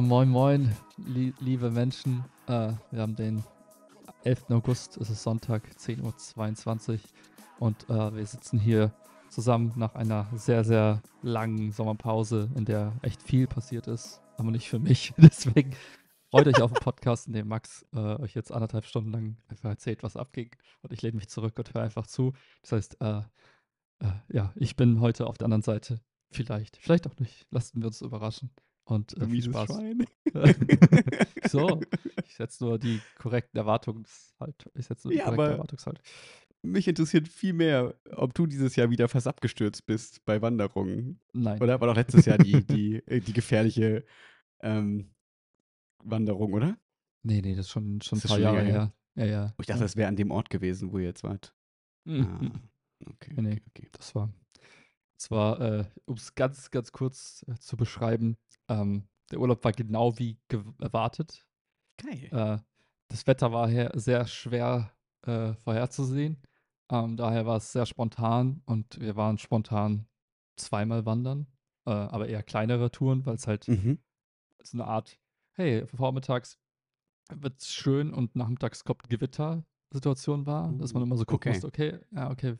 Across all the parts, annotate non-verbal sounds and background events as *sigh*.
Äh, moin, moin, li liebe Menschen. Äh, wir haben den 11. August, es ist Sonntag, 10.22 Uhr. Und äh, wir sitzen hier zusammen nach einer sehr, sehr langen Sommerpause, in der echt viel passiert ist, aber nicht für mich. *laughs* Deswegen freut euch auf den Podcast, in dem Max äh, euch jetzt anderthalb Stunden lang einfach erzählt, was abging. Und ich lehne mich zurück und höre einfach zu. Das heißt, äh, äh, ja, ich bin heute auf der anderen Seite. Vielleicht, vielleicht auch nicht. Lassen wir uns überraschen. Und äh, viel Spaß. *laughs* so, ich setze nur die korrekten Erwartungshaltung. Ich setze nur die ja, korrekte Erwartungshaltung. Mich interessiert viel mehr, ob du dieses Jahr wieder fast abgestürzt bist bei Wanderungen. Nein. Oder war doch letztes Jahr die, die, äh, die gefährliche ähm, Wanderung, oder? Nee, nee, das ist schon, schon ist ein paar schon Jahre her. Ja, ja. Oh, ich dachte, das wäre an dem Ort gewesen, wo ihr jetzt wart. Mhm. Ah, hm. okay, nee, okay, okay. Das war zwar, äh, um es ganz, ganz kurz äh, zu beschreiben, ähm, der Urlaub war genau wie erwartet. Geil. Äh, das Wetter war sehr schwer äh, vorherzusehen. Ähm, daher war es sehr spontan und wir waren spontan zweimal wandern, äh, aber eher kleinere Touren, weil es halt mhm. so eine Art, hey, vormittags wird es schön und nachmittags kommt Gewitter, Situation war, dass man immer so gucken okay. musste, okay, ja, okay,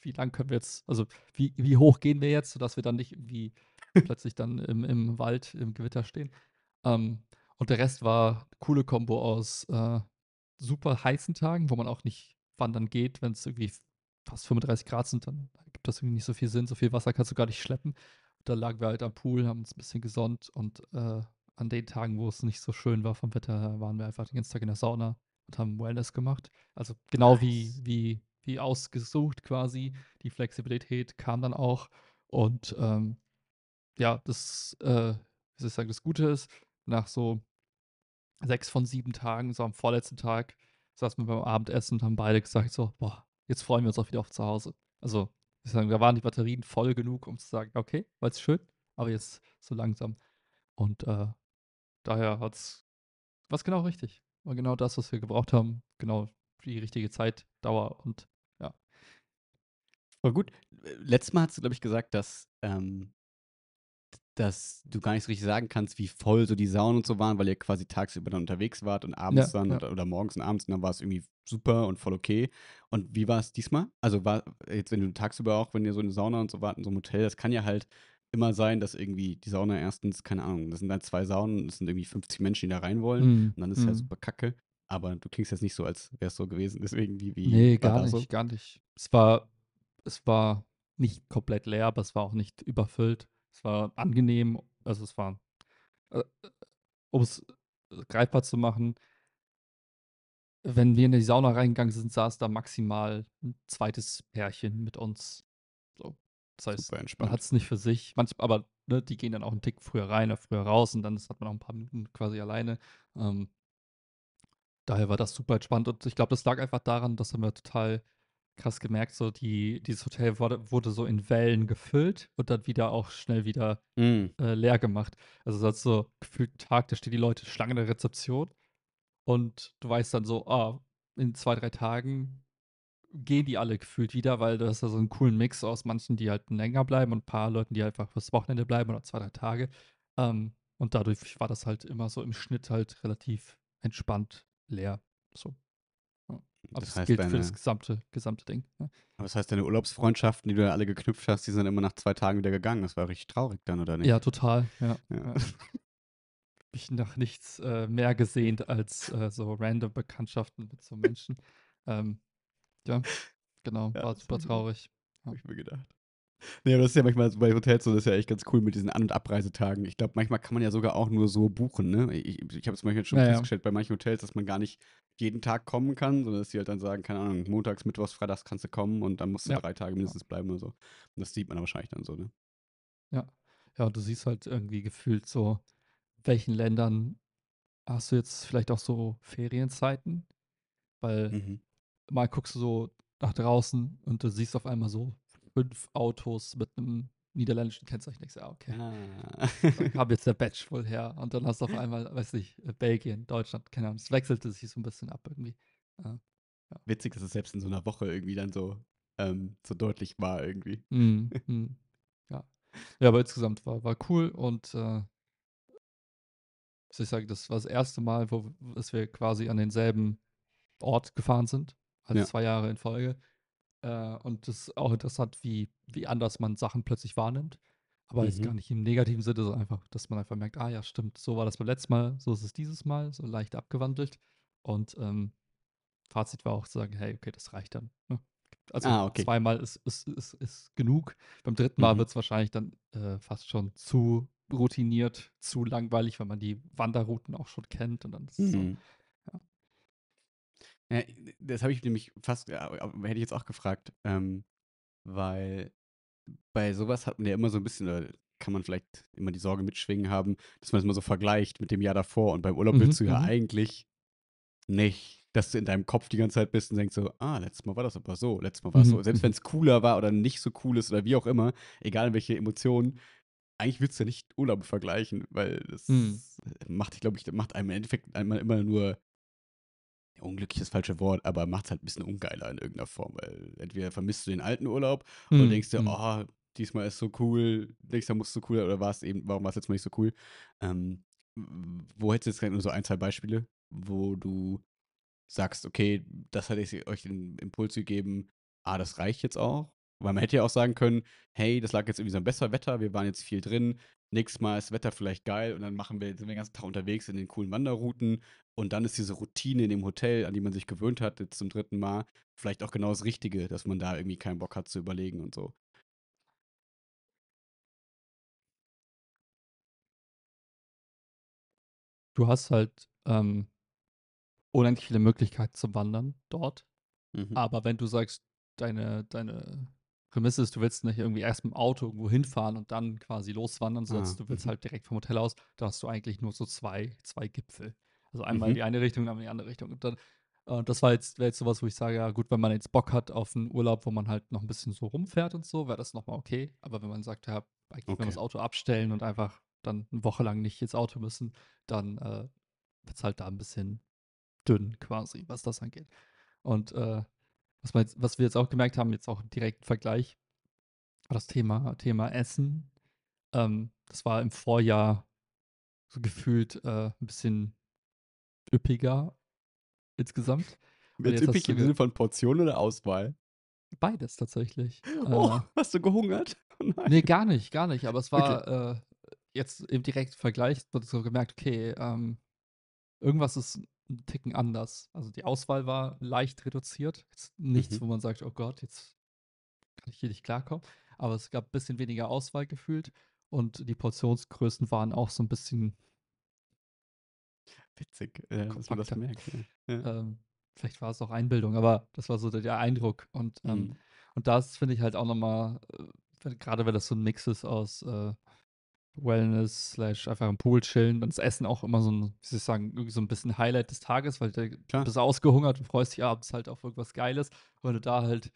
wie lang können wir jetzt, also wie, wie hoch gehen wir jetzt, sodass wir dann nicht irgendwie *laughs* plötzlich dann im, im Wald, im Gewitter stehen. Ähm, und der Rest war eine coole Kombo aus äh, super heißen Tagen, wo man auch nicht wandern geht, wenn es irgendwie fast 35 Grad sind, dann gibt das irgendwie nicht so viel Sinn, so viel Wasser kannst du gar nicht schleppen. da lagen wir halt am Pool, haben uns ein bisschen gesonnt und äh, an den Tagen, wo es nicht so schön war vom Wetter her, waren wir einfach den ganzen Tag in der Sauna, und haben Wellness gemacht. Also genau nice. wie, wie, wie ausgesucht quasi. Die Flexibilität kam dann auch. Und ähm, ja, das, äh, wie soll sagen, das Gute ist, nach so sechs von sieben Tagen, so am vorletzten Tag, saßen wir beim Abendessen und haben beide gesagt, so, boah, jetzt freuen wir uns auch wieder auf zu Hause. Also, ich sagen, da waren die Batterien voll genug, um zu sagen, okay, war jetzt schön, aber jetzt so langsam. Und äh, daher hat's was genau richtig war genau das, was wir gebraucht haben. Genau die richtige Zeitdauer und ja. Voll gut. Letztes Mal hast du, glaube ich, gesagt, dass, ähm, dass du gar nicht so richtig sagen kannst, wie voll so die Saunen und so waren, weil ihr quasi tagsüber dann unterwegs wart und abends ja, dann ja. Oder, oder, morgens und abends und dann war es irgendwie super und voll okay. Und wie war es diesmal? Also war jetzt, wenn du tagsüber auch, wenn ihr so eine Sauna und so wart in so einem Hotel, das kann ja halt immer sein, dass irgendwie die Sauna erstens, keine Ahnung, das sind dann halt zwei Saunen, es sind irgendwie 50 Menschen, die da rein wollen. Mm. Und dann ist mm. ja mhm. super kacke. Aber du klingst jetzt nicht so, als wäre es so gewesen. *laughs* Deswegen, wie. wie nee, gar nicht, so? gar nicht. Es war, es war nicht komplett leer, aber es war auch nicht überfüllt. Es war angenehm. Also, es war, äh, um es greifbar zu machen, wenn wir in die Sauna reingegangen sind, saß da maximal ein zweites Pärchen mit uns. So, das heißt, Super entspannt. man hat es nicht für sich. Manch, aber ne, die gehen dann auch einen Tick früher rein oder früher raus und dann hat man auch ein paar Minuten quasi alleine. Ähm, daher war das super entspannt und ich glaube, das lag einfach daran, dass haben wir total krass gemerkt, so die, dieses Hotel wurde, wurde so in Wellen gefüllt und dann wieder auch schnell wieder mm. äh, leer gemacht. Also es hat so gefühlt Tag, da stehen die Leute Schlange in der Rezeption und du weißt dann so, ah, in zwei, drei Tagen gehen die alle gefühlt wieder, weil du hast ja so einen coolen Mix aus manchen, die halt länger bleiben und ein paar Leuten, die einfach fürs Wochenende bleiben oder zwei, drei Tage. Ähm, und dadurch war das halt immer so im Schnitt halt relativ entspannt leer. So. Aber also das, das heißt, gilt deine, für das gesamte, gesamte Ding. Aber das heißt, deine Urlaubsfreundschaften, die du ja alle geknüpft hast, die sind immer nach zwei Tagen wieder gegangen. Das war richtig traurig dann, oder nicht? Ja, total. Ja. ja. Mich nach nichts äh, mehr gesehnt als äh, so random Bekanntschaften mit so Menschen. ähm, ja, genau. Ja, war super traurig. Hab ich mir gedacht. Nee, aber das ist ja manchmal bei Hotels so, das ist ja echt ganz cool mit diesen An- und Abreisetagen. Ich glaube, manchmal kann man ja sogar auch nur so buchen, ne? Ich, ich habe es manchmal schon ja, festgestellt bei manchen Hotels, dass man gar nicht jeden Tag kommen kann, sondern dass die halt dann sagen, keine Ahnung, montags, mittwochs, freitags kannst du kommen und dann musst du drei Tage genau. mindestens bleiben oder so. Und das sieht man dann wahrscheinlich dann so, ne? Ja. Ja, du siehst halt irgendwie gefühlt so, welchen Ländern hast du jetzt vielleicht auch so Ferienzeiten? Weil mhm mal guckst du so nach draußen und du siehst auf einmal so fünf Autos mit einem niederländischen Kennzeichen. Ich ah, sag, okay, ah. kam *laughs* jetzt der Badge wohl her. Und dann hast du auf einmal, weiß ich, Belgien, Deutschland, keine Ahnung. Es wechselte sich so ein bisschen ab irgendwie. Ja. Witzig, dass es selbst in so einer Woche irgendwie dann so, ähm, so deutlich war irgendwie. Mm, mm, ja. ja, aber insgesamt war, war cool und äh, ich sagen, das war das erste Mal, wo dass wir quasi an denselben Ort gefahren sind. Also ja. zwei Jahre in Folge. Äh, und das ist auch interessant, wie, wie anders man Sachen plötzlich wahrnimmt. Aber mhm. jetzt gar mhm. nicht im negativen Sinne, sondern einfach, dass man einfach merkt, ah ja, stimmt, so war das beim letzten Mal, so ist es dieses Mal, so leicht abgewandelt. Und ähm, Fazit war auch zu sagen, hey, okay, das reicht dann. Ne? Also ah, okay. zweimal ist, ist, ist, ist genug. Beim dritten Mal mhm. wird es wahrscheinlich dann äh, fast schon zu routiniert, zu langweilig, weil man die Wanderrouten auch schon kennt. Und dann ist mhm. so, ja, äh, das habe ich nämlich fast, ja, äh, hätte ich jetzt auch gefragt, ähm, weil bei sowas hat man ja immer so ein bisschen, oder kann man vielleicht immer die Sorge mitschwingen haben, dass man es mal so vergleicht mit dem Jahr davor. Und beim Urlaub mhm, willst du ja mhm. eigentlich nicht, dass du in deinem Kopf die ganze Zeit bist und denkst so, ah, letztes Mal war das aber so, letztes Mal war es so. Mhm, Selbst mhm. wenn es cooler war oder nicht so cool ist oder wie auch immer, egal welche Emotionen, eigentlich willst du ja nicht Urlaub vergleichen, weil das macht, glaube ich, macht einem im Endeffekt einmal immer nur unglückliches ist falsche Wort, aber macht es halt ein bisschen ungeiler in irgendeiner Form. Weil entweder vermisst du den alten Urlaub mhm. und denkst dir, oh, diesmal ist so cool, nächstes Mal muss es so cool, oder war es eben, warum war es jetzt mal nicht so cool? Ähm, wo hättest du jetzt gerade nur so ein, zwei Beispiele, wo du sagst, okay, das hatte ich euch den Impuls gegeben, ah, das reicht jetzt auch? Weil man hätte ja auch sagen können, hey, das lag jetzt irgendwie so ein besser Wetter, wir waren jetzt viel drin, nächstes Mal ist Wetter vielleicht geil und dann machen wir, sind wir den ganzen Tag unterwegs in den coolen Wanderrouten und dann ist diese Routine in dem Hotel, an die man sich gewöhnt hat, jetzt zum dritten Mal, vielleicht auch genau das Richtige, dass man da irgendwie keinen Bock hat zu überlegen und so. Du hast halt ähm, unendlich viele Möglichkeiten zum Wandern dort. Mhm. Aber wenn du sagst, deine, deine Prämisse ist, du willst nicht irgendwie erst mit dem Auto irgendwo hinfahren und dann quasi loswandern, sondern ah. du willst halt direkt vom Hotel aus, da hast du eigentlich nur so zwei, zwei Gipfel. Also einmal mhm. in die eine Richtung, dann in die andere Richtung. Und dann, äh, das war jetzt, wäre jetzt sowas, wo ich sage, ja gut, wenn man jetzt Bock hat auf einen Urlaub, wo man halt noch ein bisschen so rumfährt und so, wäre das nochmal okay. Aber wenn man sagt, ja, eigentlich okay. wenn wir das Auto abstellen und einfach dann eine Woche lang nicht ins Auto müssen, dann äh, wird es halt da ein bisschen dünn quasi, was das angeht. Und äh, was wir, jetzt, was wir jetzt auch gemerkt haben, jetzt auch direkt im Vergleich, war das Thema, Thema Essen. Ähm, das war im Vorjahr so gefühlt äh, ein bisschen üppiger insgesamt. Jetzt, jetzt üppig im Sinne von Portion oder Auswahl? Beides tatsächlich. *laughs* Oh, äh, hast du gehungert? *laughs* Oh nein. Nee, gar nicht, gar nicht. Aber es war äh, jetzt im direkten Vergleich, wird so gemerkt, okay, ähm, irgendwas ist einen Ticken anders. Also die Auswahl war leicht reduziert. Jetzt nichts, mhm. wo man sagt, oh Gott, jetzt kann ich hier nicht klarkommen. Aber es gab ein bisschen weniger Auswahl gefühlt und die Portionsgrößen waren auch so ein bisschen witzig, äh, dass man das merkt. Ja. Ähm, vielleicht war es auch Einbildung, aber das war so der Eindruck. Und, ähm, mhm. und das finde ich halt auch nochmal, äh, gerade wenn das so ein Mix ist aus äh, Wellness, slash einfach im Pool chillen. Und das Essen auch immer so ein, wie soll ich sagen, irgendwie so ein bisschen Highlight des Tages, weil du Klar. bist ausgehungert und freust dich abends halt auf irgendwas Geiles. Weil du da halt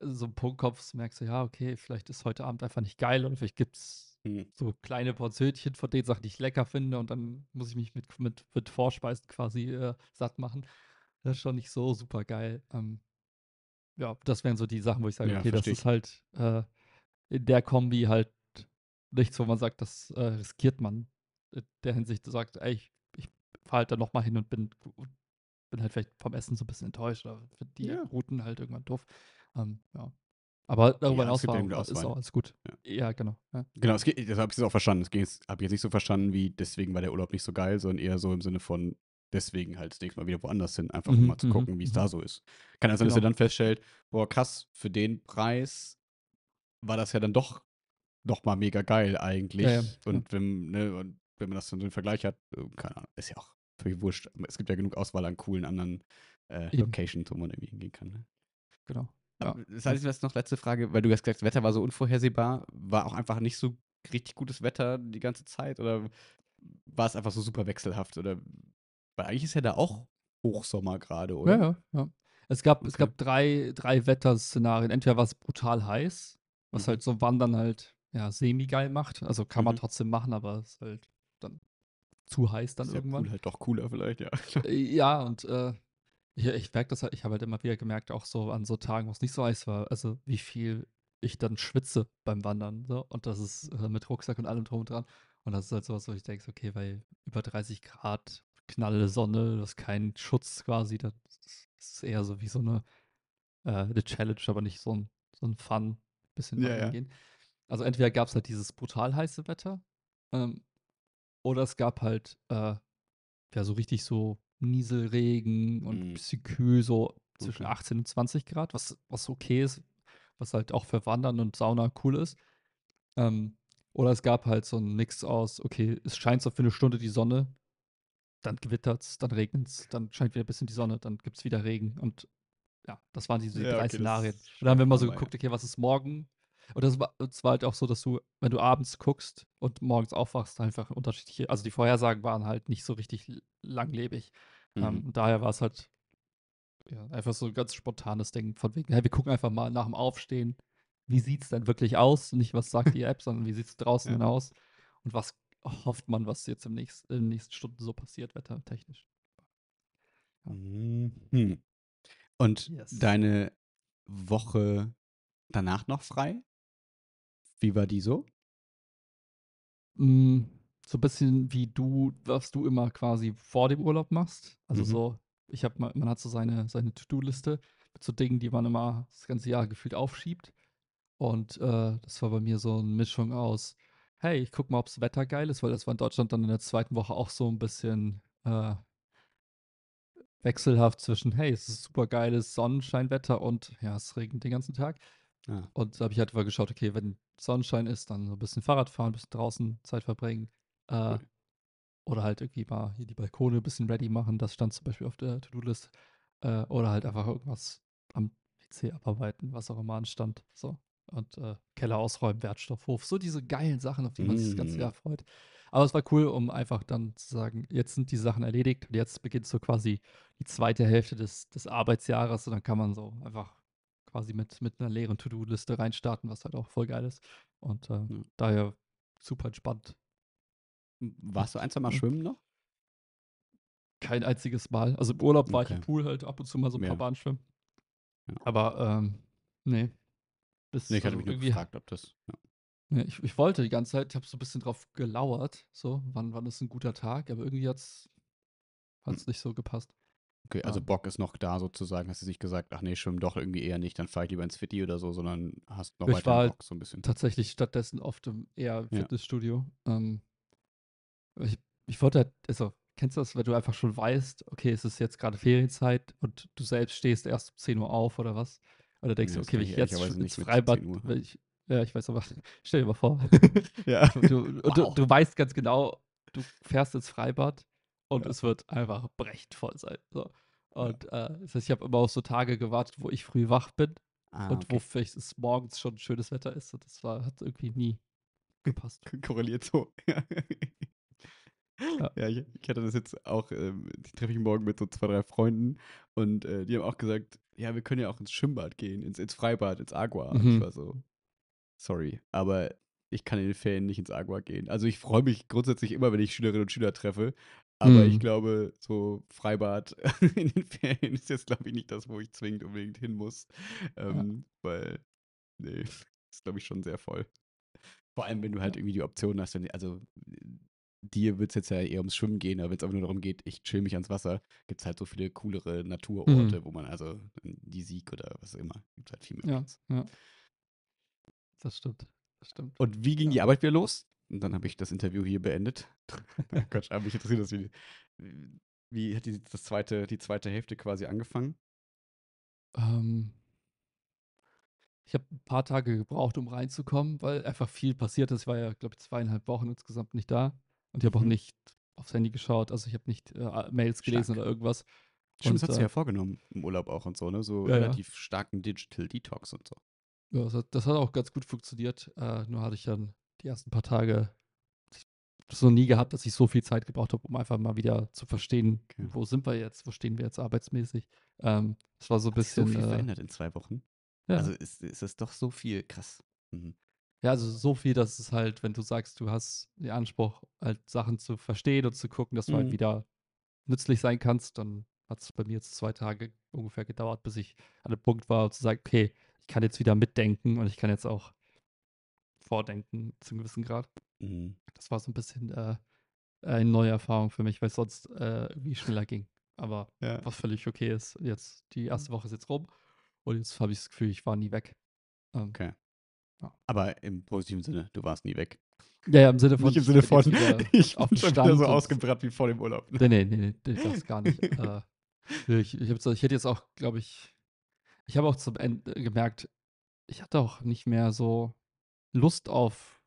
so einen Punkt kommst, merkst du, ja, okay, vielleicht ist heute Abend einfach nicht geil und vielleicht gibt es mhm. so kleine Portionchen von den Sachen, die ich lecker finde und dann muss ich mich mit, mit, mit Vorspeisen quasi äh, satt machen. Das ist schon nicht so super geil. Ähm, ja, das wären so die Sachen, wo ich sage, ja, okay, versteck. das ist halt äh, in der Kombi halt nichts, wo man sagt, das äh, riskiert man. In äh, der Hinsicht sagt, ey, ich, ich fahre halt da nochmal hin und bin, bin halt vielleicht vom Essen so ein bisschen enttäuscht oder finde die ja. Routen halt irgendwann doof. Ähm, ja. Aber darüber hinaus ja, ist auch alles gut. Ja, ja genau. Ja. Genau, das habe ich jetzt auch verstanden. Das habe ich jetzt nicht so verstanden, wie deswegen war der Urlaub nicht so geil, sondern eher so im Sinne von, deswegen halt das nächste Mal wieder woanders hin, einfach um mhm, mal zu mhm, gucken, wie es mhm. da so ist. Kann ja also sein, dass er genau. dann feststellt, boah, krass, für den Preis war das ja dann doch nochmal mega geil eigentlich. Ja, ja. Und, wenn, ne, wenn man das dann so im Vergleich hat, äh, keine Ahnung, ist ja auch völlig wurscht. Es gibt ja genug Auswahl an coolen anderen äh, Locations, wo man irgendwie hingehen kann. Ne? Genau. Ja. Das heißt, das noch letzte Frage, weil du hast gesagt, das Wetter war so unvorhersehbar, war auch einfach nicht so richtig gutes Wetter die ganze Zeit oder war es einfach so super wechselhaft oder weil eigentlich ist ja da auch Hochsommer gerade, oder? Ja, ja, ja. Es gab, okay. es gab drei, drei Wetterszenarien. Entweder war es brutal heiß, was mhm. halt so Wandern halt ja, semi-geil macht. Also kann man mhm. trotzdem machen, aber es ist halt dann zu heiß dann ist irgendwann. Cool, halt doch cooler vielleicht, *laughs* ja. Äh, ja, und äh, ich, ich merke das halt, ich habe halt immer wieder gemerkt, auch so an so Tagen, wo es nicht so heiß war, also wie viel ich dann schwitze beim Wandern. So. Und das ist äh, mit Rucksack und allem drum und dran. Und das ist halt sowas, wo ich denke, okay, weil über 30 Grad knalle Sonne, das ist kein Schutz quasi, das ist eher so wie so eine, äh, eine Challenge, aber nicht so ein, so ein Fun, bisschen ja, ja. Also entweder gab es halt dieses brutal heiße Wetter ähm, oder es gab halt äh, ja so richtig so Nieselregen und mhm. bisschen kühl, so zwischen okay. 18 und 20 Grad, was, was okay ist, was halt auch für Wandern und Sauna cool ist. Ähm, oder es gab halt so ein Mix aus, okay, es scheint so für eine Stunde die Sonne, dann gewittert es, dann regnet es, dann scheint wieder ein bisschen die Sonne, dann gibt es wieder Regen und ja, das waren diese ja, drei okay, Szenarien. Und dann haben wir mal so geguckt, okay, was ist morgen? Und das war, es war halt auch so, dass du, wenn du abends guckst und morgens aufwachst, einfach unterschiedliche, also die Vorhersagen waren halt nicht so richtig langlebig. Ähm, mhm. Ähm, daher war es halt ja, einfach so ein ganz spontanes Ding von wegen, hey, wir gucken einfach mal nach dem Aufstehen, wie sieht es denn wirklich aus? Nicht, was sagt die *laughs* App, sondern wie sieht es draußen ja. aus? Und was hofft man, was jetzt im nächsten, in den nächsten Stunden so passiert, wettertechnisch. Mhm. Und yes. deine Woche danach noch frei? Wie war die so? Mm, so ein bisschen wie du, was du immer quasi vor dem Urlaub machst. Also mhm. so, ich habe man hat so seine, seine To-Do-Liste mit so Dingen, die man immer das ganze Jahr gefühlt aufschiebt. Und äh, das war bei mir so eine Mischung aus, hey, ich guck mal, ob das Wetter geil ist, weil das war in Deutschland dann in der zweiten Woche auch so ein bisschen äh, wechselhaft zwischen, hey, es ist super geiles Sonnenscheinwetter und ja, es regnet den ganzen Tag. Ja. Ah. Und da habe ich halt mal geschaut, okay, wenn Sonnenschein ist, dann so ein bisschen Fahrrad fahren, ein bisschen draußen Zeit verbringen. Äh, cool. Oder halt irgendwie mal hier die Balkone ein bisschen ready machen. Das stand zum Beispiel auf der To-Do-List. Äh, oder halt einfach irgendwas am PC abarbeiten, was auch immer anstand. So. Und äh, Keller ausräumen, Wertstoffhof. So diese geilen Sachen, auf die man mm. sich das ganze Jahr mm. freut. Aber es war cool, um einfach dann zu sagen, jetzt sind die Sachen erledigt und jetzt beginnt so quasi die zweite Hälfte des, des Arbeitsjahres und dann kann man so einfach quasi mit, mit einer leeren To-Do-Liste reinstarten, was halt auch voll geil ist. Und äh, mhm. daher super entspannt. Warst du ein, zwei Mal ähm schwimmen noch? Kein einziges Mal. Also im Urlaub war okay. ich im Pool halt ab und zu mal so ein ja. paar Bahnen schwimmen. Ja. Aber ähm, nee. Bis, nee, ich hatte also mich nur gefragt, ob das. Ja. Nee, ich, ich wollte die ganze Zeit, ich habe so ein bisschen drauf gelauert, so, wann, wann ist ein guter Tag, aber irgendwie hat es hm. nicht so gepasst. Okay, also ja. Bock ist noch da sozusagen. Hast du nicht gesagt, ach nee, schwimmen doch irgendwie eher nicht, dann fahre ich lieber ins Fitti oder so, sondern hast noch ich weiter Bock so ein bisschen. Tatsächlich stattdessen oft im eher Fitnessstudio. Ja. Ähm, ich, ich wollte halt, also kennst du das, wenn du einfach schon weißt, okay, es ist jetzt gerade Ferienzeit und du selbst stehst erst um 10 Uhr auf oder was? Oder denkst ja, du, okay, wenn ich jetzt ins Freibad, wenn ich, ja, ich weiß aber, *laughs* stell dir mal vor. *laughs* ja. Du, wow. du, du weißt ganz genau, du fährst ins Freibad und ja. es wird einfach brechtvoll sein. So. Und ja. äh, das heißt, ich habe immer auf so Tage gewartet, wo ich früh wach bin ah, und okay. wo vielleicht es morgens schon schönes Wetter ist. Und das war, hat irgendwie nie gepasst. Korreliert so. *laughs* Ja. ja, ich, ich hatte das jetzt auch, ähm, ich treffe ich morgen mit so zwei, drei Freunden und äh, die haben auch gesagt, ja, wir können ja auch ins Schwimmbad gehen, ins, ins Freibad, ins Agua. Mhm. Ich war so, sorry, aber ich kann in den Ferien nicht ins Agua gehen. Also ich freue mich grundsätzlich immer, wenn ich Schülerinnen und Schüler treffe, aber mhm. ich glaube, so Freibad *laughs* in den Ferien ist jetzt, glaube ich, nicht das, wo ich zwingend unbedingt hin muss. Ähm, ja. Weil, nee, *laughs* ist, glaube ich, schon sehr voll. Vor allem, wenn du halt irgendwie die Option hast, wenn, also dir wird es jetzt ja eher ums Schwimmen gehen, aber wenn es auch nur darum geht, ich chill mich ans Wasser, gibt es halt so viele coolere mhm. Naturorte, mhm. wo man also die Sieg oder was immer, gibt es halt viel mehr. Ja, ja. Das stimmt. Das stimmt. Und wie ging ja. die Arbeit wieder los? Und dann habe ich das Interview hier beendet. Quatsch, *laughs* oh aber mich interessiert das, wie, wie hat die, das zweite, die zweite Hälfte quasi angefangen? Ähm, ich habe ein paar Tage gebraucht, um reinzukommen, weil einfach viel passiert ist. Ich war ja, glaube ich, zweieinhalb Wochen insgesamt nicht da. Und ich habe mhm. auch nicht aufs Handy geschaut. Also ich habe nicht äh, Mails gelesen Stark. oder irgendwas. Stimmt, das hat sie äh, ja vorgenommen im Urlaub auch und so, ne? So ja, relativ ja. starken Digital Detox und so. Ja, das hat, das hat, auch ganz gut funktioniert. Äh, nur hatte ich dann die ersten paar Tage so nie gehabt, dass ich so viel Zeit gebraucht habe, um einfach mal wieder zu verstehen, okay. wo sind wir jetzt, wo stehen wir jetzt arbeitsmäßig. Ähm, war so ein bisschen. Sich so viel äh, verändert in zwei Wochen. Ja. Also ist, ist das doch so viel krass. Mhm. Ja, also so viel, dass es halt, wenn du sagst, du hast den Anspruch, halt Sachen zu verstehen und zu gucken, dass du halt mhm. halt wieder nützlich sein kannst, dann hat es bei mir jetzt zwei Tage ungefähr gedauert, bis ich an dem Punkt war, zu sagen, okay, ich kann jetzt wieder mitdenken und ich kann jetzt auch vordenken zu einem gewissen Grad. Mhm. Das war so ein bisschen äh, äh eine neue Erfahrung für mich, weil es sonst äh, irgendwie schneller ging. Aber ja. was völlig okay ist, jetzt die mhm. erste Woche ist jetzt rum und jetzt habe ich das Gefühl, ich war nie weg. Ähm, okay. Ja. Aber im positiven Sinne, du warst nie weg. Ja, ja im Sinne von. Nicht im Sinne von, *laughs* ich bin schon wieder so ausgebrannt wie vor dem Urlaub. Ne? Nee, nee, nee, nee das gar nicht. *laughs* äh, ich, ich, so, ich hätte jetzt auch, glaube ich, ich habe auch zum Ende äh, gemerkt, ich hatte auch nicht mehr so Lust auf,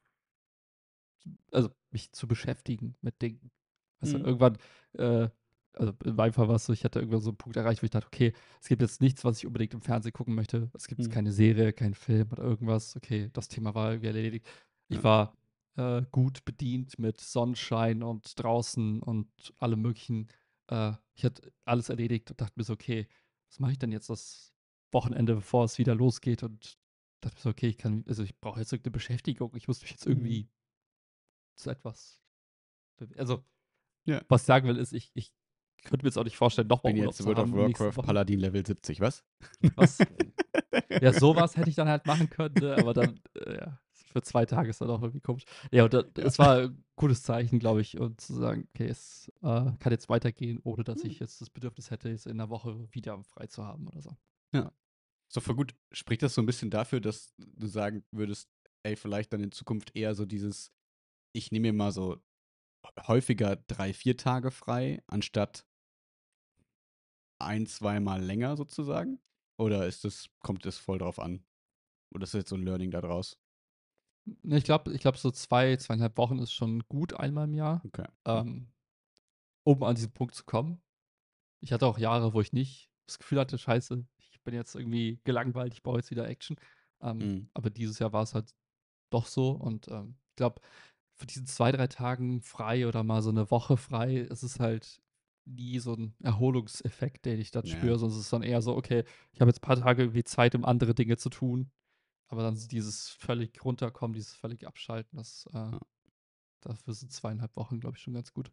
also mich zu beschäftigen mit Dingen. Weißt mhm. irgendwann, äh, also in meinem Fall war es so, ich hatte irgendwann so einen Punkt erreicht, wo ich dachte, okay, es gibt jetzt nichts, was ich unbedingt im Fernsehen gucken möchte. Es gibt mhm. keine Serie, keinen Film oder irgendwas. Okay, das Thema war irgendwie erledigt. Ich ja. war äh, gut bedient mit Sonnenschein und draußen und allem möglichen. Äh, ich hatte alles erledigt und dachte mir so, okay, was mache ich denn jetzt das Wochenende, bevor es wieder losgeht und dachte mir so, okay, ich kann, also ich brauche jetzt irgendeine Beschäftigung. Ich muss mich jetzt irgendwie zu mhm. etwas. Also, ja. was ich sagen will, ist, ich, ich könnte mir jetzt auch nicht vorstellen, nochmal Urlaub jetzt World of Warcraft Paladin Level 70, was? Was? ja, *laughs* sowas hätte ich dann halt machen können, ne, aber dann, äh, ja, für zwei Tage ist dann auch irgendwie komisch. Ja, und das, ja. war ein cooles Zeichen, glaube ich, und zu sagen, okay, es äh, kann jetzt weitergehen, ohne dass hm. ich jetzt das Bedürfnis hätte, es in der Woche wieder frei zu haben oder so. Ja. Ist doch gut. Spricht das so ein bisschen dafür, dass du sagen würdest, ey, vielleicht dann in Zukunft eher so dieses, ich nehme mir mal so häufiger drei, vier Tage frei, anstatt ein, zweimal länger sozusagen? Oder ist das, kommt es voll drauf an? Oder ist das jetzt so ein Learning daraus? Nee, ich glaube, ich glaub, so zwei, zweieinhalb Wochen ist schon gut einmal im Jahr, okay. ähm, um an diesen Punkt zu kommen. Ich hatte auch Jahre, wo ich nicht das Gefühl hatte, scheiße, bin jetzt irgendwie gelangweilt, ich brauche jetzt wieder Action. Ähm, mhm. Aber dieses Jahr war es halt doch so und ähm, ich glaube, für diesen zwei, drei Tagen frei oder mal so eine Woche frei, ist es halt nie so ein Erholungseffekt, den ich dann ja. spüre, ist es dann eher so, okay, ich habe jetzt ein paar Tage irgendwie Zeit, um andere Dinge zu tun. Aber dann dieses völlig runterkommen, dieses völlig abschalten, das äh, ja. dafür sind zweieinhalb Wochen, glaube ich, schon ganz gut.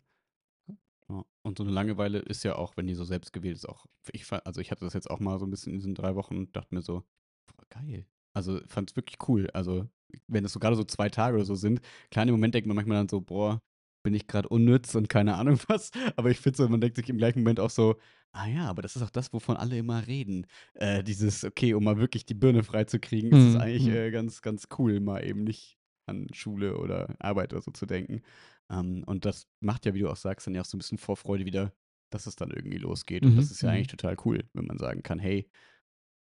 Ja. Und so eine Langeweile ist ja auch, wenn die so selbst gewählt ist, auch. Ich, also ich hatte das jetzt auch mal so ein bisschen in diesen drei Wochen und dachte mir so, boah, geil. Also fand es wirklich cool. Also wenn es so gerade so zwei Tage oder so sind, klar, im Moment denkt man manchmal dann so, boah, bin ich gerade unnütz und keine Ahnung *laughs* was. Aber ich finde so, man denkt sich im gleichen Moment auch so, ah ja, aber das ist auch das, wovon alle immer reden. Äh, dieses, okay, um mal wirklich die Birne freizukriegen, mhm. ist es mhm, eigentlich mhm. äh, ganz, ganz cool, mal eben nicht an Schule oder Arbeit oder so zu denken. Ähm, und das macht ja, wie du auch sagst, dann ja auch so ein bisschen Vorfreude wieder, dass es dann irgendwie losgeht. Mhm. Und das ist ja mhm. eigentlich total cool, wenn man sagen kann, hey,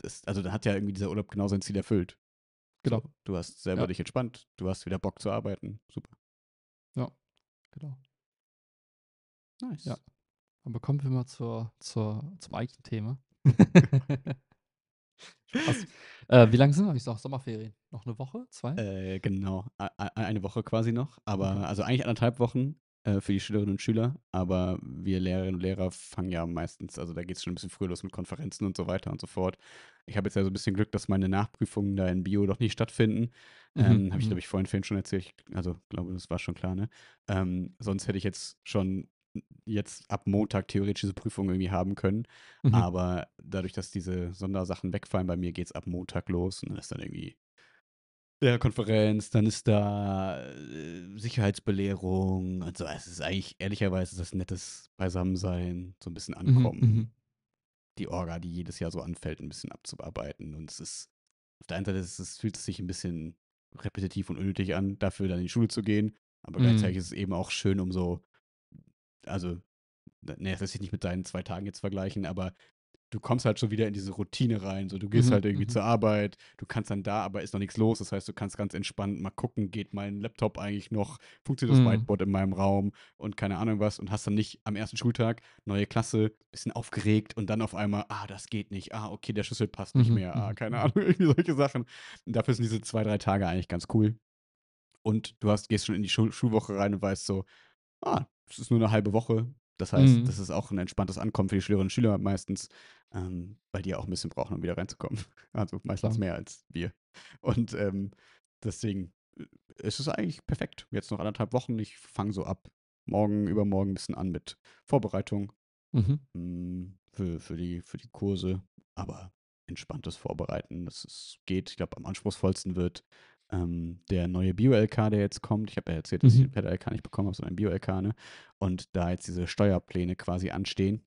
das, also da hat ja irgendwie dieser Urlaub genau sein Ziel erfüllt. Genau. So, du hast selber ja. dich entspannt, du hast wieder Bock zu arbeiten. Super. Ja, genau. Nice. Ja. Aber kommen wir mal zur, zur, zum eigentlichen Thema. *laughs* *laughs* Spaß. *laughs* Äh, wie lange sind wir? Ich sag Sommerferien. Noch eine Woche? Zwei? Äh, genau. A eine Woche quasi noch. Aber okay. Mhm. also eigentlich anderthalb Wochen äh, für die Schülerinnen und Schüler. Aber wir Lehrerinnen und Lehrer fangen ja meistens, also da geht es schon ein bisschen früher los mit Konferenzen und so weiter und so fort. Ich habe jetzt ja so ein bisschen Glück, dass meine Nachprüfungen da in Bio doch nicht stattfinden. Ähm, mhm. Habe ich, glaube mhm. ich, vorhin schon erzählt. Also, glaube, das war schon klar, ne? Ähm, sonst hätte ich jetzt schon jetzt ab Montag theoretisch diese Prüfung irgendwie haben können. Mhm. Aber dadurch, dass diese Sondersachen wegfallen, bei mir geht es ab Montag los und dann ist dann irgendwie der Konferenz, dann ist da äh, Sicherheitsbelehrung und so. Es ist eigentlich ehrlicherweise das nettes Beisammensein, so ein bisschen mhm, mhm. ankommen. Mhm, die Orga, die jedes Jahr so anfällt, ein bisschen abzuarbeiten. Und es ist, auf der einen Seite ist es, fühlt es sich ein bisschen repetitiv und unnötig an, dafür dann in die Schule zu gehen. Aber mhm. gleichzeitig ist es eben auch schön, um so also, nee, ne, das lässt sich nicht mit deinen zwei Tagen jetzt vergleichen, aber du kommst halt schon wieder in diese Routine rein. So, du gehst mhm, halt irgendwie m mhm. zur Arbeit, du kannst dann da, aber ist noch nichts los. Das heißt, du kannst ganz entspannt mal gucken, geht mein Laptop eigentlich noch, funktioniert das mhm. Whiteboard in meinem Raum und keine Ahnung was und hast dann nicht am ersten Schultag neue Klasse, bisschen aufgeregt und dann auf einmal, ah, das geht nicht, ah, okay, der Schlüssel passt nicht mhm, mehr, ah, mhm, keine Ahnung, *laughs* irgendwie solche Sachen. Und dafür sind diese zwei, drei Tage eigentlich ganz cool. Und du hast, gehst schon in die Schul Schulwoche rein und weißt so, ah, es ist nur eine halbe Woche. Das heißt, mhm. das ist auch ein entspanntes Ankommen für die Schülerinnen und Schüler meistens, ähm, weil die auch ein bisschen brauchen, um wieder reinzukommen. *laughs* Also meistens ja. mehr als wir. Und ähm, deswegen äh, ist es eigentlich perfekt. Jetzt noch anderthalb Wochen. Ich fange so ab morgen, übermorgen ein bisschen an mit Vorbereitung mhm. Hm, für, für, die, für die Kurse. Aber entspanntes Vorbereiten, das ist, geht. Ich glaube, am anspruchsvollsten wird ähm, der neue Bio-LK, der jetzt kommt. Ich habe ja erzählt, dass mhm. ich den Pedal-LK nicht bekommen habe, sondern Bio-LK. Ne? Und da jetzt diese Steuerpläne quasi anstehen,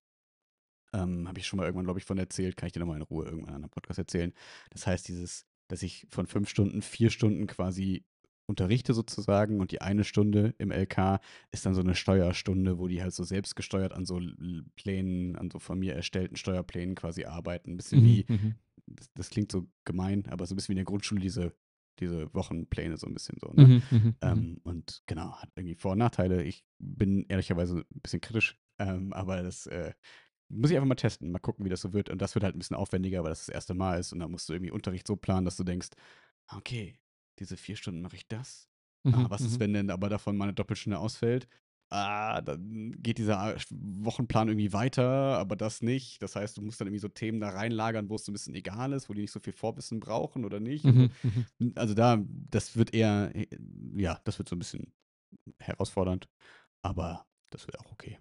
ähm, habe ich schon mal irgendwann, glaube ich, von erzählt. Kann ich dir nochmal in Ruhe irgendwann an einem Podcast erzählen. Das heißt, dieses, dass ich von fünf Stunden, vier Stunden quasi unterrichte sozusagen und die eine Stunde im LK ist dann so eine Steuerstunde, wo die halt so selbstgesteuert an so Plänen, an so von mir erstellten Steuerplänen quasi arbeiten. Ein bisschen mhm, wie, mhm. das, das, klingt so gemein, aber so ein bisschen wie in der Grundschule diese diese Wochenpläne so ein bisschen so. Ne? Mhm, mhm, mhm, ähm, und genau, hat irgendwie Vor- und Nachteile. Ich bin ehrlicherweise ein bisschen kritisch, ähm, aber das äh, muss ich einfach mal testen, mal gucken, wie das so wird. Und das wird halt ein bisschen aufwendiger, weil das das erste Mal ist. Und da musst du irgendwie Unterricht so planen, dass du denkst, ah, okay, diese vier Stunden mache ich das. Ah, mhm, ah, was ist, mhm. wenn denn aber davon meine Doppelstunde ausfällt? ah, dann geht dieser Wochenplan irgendwie weiter, aber das nicht. Das heißt, du musst dann irgendwie so Themen da reinlagern, wo es so ein bisschen egal ist, wo die nicht so viel Vorwissen brauchen oder nicht. Mhm. Also, mhm. also da, das wird eher, äh, ja, das wird so ein bisschen herausfordernd, aber das wird auch okay.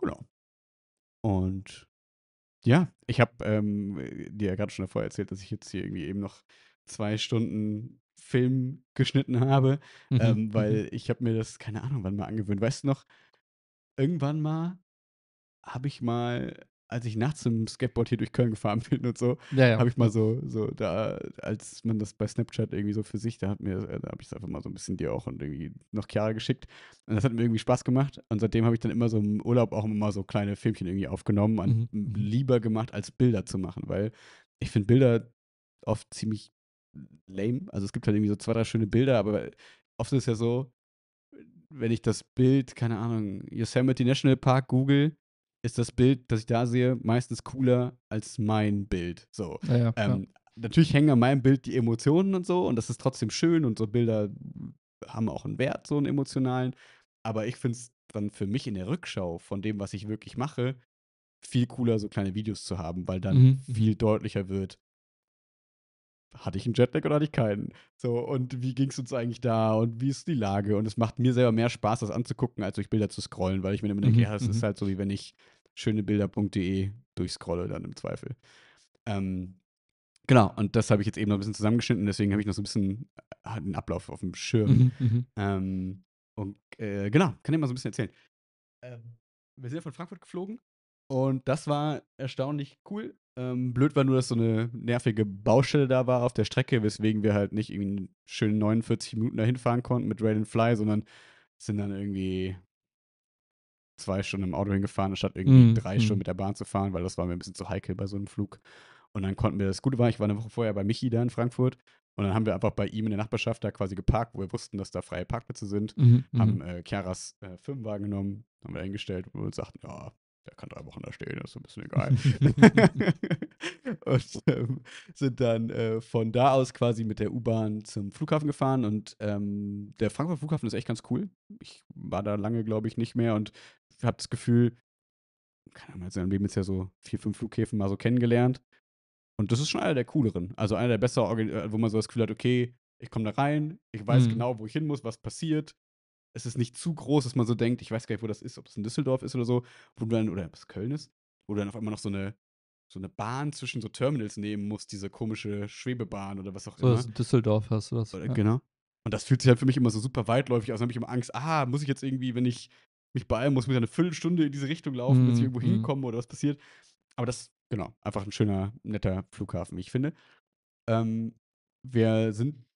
Genau. Und ja, ich habe ähm, äh, dir ja gerade schon davor erzählt, dass ich jetzt hier irgendwie eben noch zwei Stunden Film geschnitten habe, mhm. ähm, mhm. weil ich habe mir das, keine Ahnung, wann mal angewöhnt. Weißt du noch, irgendwann mal habe ich mal, als ich nachts im Skateboard hier durch Köln gefahren *laughs* bin und so, ja, ja. habe ich mal so, so da, als man das bei Snapchat irgendwie so für sich, da hat mir, äh, da habe ich es einfach mal so ein bisschen dir auch und irgendwie noch Chiara geschickt. Und das hat mir irgendwie Spaß gemacht. Und seitdem habe ich dann immer so im Urlaub auch immer so kleine Filmchen irgendwie aufgenommen und mhm. mhm. lieber gemacht, als Bilder zu machen, weil ich finde Bilder oft ziemlich lame. Also es gibt halt irgendwie so zwei, drei schöne Bilder, aber oft ist es ja so, wenn ich das Bild, keine Ahnung, Yosemite National Park google, ist das Bild, das ich da sehe, meistens cooler als mein Bild. So. Ja, ja, ähm, natürlich hängen an meinem Bild die Emotionen und so und das ist trotzdem schön und so Bilder haben auch einen Wert, so einen emotionalen. Aber ich finde es dann für mich in der Rückschau von dem, was ich wirklich mache, viel cooler, so kleine Videos zu haben, weil dann mhm. mhm. viel deutlicher wird, hatte ich einen Jetlag oder hatte ich keinen? So, und wie ging es uns eigentlich da und wie ist die Lage? Und es macht mir selber mehr Spaß, das anzugucken, als durch Bilder zu scrollen, weil ich mir immer denke, mhm. ja, das ist mhm. halt so, wie wenn ich schönebilder.de durchscrolle, dann im Zweifel. Ähm, genau, und das habe ich jetzt eben noch ein bisschen zusammengeschnitten, deswegen habe ich noch so ein bisschen äh, einen Ablauf auf dem Schirm. Mhm, mhm, ähm, und äh, genau, kann ich mal so ein bisschen erzählen. Ähm, wir sind ja von Frankfurt geflogen und das war erstaunlich cool, ähm, blöd war nur, dass so eine nervige Baustelle da war auf der Strecke, weswegen wir halt nicht irgendwie schön 49 Minuten dahin fahren konnten mit Raid and Fly, sondern sind dann irgendwie zwei Stunden im Auto hingefahren, anstatt irgendwie mm, drei mm. Stunden mit der Bahn zu fahren, weil das war mir ein bisschen zu heikel bei so einem Flug. Und dann konnten wir, das Gute war, ich war eine Woche vorher bei Michi da in Frankfurt und dann haben wir einfach bei ihm in der Nachbarschaft da quasi geparkt, wo wir wussten, dass da freie Parkplätze sind, mm, haben mhm. äh, Chiaras äh, Firmenwagen genommen, haben wir eingestellt und sagten, ja, der kann drei Wochen da stehen, ist ein bisschen egal. *laughs* und ähm, sind dann äh, von da aus quasi mit der U-Bahn zum Flughafen gefahren und ähm, der Frankfurt Flughafen ist echt ganz cool. Ich war da lange, glaube ich, nicht mehr und habe das Gefühl, keine Ahnung, also in meinem Leben jetzt ja so vier, fünf Flughäfen mal so kennengelernt. Und das ist schon einer der cooleren. Also einer der besseren, wo man so das Gefühl hat, okay, ich komme da rein, ich weiß mhm. genau, wo ich hin muss, was passiert es ist nicht zu groß, dass man so denkt, ich weiß gar nicht, wo das ist, ob es in Düsseldorf ist oder so, wo du dann, oder ob es Köln ist, wo du dann auf einmal noch so eine, so eine Bahn zwischen so Terminals nehmen musst, diese komische Schwebebahn oder was auch so, immer. Also Düsseldorf hast du das. Oder, ja. Genau. Und das fühlt sich halt für mich immer so super weitläufig aus. Da habe ich immer Angst, ah, muss ich jetzt irgendwie, wenn ich mich beeilen muss, muss ich eine Viertelstunde in diese Richtung laufen, mm, bis ich mhm, irgendwo mm. hinkomme oder was passiert. Aber das, genau, einfach ein schöner, netter Flughafen, wie ich finde. Ähm, wir sind,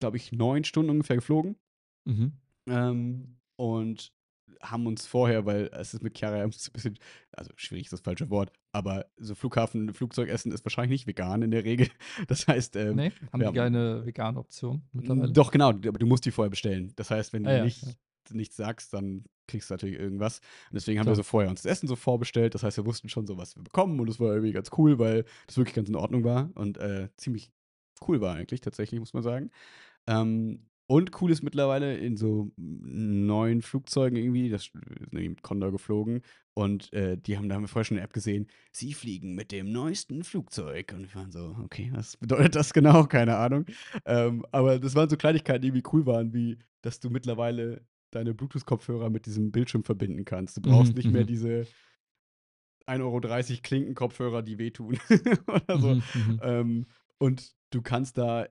glaube ich, neun Stunden ungefähr geflogen. Mhm. Ähm, und haben uns vorher, weil es ist mit Chiara ein bisschen, also schwierig ist das falsche Wort, aber so Flughafen, Flugzeugessen ist wahrscheinlich nicht vegan in der Regel. *laughs* Das heißt, ähm, nee, haben wir die keine vegane Option mittlerweile? Doch, genau, aber du musst die vorher bestellen. Das heißt, wenn ah, du ja, nicht, ja. nichts sagst, dann kriegst du natürlich irgendwas. Und deswegen haben Klar. wir so vorher uns das Essen so vorbestellt. Das heißt, wir wussten schon so, was wir bekommen und es war irgendwie ganz cool, weil das wirklich ganz in Ordnung war und äh, ziemlich cool war eigentlich, tatsächlich, muss man sagen. Ähm, und cool ist mittlerweile in so neuen Flugzeugen irgendwie, das sind mit Condor geflogen und äh, die haben, da haben wir vorher schon eine App gesehen, sie fliegen mit dem neuesten Flugzeug. Und wir waren so, okay, was bedeutet das genau? *laughs* Keine Ahnung. Ähm, aber das waren so Kleinigkeiten, die irgendwie cool waren, wie, dass du mittlerweile deine Bluetooth-Kopfhörer mit diesem Bildschirm verbinden kannst. Du brauchst mhm. nicht mehr mhm. diese 1,30 Euro Klinken-Kopfhörer, die wehtun oder so. Mhm. Ähm, und du kannst da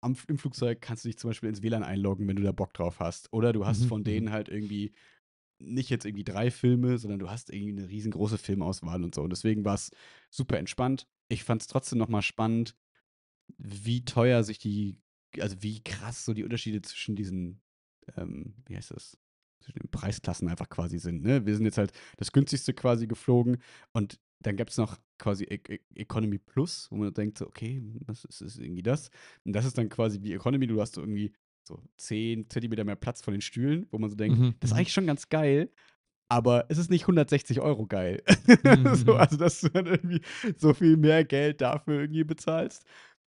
am, im Flugzeug kannst du dich zum Beispiel ins WLAN einloggen, wenn du da Bock drauf hast. Oder du hast mhm. von mhm. denen halt irgendwie nicht jetzt irgendwie drei Filme, sondern du hast irgendwie eine riesengroße Filmauswahl und so. Und deswegen war es super entspannt. Ich fand es trotzdem nochmal spannend, wie teuer sich die, also wie krass so die Unterschiede zwischen diesen, ähm, wie heißt das, zwischen den Preisklassen einfach quasi sind. Ne? Wir sind jetzt halt das günstigste quasi geflogen und dann gibt es noch quasi e e Economy Plus, wo man denkt, so, okay, das ist, ist, irgendwie das. Und das ist dann quasi wie Economy, du hast so irgendwie so 10 Zentimeter mehr Platz von den Stühlen, wo man so denkt, mhm. das ist mhm. eigentlich schon ganz geil, aber es ist nicht 160 Euro geil. *laughs* Mhm. so, mhm. also, dass du dann irgendwie so viel mehr Geld dafür irgendwie bezahlst.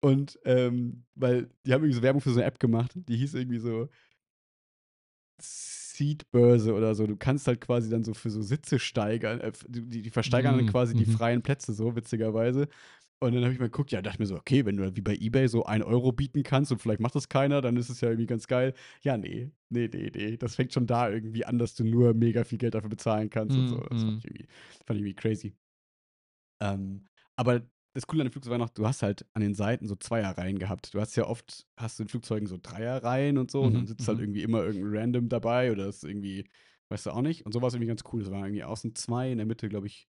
Und ähm, weil die haben irgendwie so Werbung für so eine App gemacht, die hieß irgendwie so Seat-Börse oder so. Du kannst halt quasi dann so für so Sitze steigern. Äh, die, die, versteigern mm, mhm. dann quasi mhm. die freien Plätze so, witzigerweise. Und dann habe ich mal geguckt, ja, dachte mir so, okay, wenn du wie bei Ebay so ein Euro bieten kannst und vielleicht macht das keiner, dann ist es ja irgendwie ganz geil. Ja, nee, nee, nee, nee. Das fängt schon da irgendwie an, dass du nur mega viel Geld dafür bezahlen kannst mhm. und so. Das fand mm, ich mm. irgendwie, fand ich irgendwie crazy. Ähm, aber das Coole an dem Flugzeug war noch, du hast halt an den Seiten so Zweierreihen gehabt. Du hast ja oft, hast du in Flugzeugen so Dreierreihen und so mhm. und dann mhm, sitzt halt mhm. halt irgendwie immer irgendein Random dabei oder ist irgendwie, weißt du auch nicht. Und so war es irgendwie ganz cool. Es waren irgendwie außen zwei, in der Mitte, glaube ich,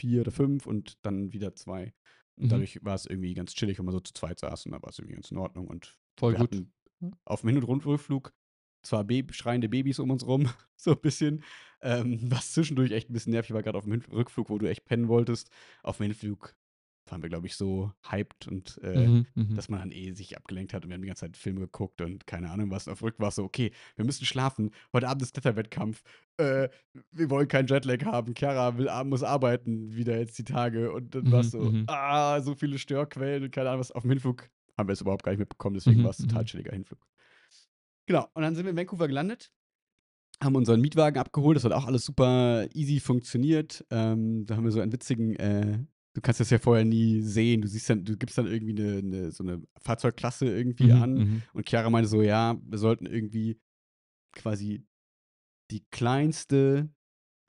vier oder fünf und dann wieder zwei. Und mhm. dadurch war es irgendwie ganz chillig, wenn man so zu zweit saß und da war es irgendwie ganz in Ordnung. Und Voll wir gut. hatten mhm. auf dem Hin- und Rundflug zwar Be schreiende Babys um uns rum, *laughs* so ein bisschen, ähm, was zwischendurch echt ein bisschen nervig war, gerade auf dem Rückflug, wo du echt pennen wolltest. Auf dem Hinflug waren wir, glaube ich, so hyped und äh, mhm, mhm, dass man dann eh sich abgelenkt hat und wir haben die ganze Zeit Filme geguckt und keine Ahnung was. Und auf Rück war es so, okay, wir müssen schlafen. Heute Abend ist Kletterwettkampf. Äh, wir wollen keinen Jetlag haben. Chiara will, muss arbeiten wieder jetzt die Tage. Und dann war es mhm, so, mhm. ah, so viele Störquellen und keine Ahnung was. Auf dem Hinflug haben wir es überhaupt gar nicht mitbekommen, deswegen war es total chilliger Hinflug. Genau, und dann sind wir in Vancouver gelandet haben unseren Mietwagen abgeholt. Das hat auch alles super easy funktioniert. Ähm, da haben wir so einen witzigen äh, du kannst das ja vorher nie sehen. Du siehst dann, du gibst dann irgendwie eine, eine so eine Fahrzeugklasse irgendwie mhm, an. Mhm. Und Chiara meinte so, ja, wir sollten irgendwie quasi die kleinste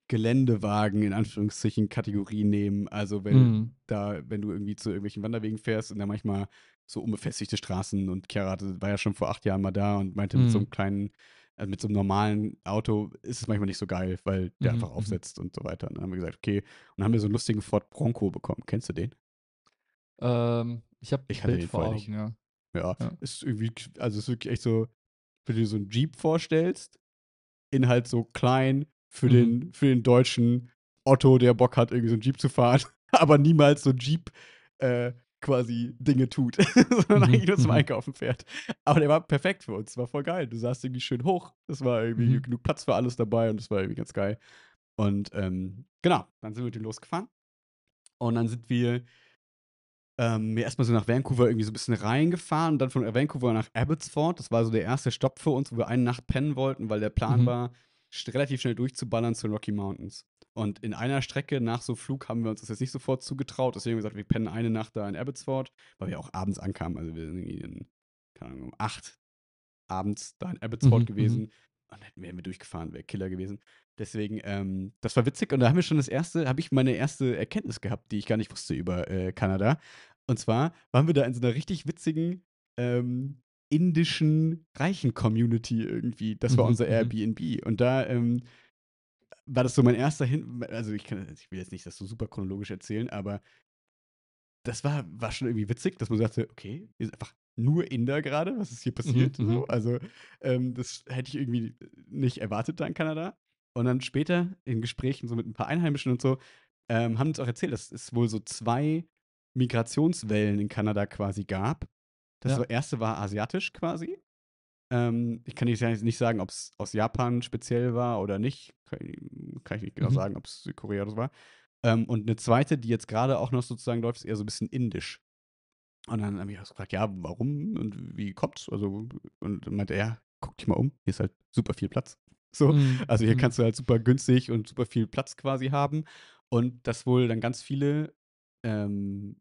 Geländewagen in Anführungszeichen Kategorie nehmen. Also wenn mhm. da, wenn du irgendwie zu irgendwelchen Wanderwegen fährst und da manchmal so unbefestigte Straßen und Chiara war ja schon vor acht Jahren mal da und meinte mit so mhm. einem kleinen also mit so einem normalen Auto ist es manchmal nicht so geil, weil der mhm. einfach mhm. aufsetzt und so weiter. Und dann haben wir gesagt, okay, und dann haben wir so einen lustigen Ford Bronco bekommen. Kennst du den? Ähm, ich habe ich den vor Augen, nicht. Ja. ja. Ja, ist irgendwie, also ist wirklich echt so, wenn du dir so einen Jeep vorstellst, in halt so klein für mhm. den für den deutschen Otto, der Bock hat, irgendwie so einen Jeep zu fahren, *laughs* aber niemals so ein Jeep äh, quasi Dinge tut, *laughs* sondern mhm, eigentlich nur zum mhm. Einkaufen fährt. Aber der war perfekt für uns, war voll geil. Du saßt irgendwie schön hoch, es war irgendwie mhm. genug Platz für alles dabei und es war irgendwie ganz geil. Und ähm, genau, dann sind wir mit dem losgefahren. Und dann sind wir ähm, erstmal so nach Vancouver irgendwie so ein bisschen reingefahren und dann von Vancouver nach Abbotsford. Das war so der erste Stopp für uns, wo wir eine Nacht pennen wollten, weil der Plan mhm. war, relativ schnell durchzuballern zu den Rocky Mountains. Und in einer Strecke nach so Flug haben wir uns das jetzt nicht sofort zugetraut. Deswegen haben wir gesagt, wir pennen eine Nacht da in Abbotsford, weil wir auch abends ankamen. Also wir sind irgendwie in, keine Ahnung, um acht abends da in Abbotsford mhm, mhm, gewesen. Mhm. Und dann wären wir durchgefahren, wäre Killer gewesen. Deswegen, ähm, das war witzig. Und da haben wir schon das erste, habe ich meine erste Erkenntnis gehabt, die ich gar nicht wusste über äh, Kanada. Und zwar waren wir da in so einer richtig witzigen ähm, indischen reichen Community irgendwie. Das war mhm, unser mhm. Airbnb. Und da ähm, war das so mein erster Hin. Also ich, kann, also ich will jetzt nicht das so super chronologisch erzählen, aber das war, war schon irgendwie witzig, dass man sagte, okay, ist einfach nur Inder gerade, was ist hier mhm, passiert? Mhm, so. Also ähm, das hätte ich irgendwie nicht erwartet da in Kanada. Und dann später in Gesprächen so mit ein paar Einheimischen und so ähm, haben uns auch erzählt, dass es wohl so zwei Migrationswellen in Kanada quasi gab. Das ja. erste war asiatisch quasi ähm, ich kann jetzt nicht sagen, ob es aus Japan speziell war oder nicht. Kann, kann ich nicht genau mhm. sagen, ob es Südkorea oder so war. Ähm, und eine zweite, die jetzt gerade auch noch sozusagen läuft, ist eher so ein bisschen indisch. Und dann habe ich auch gefragt, ja, warum und wie kommt's? Also, und dann meinte er, guck dich mal um, hier ist halt super viel Platz. *laughs* So, mhm. also hier mhm. kannst du halt super günstig und super viel Platz quasi haben. Und das wohl dann ganz viele ähm,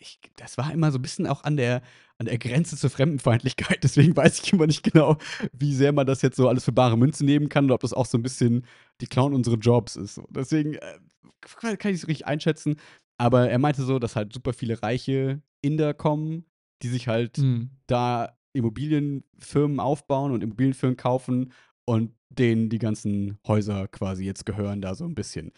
ich, das war immer so ein bisschen auch an der, an der Grenze zur Fremdenfeindlichkeit. *laughs* Deswegen weiß ich immer nicht genau, wie sehr man das jetzt so alles für bare Münze nehmen kann oder ob das auch so ein bisschen die Clown unserer Jobs ist. Deswegen äh, kann ich es richtig einschätzen. Aber er meinte so, dass halt super viele reiche Inder kommen, die sich halt mhm. da Immobilienfirmen aufbauen und Immobilienfirmen kaufen und denen die ganzen Häuser quasi jetzt gehören da so ein bisschen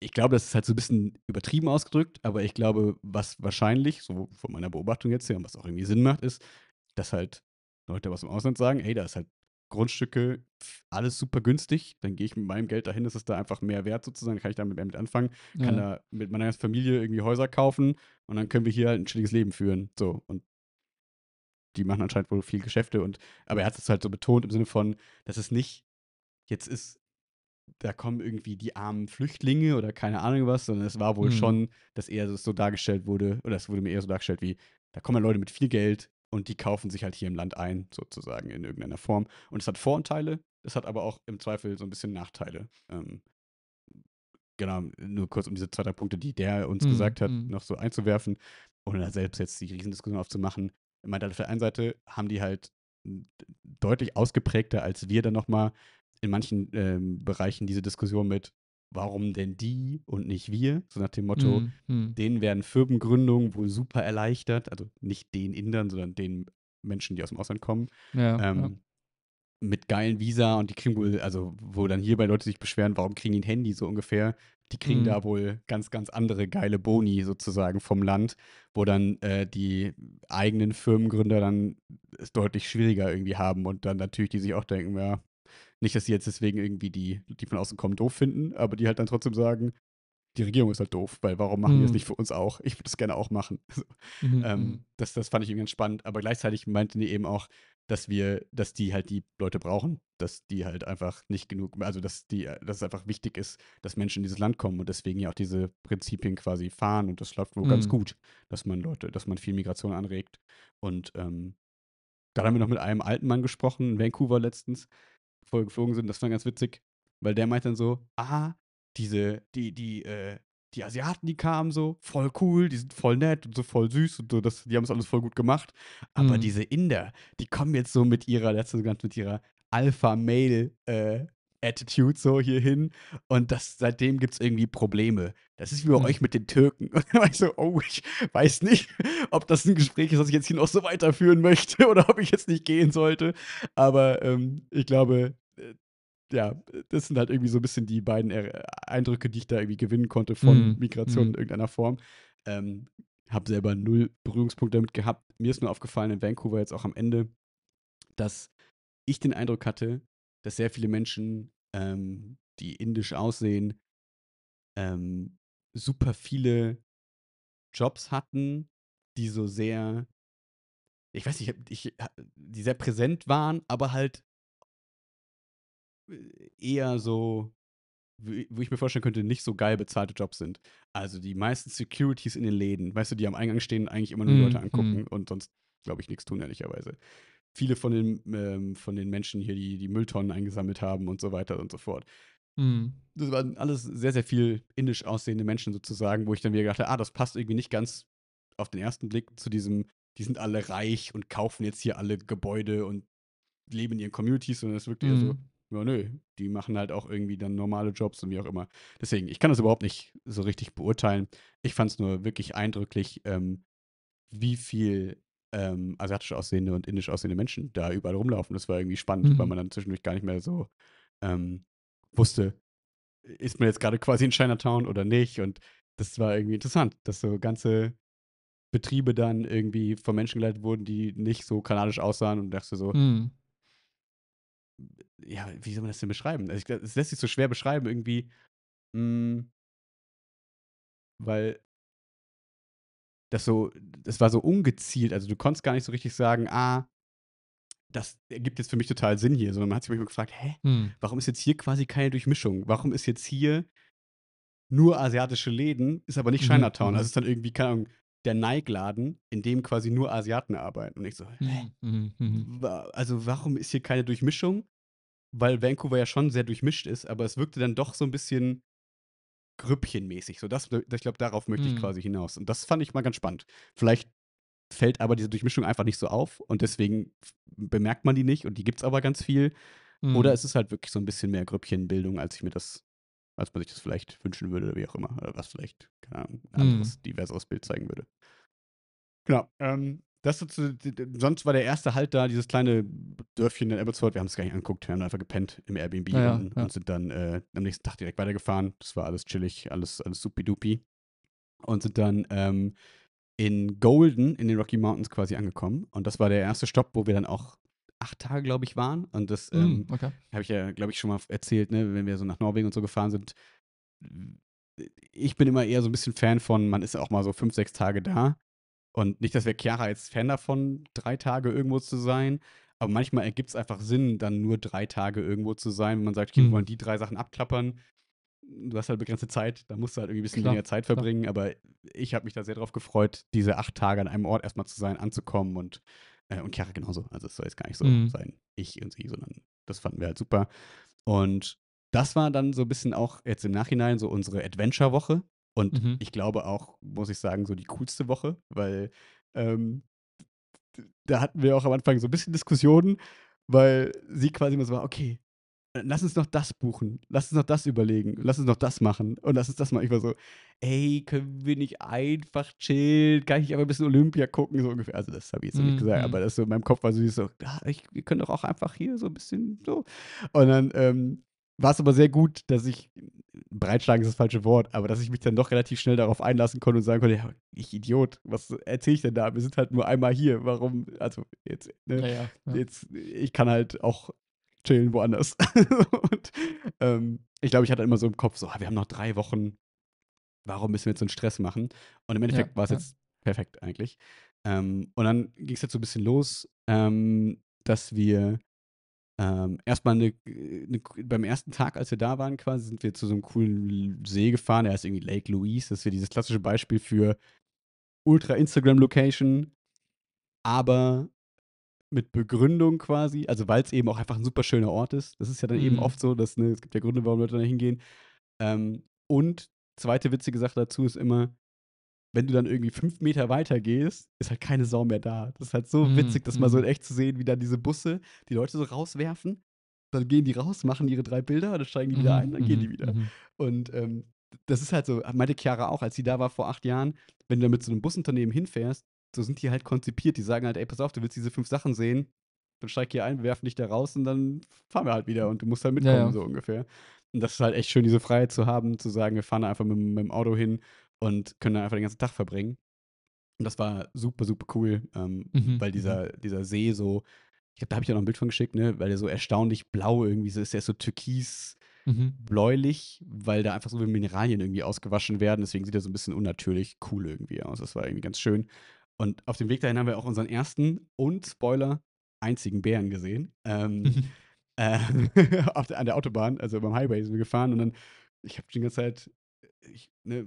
ich glaube, das ist halt so ein bisschen übertrieben ausgedrückt, aber ich glaube, was wahrscheinlich, so von meiner Beobachtung jetzt her und was auch irgendwie Sinn macht, ist, dass halt Leute aus dem Ausland sagen, ey, da ist halt Grundstücke, alles super günstig, dann gehe ich mit meinem Geld dahin, das ist da einfach mehr wert sozusagen, kann ich damit mehr mit anfangen, ja. kann da mit meiner ganzen Familie irgendwie Häuser kaufen und dann können wir hier halt ein chilliges Leben führen. So, und die machen anscheinend wohl viel Geschäfte und, aber er hat es halt so betont im Sinne von, dass es nicht, jetzt ist da kommen irgendwie die armen Flüchtlinge oder keine Ahnung was, sondern es war wohl mhm. schon, dass eher so dargestellt wurde, oder es wurde mir eher so dargestellt wie, da kommen halt Leute mit viel Geld und die kaufen sich halt hier im Land ein, sozusagen in irgendeiner Form. Und es hat Vor- es hat aber auch im Zweifel so ein bisschen Nachteile. Ähm, genau, nur kurz um diese zwei, drei Punkte, die der uns mhm. gesagt hat, hm. noch so einzuwerfen, ohne da selbst jetzt die Riesendiskussion aufzumachen. Ich meine, auf der einen Seite haben die halt deutlich ausgeprägter als wir dann nochmal in manchen ähm, Bereichen diese Diskussion mit, warum denn die und nicht wir? So nach dem Motto, mm, mm. denen werden Firmengründungen wohl super erleichtert, also nicht den Indern, sondern den Menschen, die aus dem Ausland kommen. Ja, ähm, ja. Mit geilen Visa und die kriegen wohl, also wo dann hierbei Leute sich beschweren, warum kriegen die ein Handy so ungefähr? Die kriegen mm. da mhm. wohl ganz, ganz andere geile Boni sozusagen vom Land, wo dann äh, die eigenen Firmengründer dann es deutlich schwieriger irgendwie haben und dann natürlich die sich auch denken, ja, nicht, dass sie jetzt deswegen irgendwie die, die von außen kommen, doof finden, aber die halt dann trotzdem sagen, die Regierung ist halt doof, weil warum machen mhm. wir es nicht für uns auch? Ich würde das gerne auch machen. Also, *laughs* mhm. ähm, mhm. das, das fand ich irgendwie ganz spannend, aber gleichzeitig meinten die eben auch, dass wir, dass die halt die Leute brauchen, dass die halt einfach nicht genug, also dass die, dass es einfach wichtig ist, dass Menschen in dieses Land kommen und deswegen ja auch diese Prinzipien quasi fahren und das läuft wohl mhm. ganz gut, dass man Leute, dass man viel Migration anregt. Und ähm, dann haben wir noch mit einem alten Mann gesprochen in Vancouver letztens, voll geflogen sind. Das war ganz witzig, weil der meint dann so, ah, diese, die, die, äh, die Asiaten, die kamen so, voll cool, die sind voll nett und so voll süß und so, das, die haben es alles voll gut gemacht. Aber mhm. diese Inder, die kommen jetzt so mit ihrer, letztens ganz mit ihrer Alpha-Male äh, Attitude so hier hin und das, seitdem gibt es irgendwie Probleme. Das ist wie bei mhm. euch mit den Türken. *laughs* Und dann war ich so, oh, ich weiß nicht, ob das ein Gespräch ist, das ich jetzt hier noch so weiterführen möchte *laughs* oder ob ich jetzt nicht gehen sollte. Aber ähm, ich glaube, äh, ja, das sind halt irgendwie so ein bisschen die beiden Eindrücke, die ich da irgendwie gewinnen konnte von mhm. Migration hm. in irgendeiner Form. Ähm, habe selber null Berührungspunkte damit gehabt. Mir ist nur aufgefallen in Vancouver jetzt auch am Ende, dass ich den Eindruck hatte, dass sehr viele Menschen, ähm, die indisch aussehen, ähm, super viele Jobs hatten, die so sehr, ich weiß nicht, ich, die sehr präsent waren, aber halt äh, eher so, wo ich mir vorstellen könnte, nicht so geil bezahlte Jobs sind. Also die meisten Securities in den Läden, weißt du, die am Eingang stehen eigentlich immer nur mm, Leute mhm, mhm. angucken und sonst, glaube ich, nichts tun, ehrlicherweise viele von den, ähm, von den Menschen hier, die die Mülltonnen eingesammelt haben und so weiter und so fort. Mhm. Das waren alles sehr, sehr viel indisch aussehende Menschen sozusagen, wo ich dann wieder dachte, ah, das passt irgendwie nicht ganz auf den ersten Blick zu diesem, die sind alle reich und kaufen jetzt hier alle Gebäude und leben in ihren Communities, sondern es wirkt eher so, hm. ja, nö, die machen halt auch irgendwie dann normale Jobs und wie auch immer. Deswegen, ich kann das überhaupt nicht so richtig beurteilen. Ich fand es nur wirklich eindrücklich, ähm, wie viel ähm, asiatisch aussehende und indisch aussehende Menschen da überall rumlaufen. Das war irgendwie spannend, mhm. weil man dann zwischendurch gar nicht mehr so ähm, wusste, ist man jetzt gerade quasi in Chinatown oder nicht. Und das war irgendwie interessant, dass so ganze Betriebe dann irgendwie von Menschen geleitet wurden, die nicht so kanadisch aussahen und dachte so, mhm. ja, wie soll man das denn beschreiben? Also es lässt sich so schwer beschreiben, irgendwie, mh, mm, weil das so, das war so ungezielt. Also du konntest gar nicht so richtig sagen, ah, das ergibt jetzt für mich total Sinn hier, sondern man hat sich manchmal gefragt, hä, hm. warum ist jetzt hier quasi keine Durchmischung? Warum ist jetzt hier nur asiatische Läden, ist aber nicht mhm, Chinatown? Mhm. Also ist dann irgendwie, keine Ahnung, der Nike-Laden, in dem quasi nur Asiaten arbeiten. Und ich so, hä? Mhm. mhm, mhm. Also warum ist hier keine Durchmischung? Weil Vancouver ja schon sehr durchmischt ist, aber es wirkte dann doch so ein bisschen grüppchenmäßig. So das, ich glaube, darauf möchte ich mhm. quasi hinaus. Und das fand ich mal ganz spannend. Vielleicht fällt aber diese Durchmischung einfach nicht so auf und deswegen bemerkt man die nicht und die gibt es aber ganz viel. Mhm. Oder es ist halt wirklich so ein bisschen mehr Grüppchenbildung, als ich mir das, als man sich das vielleicht wünschen würde oder wie auch immer. Oder was vielleicht, keine Ahnung, ein mhm. anderes, mhm. diverseres Bild zeigen würde. Genau. Ähm, das so sonst war der erste Halt da, dieses kleine Dörfchen in Abbotsford. Wir haben es gar nicht angeguckt, wir haben einfach gepennt im Airbnb ja, und, ja. und, sind dann äh, am nächsten Tag direkt weitergefahren. Das war alles chillig, alles, alles supidupi. Und sind dann ähm, in Golden in den Rocky Mountains quasi angekommen. Und das war der erste Stopp, wo wir dann auch acht Tage, glaube ich, waren. Und das mm, okay. habe ich ja, glaube ich, schon mal erzählt, ne? wenn wir so nach Norwegen und so gefahren sind. Ich bin immer eher so ein bisschen Fan von, man ist auch mal so fünf, sechs Tage da und nicht, dass wir Chiara jetzt Fan davon, drei Tage irgendwo zu sein, aber manchmal ergibt es einfach Sinn, dann nur drei Tage irgendwo zu sein, wenn man sagt, okay, mhm. wir wollen die drei Sachen abklappern. Du hast halt begrenzte Zeit, da musst du halt irgendwie ein bisschen weniger Zeit verbringen, klar. aber ich habe mich da sehr drauf gefreut, diese acht Tage an einem Ort erstmal zu sein, anzukommen und, äh, und Chiara genauso. Also es soll jetzt gar nicht so mhm. sein, ich und sie, sondern das fanden wir halt super. Und das war dann so ein bisschen auch jetzt im Nachhinein so unsere Adventure-Woche, und mhm. ich glaube auch, muss ich sagen, so die coolste Woche, weil ähm, da hatten wir auch am Anfang so ein bisschen Diskussionen, weil sie quasi immer so war, okay, lass uns noch das buchen, lass uns noch das überlegen, lass uns noch das machen und lass uns das machen. Ich war so, ey, können wir nicht einfach chillen? Kann ich nicht aber ein bisschen Olympia gucken, so ungefähr. Also das habe ich jetzt mm nicht mhm, gesagt, mhm. aber das so in meinem Kopf war so, so ja, ich, wir können doch auch einfach hier so ein bisschen so. Und dann ähm, war es aber sehr gut, dass ich, breitschlagen ist das falsche Wort, aber dass ich mich dann doch relativ schnell darauf einlassen konnte und sagen konnte, ja, ich Idiot, was erzähle ich denn da? Wir sind halt nur einmal hier, warum, also jetzt, ne, ja, ja, jetzt, ich kann halt auch chillen woanders. *laughs* und ähm, ich glaube, ich hatte immer so im Kopf so, ah, wir haben noch drei Wochen, warum müssen wir jetzt so einen Stress machen? Und im Endeffekt war es jetzt perfekt eigentlich. Ähm, und dann ging es jetzt so ein bisschen los, ähm, dass wir ähm, erstmal eine, eine, beim ersten Tag, als wir da waren, quasi, sind wir zu so einem coolen See gefahren, der heißt irgendwie Lake Louise. Das ist ja dieses klassische Beispiel für Ultra-Instagram-Location, aber mit Begründung quasi, also weil es eben auch einfach ein super schöner Ort ist. Das ist ja dann mhm. eben oft so, dass ne, es gibt ja Gründe, warum Leute da hingehen. Ähm, und zweite witzige Sache dazu ist immer, wenn du dann irgendwie fünf Meter weiter gehst, ist halt keine Sau mehr da. Das ist halt so mhm. witzig, das mal so in mhm. echt zu sehen, wie dann diese Busse die Leute so rauswerfen. Dann gehen die raus, machen ihre drei Bilder, dann steigen die wieder mhm, ein, dann gehen die mhm, wieder. Und ähm, das ist halt so, meinte Chiara auch, als sie da war vor acht Jahren, wenn du dann mit so einem Busunternehmen hinfährst, so sind die halt konzipiert. Die sagen halt, ey, pass auf, du willst diese fünf Sachen sehen, dann steig hier ein, wir werfen dich da raus und dann fahren wir halt wieder und du musst halt mitkommen, ja, ja. so ungefähr. Und das ist halt echt schön, diese Freiheit zu haben, zu sagen, wir fahren einfach mit, mit dem Auto hin und können dann einfach den ganzen Tag verbringen. Und das war super, super cool, ähm, mhm. weil dieser, mhm. dieser See so, ich glaube, da habe ich ja noch ein Bild von geschickt, ne, weil der so erstaunlich blau irgendwie so ist, der ist so türkis, mhm. bläulich, weil da einfach so viele Mineralien irgendwie ausgewaschen werden. Deswegen sieht er so ein bisschen unnatürlich cool irgendwie aus. Das war irgendwie ganz schön. Und auf dem Weg dahin haben wir auch unseren ersten und Spoiler einzigen Bären gesehen. Ähm, mhm. *laughs* äh, *laughs* der, an der Autobahn, also beim Highway sind wir gefahren und dann, ich habe die ganze Zeit ich, ne,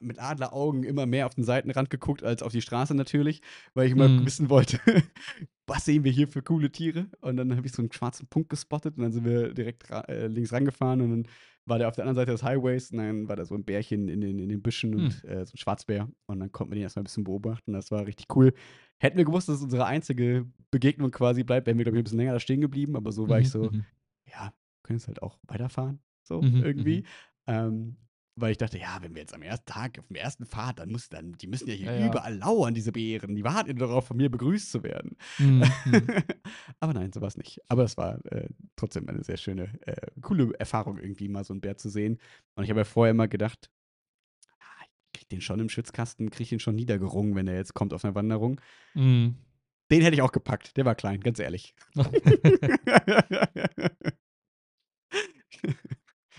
mit Adleraugen immer mehr auf den Seitenrand geguckt als auf die Straße natürlich, weil ich immer mm. wissen wollte, *laughs* was sehen wir hier für coole Tiere? Und dann habe ich so einen schwarzen Punkt gespottet und dann sind wir direkt ra äh, links rangefahren und dann war der auf der anderen Seite des Highways und dann war da so ein Bärchen in den, in den Büschen mm. und hm. äh, so ein Schwarzbär und dann konnten wir den erstmal ein bisschen beobachten. Das war richtig cool. Hätten wir gewusst, dass es unsere einzige Begegnung quasi bleibt, wären wir, glaube ich, ein bisschen länger da stehen geblieben, aber so war mm -hmm. ich mhm, so, mhm. ja, können es halt auch weiterfahren, so -hmm. irgendwie. Mhm. Ähm, weil ich dachte, ja, wenn wir jetzt am ersten Tag, auf dem ersten Fahrt, dann muss dann, die müssen ja hier ja, überall ja. lauern, diese Beeren. Die warten darauf, von mir begrüßt zu werden. Mhm, *laughs* mhm. Aber nein, so war es nicht. Aber es war äh, trotzdem eine sehr schöne, äh, coole Erfahrung, irgendwie mal so einen Bär zu sehen. Und ich habe ja vorher immer gedacht, ah, ich krieg den schon im Schützkasten, kriege den schon niedergerungen, wenn er jetzt kommt auf einer Wanderung. Mhm. Den hätte ich auch gepackt. Der war klein, ganz ehrlich. *laughs* *laughs*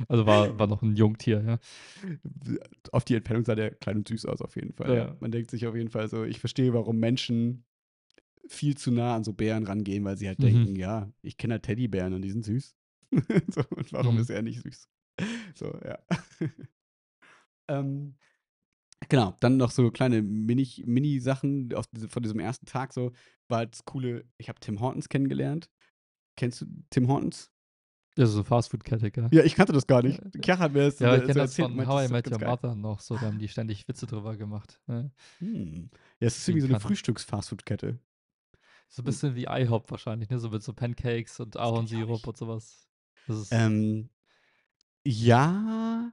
Also war, war noch ein Jungtier, ja. Auf die Entfernung sah der klein und süß aus, auf jeden Fall. Ja. Ja. Man denkt sich auf jeden Fall so, ich verstehe, warum Menschen viel zu nah an so Bären rangehen, weil sie halt mhm. denken, ja, ich kenne halt Teddybären und die sind süß. *laughs* so, und warum mhm. ist er nicht süß? So, ja. *laughs* ähm, genau, dann noch so kleine Mini-Sachen Mini von diesem ersten Tag so, war halt das coole, ich habe Tim Hortons kennengelernt. Kennst du Tim Hortons? Das ist eine Fastfood-Kette, gell? Ja, ich kannte das gar nicht. Chiara hat mir das Ja, ich kenne so das erzählt, von How I Met Your Mother noch so, da haben die ständig Witze drüber gemacht. Ne? Hm. Ja, es ist irgendwie so eine Frühstücks-Fastfood-Kette. So ein bisschen wie IHOP wahrscheinlich, ne? So mit so Pancakes und Ahornsirup und sowas. Ähm, ja,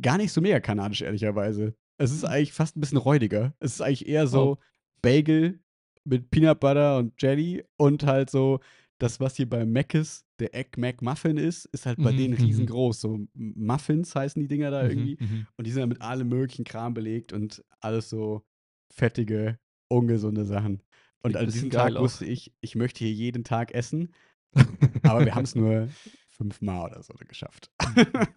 gar nicht so mega kanadisch, ehrlicherweise. Es ist hm. eigentlich fast ein bisschen räudiger. Es ist eigentlich eher so oh. Bagel mit Peanut Butter und Jelly und halt so das, was hier bei ist, der Egg McMuffin ist, ist halt bei mhm, denen mhm. riesengroß. So Muffins heißen die Dinger da mhm, irgendwie. Mhm. Und die sind dann mit allem möglichen Kram belegt und alles so fettige, ungesunde Sachen. Und an diesem Tag wusste ich, ich möchte hier jeden Tag essen, *laughs* aber wir haben es nur fünfmal oder so geschafft. *laughs*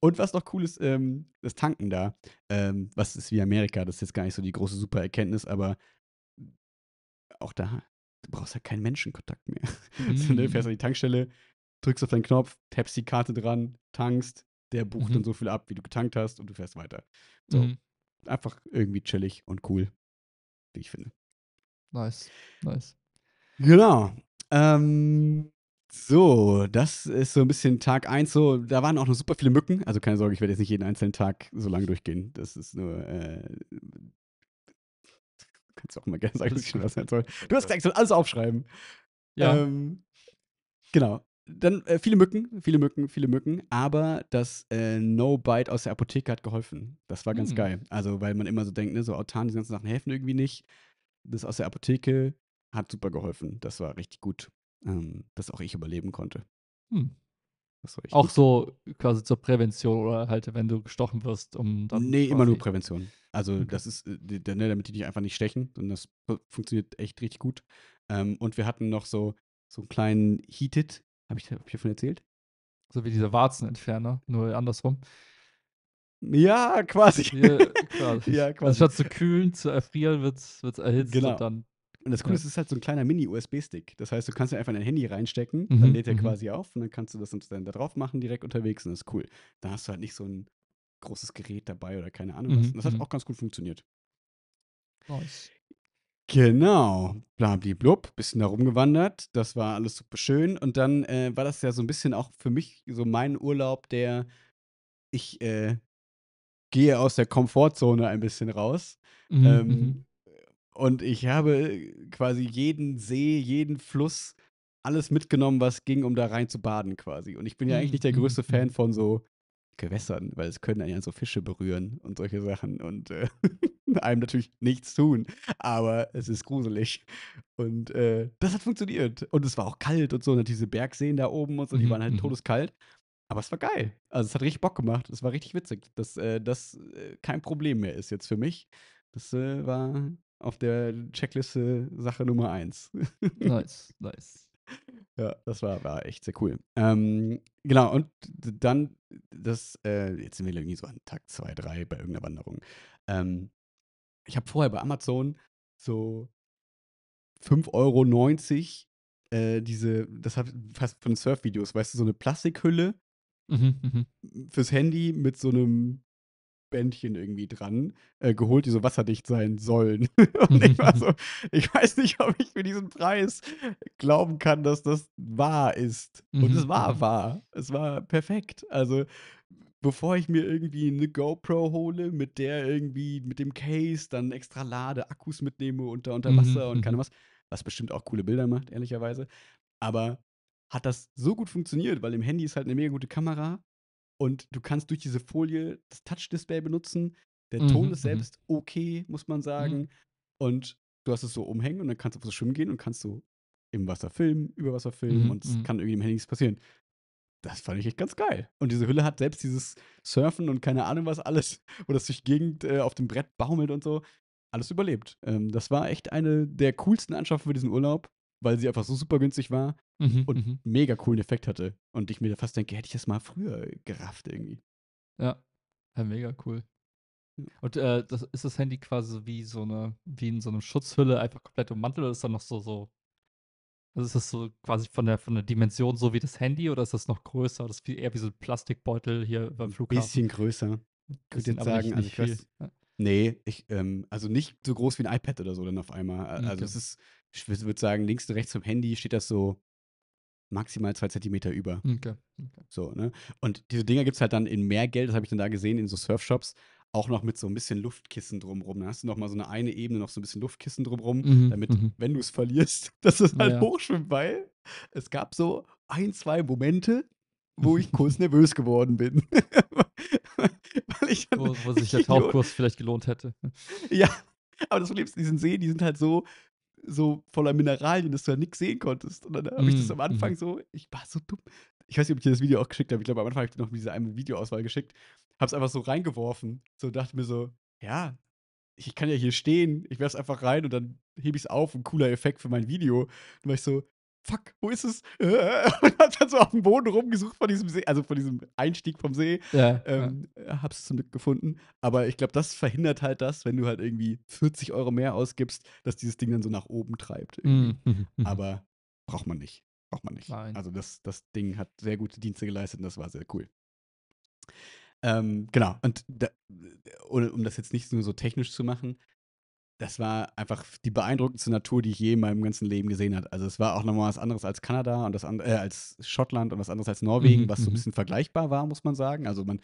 Und was noch cool ist, ähm, das Tanken da. Ähm, was ist wie Amerika? Das ist jetzt gar nicht so die große super Erkenntnis, aber auch da du brauchst ja halt keinen Menschenkontakt mehr. *laughs* Mhm. So, ne, fährst an die Tankstelle, drückst auf deinen Knopf, tappst die Karte dran, tankst, der bucht mhm. dann so viel ab, wie du getankt hast und du fährst weiter. So, mhm. einfach irgendwie chillig und cool, wie ich finde. Nice, nice. Genau. Ähm, so, das ist so ein bisschen Tag 1. So, da waren auch noch super viele Mücken. Also keine Sorge, ich werde jetzt nicht jeden einzelnen Tag so lange durchgehen. Das ist nur äh, Kannst du auch mal gerne sagen, dass ich schon was sein soll. Du hast gesagt, ich soll alles aufschreiben. Ja. Ähm, genau. Dann äh, viele Mücken, viele Mücken, viele Mücken. Aber das äh, No-Bite aus der Apotheke hat geholfen. Das war ganz mhm. geil. Also, weil man immer so denkt, ne, so autan, die ganzen Sachen helfen irgendwie nicht. Das aus der Apotheke hat super geholfen. Das war richtig gut, ähm, dass auch ich überleben konnte. Mhm. Auch so quasi zur Prävention oder halt, wenn du gestochen wirst, um dann. Nee, immer nur Prävention. Also okay. das ist, äh, ne, damit die dich einfach nicht stechen. sondern das funktioniert echt richtig gut. Ähm, und wir hatten noch so, so einen kleinen Heated, habe ich, hab davon erzählt? So wie dieser Warzenentferner, nur andersrum. Ja, quasi. Ja, quasi. *laughs* ja, also quasi. Anstatt zu kühlen, zu erfrieren, wird es erhitzt genau. und dann und das Coole ist, es ist halt so ein kleiner Mini-USB-Stick. Das heißt, du kannst ihn einfach in dein Handy reinstecken, mhm, dann lädt er mhm. quasi auf und dann kannst du das dann da drauf machen, direkt unterwegs und das ist cool. Da hast du halt nicht so ein großes Gerät dabei oder keine Ahnung was. Mhm, und das hat mhm. auch ganz gut funktioniert. Nice. Genau, blub, bisschen da rumgewandert, das war alles super schön. Und dann äh, war das ja so ein bisschen auch für mich so mein Urlaub, der ich äh, gehe aus der Komfortzone ein bisschen raus. Mhm. Ähm, und ich habe äh, quasi jeden See, jeden Fluss, alles mitgenommen, was ging, um da rein zu baden quasi. Und ich bin ja hm, eigentlich nicht der hm, größte hm. Fan von so Gewässern, weil es können ja so Fische berühren und solche Sachen und äh, *laughs* einem natürlich nichts tun, aber es ist gruselig. Und äh, das hat funktioniert. Und es war auch kalt und so, und ne? diese Bergseen da oben und so, die mhm, waren halt mhm. todeskalt. Aber es war geil. Also es hat richtig Bock gemacht. Es war richtig witzig, dass äh, das äh, kein Problem mehr ist jetzt für mich. Das äh, war auf der Checkliste Sache Nummer 1. *laughs* nice, nice. Ja, das war, war echt sehr cool. Ähm, genau, und dann, das, äh, jetzt sind wir irgendwie so an Tag 2, 3 bei irgendeiner Wanderung. Ähm, ich habe vorher bei Amazon so 5,90 Euro äh, diese, das hat fast von Surf-Videos, weißt du, so eine Plastikhülle mhm, mhm. fürs Handy mit so einem Bändchen irgendwie dran äh, geholt, die so wasserdicht sein sollen. *laughs* und ich war so, *laughs* ich weiß nicht, ob ich für diesen Preis glauben kann, dass das wahr ist. Und es war mhm. wahr. Es war perfekt. Also bevor ich mir irgendwie eine GoPro hole, mit der irgendwie mit dem Case dann extra lade, Akkus mitnehme und da unter mhm, Wasser und keine was, mhm. was bestimmt auch coole Bilder macht, ehrlicherweise. Aber hat das so gut funktioniert, weil im Handy ist halt eine mega gute Kamera und du kannst durch diese Folie das Touch-Display benutzen. Der mhm, Ton ist mhm. selbst okay, muss man mhm. sagen. Mhm. Und du hast es so umhängen und dann kannst du auf so schwimmen gehen und kannst so im Wasser filmen, über Wasser filmen mhm, und es mhm. kann irgendwie im Handy nichts passieren. Das fand ich echt ganz geil. Und diese Hülle hat selbst dieses Surfen und keine Ahnung was alles, *laughs* wo das durch Gegend äh, auf dem Brett baumelt und so, alles überlebt. Ähm, das war echt eine der coolsten Anschaffungen für diesen Urlaub weil sie einfach so super günstig war mhm, und einen mhm. mega coolen Effekt hatte. Und ich mir fast denke, hätte ich das mal früher gerafft irgendwie. Ja, ja mega cool. Und äh, das, ist das Handy quasi wie so eine, wie in so einer Schutzhülle einfach komplett ummantelt oder ist da noch so, so, also ist das so quasi von der, von der Dimension so wie das Handy oder ist das noch größer? Das ist viel eher wie so ein Plastikbeutel hier beim Flughafen. Bisschen größer. Ich würde jetzt sagen, nicht, also ich weiß, Nee, ich, ähm, also nicht so groß wie ein iPad oder so dann auf einmal. Also okay. es ist, ich würde sagen, links und rechts vom Handy steht das so maximal zwei Zentimeter über. Okay. okay. So, ne? Und diese Dinger gibt es halt dann in mehr Geld, das habe ich dann da gesehen, in so Surfshops, auch noch mit so ein bisschen Luftkissen drumrum. Da hast du noch mal so eine eine Ebene, noch so ein bisschen Luftkissen drumrum, mhm, damit, mhm. wenn du es verlierst, *laughs* dass es halt ja. hochschwimmt, weil es gab so ein, zwei Momente, wo ich *laughs* kurz nervös geworden bin. *laughs* *laughs* Weil ich wo, wo sich der *laughs* Tauchkurs vielleicht gelohnt hätte. *laughs* Ja, aber das Problem ist, die Seen, die sind halt so, so voller Mineralien, dass du ja halt nichts sehen konntest. Und dann habe ich das mm, am Anfang mhm. so, ich war so dumm. Ich weiß nicht, ob ich dir das Video auch geschickt habe. Ich glaube, am Anfang habe ich dir noch diese eine Videoauswahl geschickt. Habe es einfach so reingeworfen. So dachte mir so, ja, ich kann ja hier stehen. Ich werfe es einfach rein und dann hebe ich es auf. Ein cooler Effekt für mein Video. Dann war ich so, fuck, wo ist es? *laughs* Und hat dann so auf dem Boden rumgesucht von diesem See, also von diesem Einstieg vom See. Ja, ähm, ja. Hab's zum Glück gefunden. Aber ich glaube, das verhindert halt das, wenn du halt irgendwie 40 Euro mehr ausgibst, dass dieses Ding dann so nach oben treibt. Mhm, mhm, mhm. Aber braucht man nicht. Braucht man nicht. Nein. Also das, das Ding hat sehr gute Dienste geleistet und das war sehr cool. Ähm, genau, und da, um das jetzt nicht nur so technisch zu machen, das war einfach die beeindruckendste Natur, die ich je in meinem ganzen Leben gesehen habe. Also es war auch nochmal was anderes als Kanada und das andere äh, als Schottland und was anderes als Norwegen, mhm, was so ein mhm. bisschen vergleichbar war, muss man sagen. Also man,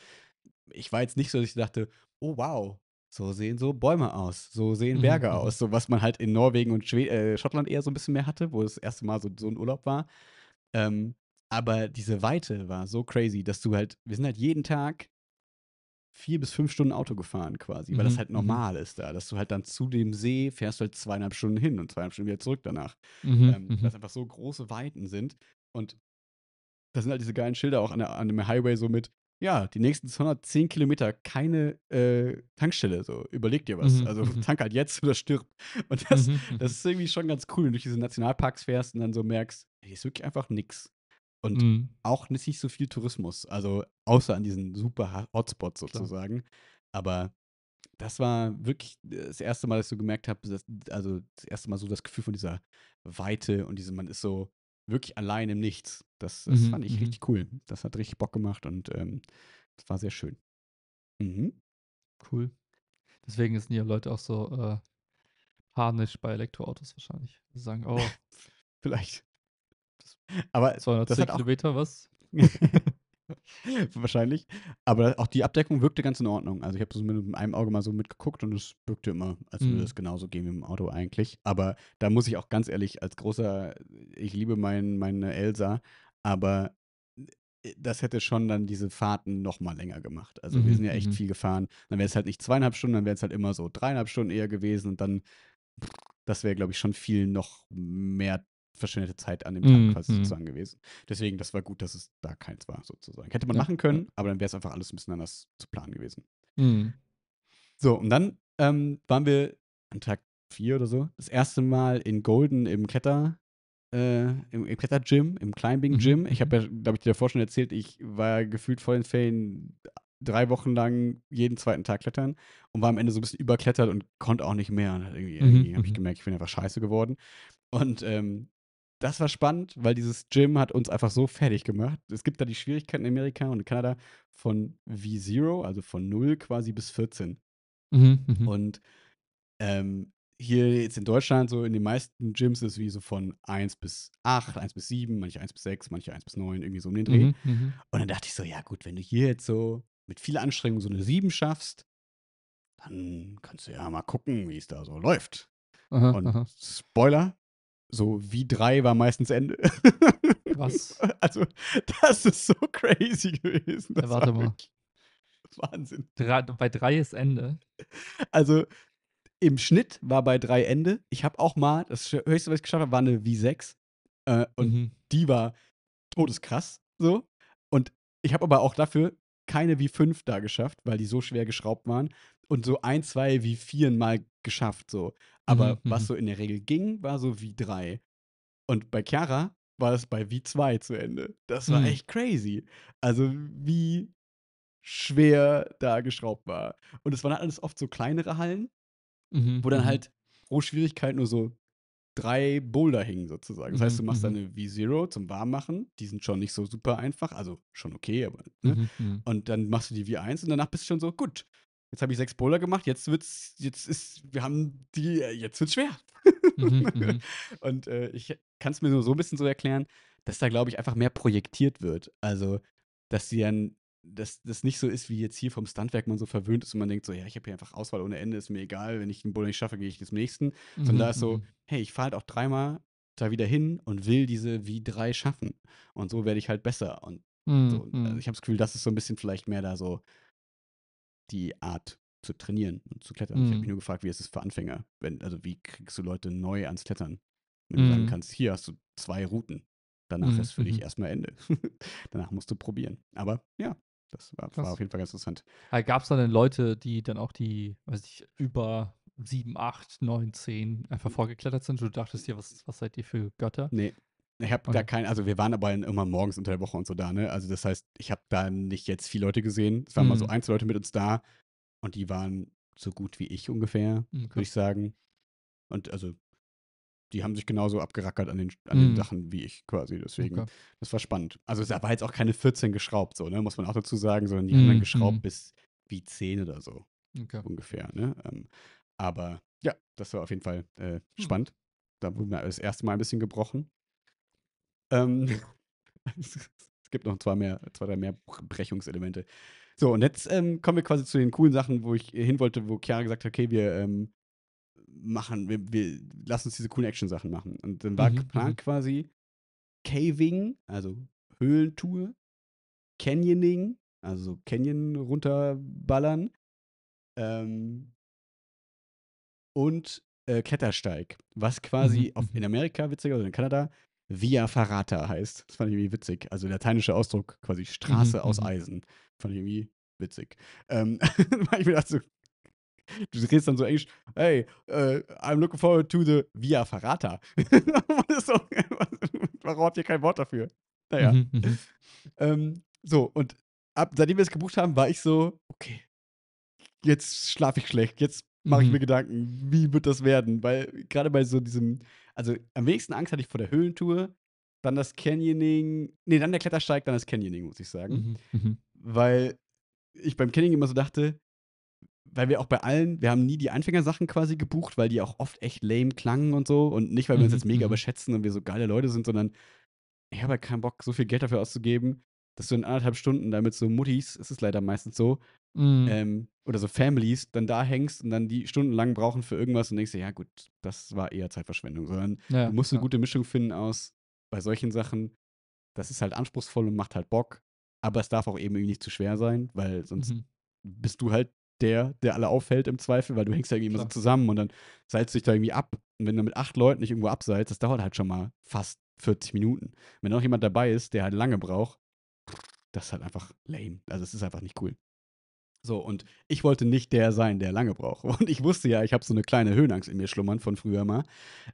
ich war jetzt nicht so, dass ich dachte, oh wow, so sehen so Bäume aus, so sehen mhm, Berge mhm. aus, so was man halt in Norwegen und Schwe äh, Schottland eher so ein bisschen mehr hatte, wo das erste Mal so, so ein Urlaub war. Ähm, aber diese Weite war so crazy, dass du halt, wir sind halt jeden Tag vier bis fünf Stunden Auto gefahren quasi, weil mhm. das halt mhm. normal ist da, dass du halt dann zu dem See fährst halt zweieinhalb Stunden hin und zweieinhalb Stunden wieder zurück danach. Mhm. Ähm, mhm. Dass einfach so große Weiten sind und da sind halt diese geilen Schilder auch an, der, an dem Highway so mit, ja, die nächsten 210 Kilometer keine äh, Tankstelle, so überleg dir was. Mhm. Also mhm. tank halt jetzt oder stirb. Und das, mhm, das ist irgendwie schon ganz cool, wenn du durch diese Nationalparks fährst und dann so merkst, hier ist wirklich einfach nichts und mhm. auch nicht so viel Tourismus, also außer an diesen super Hotspots sozusagen. Klar. Aber das war wirklich äh, das erste Mal, dass ich so gemerkt habe, also das erste Mal so das Gefühl von dieser Weite und diesem, man ist so wirklich allein im Nichts. Das, das mhm. fand ich mhm. richtig cool. Das hat richtig Bock gemacht und ähm, das war sehr schön. Mhm. Cool. Deswegen sind ja Leute auch so äh, harnisch bei Elektroautos wahrscheinlich. Sie sagen, *laughs* oh, vielleicht. Aber 210 Kilometer, was? *laughs* Wahrscheinlich. Aber auch die Abdeckung wirkte ganz in Ordnung. Also ich habe so mit einem Auge mal so mitgeguckt und es wirkte immer, als würde mhm. es mm. genauso gehen wie im Auto eigentlich. Aber da muss ich auch ganz ehrlich, als großer, ich liebe mein, meine Elsa, aber äh, das hätte schon dann diese Fahrten noch mal länger gemacht. Also mhm. wir sind ja echt mhm. viel gefahren. Dann wäre es halt nicht zweieinhalb Stunden, dann wäre es halt immer so dreieinhalb Stunden eher gewesen und dann, das wäre, glaube ich, schon viel noch mehr verschwendete Zeit an dem mhm, Tag mm, quasi mm. sozusagen gewesen. Deswegen, das war gut, dass es da keins war, sozusagen. Hätte man ja. machen können, aber dann wäre es einfach alles ein bisschen anders zu planen gewesen. Mm. So, und dann ähm, waren wir an Tag 4 oder so, das erste Mal in Golden im Kletter, äh, im, im Klettergym, im Climbing Gym. Mhm, ich habe mhm. ja, glaube ich, dir davor schon erzählt, ich war ja gefühlt voll in Fällen drei Wochen lang jeden zweiten Tag klettern und war am Ende so ein bisschen überklettert und konnte auch nicht mehr. Und irgendwie, irgendwie habe ich gemerkt, ich bin einfach scheiße geworden. Und ähm, das war spannend, weil dieses Gym hat uns einfach so fertig gemacht. Es gibt da die Schwierigkeiten in Amerika und in Kanada von V0, also von 0 quasi bis 14. Mhm, mhm, Und ähm, hier jetzt in Deutschland, so in den meisten Gyms ist es wie so von 1 bis 8, 1 bis 7, manche 1 bis 6, manche 1 bis 9, irgendwie so um den Dreh. Mhm, mhm, Und dann dachte ich so, ja gut, wenn du hier jetzt so mit viel Anstrengung so eine 7 schaffst, dann kannst du ja mal gucken, wie es da so läuft. Aha, und aha. Spoiler, so wie drei war meistens Ende. *laughs* Was? Also, das ist so crazy gewesen. Ja, warte mal. Wahnsinn. Drei, bei drei ist Ende. Also, im Schnitt war bei drei Ende. Ich habe auch mal, das höchste, was ich geschafft habe, war eine V6. Äh, und mhm. die war todeskrass. So. Und ich habe aber auch dafür keine V5 da geschafft, weil die so schwer geschraubt waren. Und so ein, zwei V4 mal geschafft. So. Aber mhm. was mhm. so in der Regel ging, war so wie drei. Und bei Chiara war es bei wie zwei zu Ende. Das war mhm. echt crazy. Also wie schwer da geschraubt war. Und es waren halt alles oft so kleinere Hallen, mhm. wo dann mhm. halt pro Schwierigkeit nur so drei Boulder hingen sozusagen. Das heißt, mhm, du machst dann eine V-Zero zum Warmmachen. Die sind schon nicht so super einfach, also schon okay, aber ne? Und dann machst du die V1 und danach bist du schon so, gut, jetzt habe ich sechs Bowler gemacht, jetzt wird's, jetzt ist, wir haben die, äh, jetzt wird's schwer. Mhm, mhm. *laughs* und äh, ich kann es mir nur so ein bisschen so erklären, dass da, glaube ich, einfach mehr projektiert wird. Also, dass sie dann, dass das nicht so ist, wie jetzt hier vom Stuntwerk man so verwöhnt ist und man denkt so, ja, ich habe hier einfach Auswahl ohne Ende, ist mir egal, wenn ich den Bowler nicht schaffe, gehe ich zum nächsten. Sondern mhm, da ist so, mhm. hey, ich fahre halt auch dreimal da wieder hin und will diese wie drei schaffen. Und so werde ich halt besser. Und so, also ich habe das Gefühl, das ist so ein bisschen vielleicht mehr da so die Art zu trainieren und zu klettern. Mhm. Ich habe mich nur gefragt, wie ist es für Anfänger? Wenn, also wie kriegst du Leute neu ans Klettern? Wenn mhm. du sagen mhm. kannst, hier hast du zwei Routen. Danach mhm. ist für dich mhm. erstmal Ende. *laughs* Danach musst du probieren. Aber ja, das war, war auf jeden Fall ganz interessant. Äh, Gab es dann Leute, die dann auch die, weiß ich, über 7, 8, 9, 10 einfach vorgeklettert sind? Du dachtest dir, was, was seid ihr für Götter? Nee, ich habe okay. da keinen, also wir waren aber immer morgens unter der Woche und so da, ne? Also das heißt, ich habe da nicht jetzt viele Leute gesehen. Es waren mhm. mal so mhm. ein, zwei Leute mit uns da und die waren so gut wie ich ungefähr, okay. würde ich sagen. Und also die haben sich genauso abgerackert an den, an den mhm. Sachen wie ich quasi. Deswegen, okay. das war spannend. Also da war jetzt auch keine 14 geschraubt, so, ne? Muss man auch dazu sagen, sondern die mhm. haben dann geschraubt mhm. bis wie 10 oder so. Okay. Ungefähr, ne? Ähm, aber ja, das war auf jeden Fall äh, hm. spannend. Da wurden wir das erste Mal ein bisschen gebrochen. Ähm, *laughs* es gibt noch zwei, mehr, zwei, drei mehr Brechungselemente. So, und jetzt ähm, kommen wir quasi zu den coolen Sachen, wo ich hin wollte, wo Chiara gesagt hat, okay, wir ähm, machen, wir, wir lassen uns diese coolen Action-Sachen machen. Und dann war mhm, geplant mhm. quasi Caving, also Höhlentour, Canyoning, also Canyon runterballern ähm, und äh, Klettersteig, was quasi mhm. auf, mhm. in Amerika, witziger, also in Kanada, Via Ferrata heißt. Das fand ich irgendwie witzig. Also lateinischer Ausdruck, quasi mhm, Straße mhm. aus Eisen. Fand ich irgendwie witzig. Ähm, *laughs* weil ich mir dachte, so, du redest dann so Englisch, hey, uh, I'm looking forward to the Via Ferrata. warum habt ihr kein Wort dafür? Naja. Mhm, mhm, ähm, so, und ab, seitdem wir es gebucht haben, war ich so, okay, jetzt schlafe ich schlecht, jetzt mache ich mir mhm. Gedanken, wie wird das werden? Weil gerade bei so diesem also am wenigsten Angst hatte ich vor der Höhlentour, dann das Canyoning, nee, dann der Klettersteig, dann das Canyoning, muss ich sagen. Mhm, mhm, weil ich beim Canyoning immer so dachte, weil wir auch bei allen, wir haben nie die Anfängersachen quasi gebucht, weil die auch oft echt lame klangen und so. Und nicht, weil wir uns mhm, jetzt mega mhm. überschätzen und wir so geile Leute sind, sondern ich habe halt keinen Bock, so viel Geld dafür auszugeben, dass du in anderthalb Stunden damit so Muttis, es ist leider meistens so, mhm. ähm, oder so Families dann da hängst und dann die stundenlang brauchen für irgendwas und denkst dir, ja gut, das war eher Zeitverschwendung, sondern ja, du musst klar. eine gute Mischung finden aus bei solchen Sachen, das ist halt anspruchsvoll und macht halt Bock, aber es darf auch eben irgendwie nicht zu schwer sein, weil sonst mhm. bist du halt der, der alle auffällt im Zweifel, weil du hängst ja irgendwie immer so zusammen und dann seilst du dich da irgendwie ab. Und wenn du mit acht Leuten nicht irgendwo abseilst, das dauert halt schon mal fast 40 Minuten. Wenn da noch jemand dabei ist, der halt lange braucht, das ist halt einfach lame. Also es ist einfach nicht cool. So, und ich wollte nicht der sein, der lange braucht. *laughs* Und ich wusste ja, ich habe so eine kleine Höhenangst in mir schlummern von früher mal.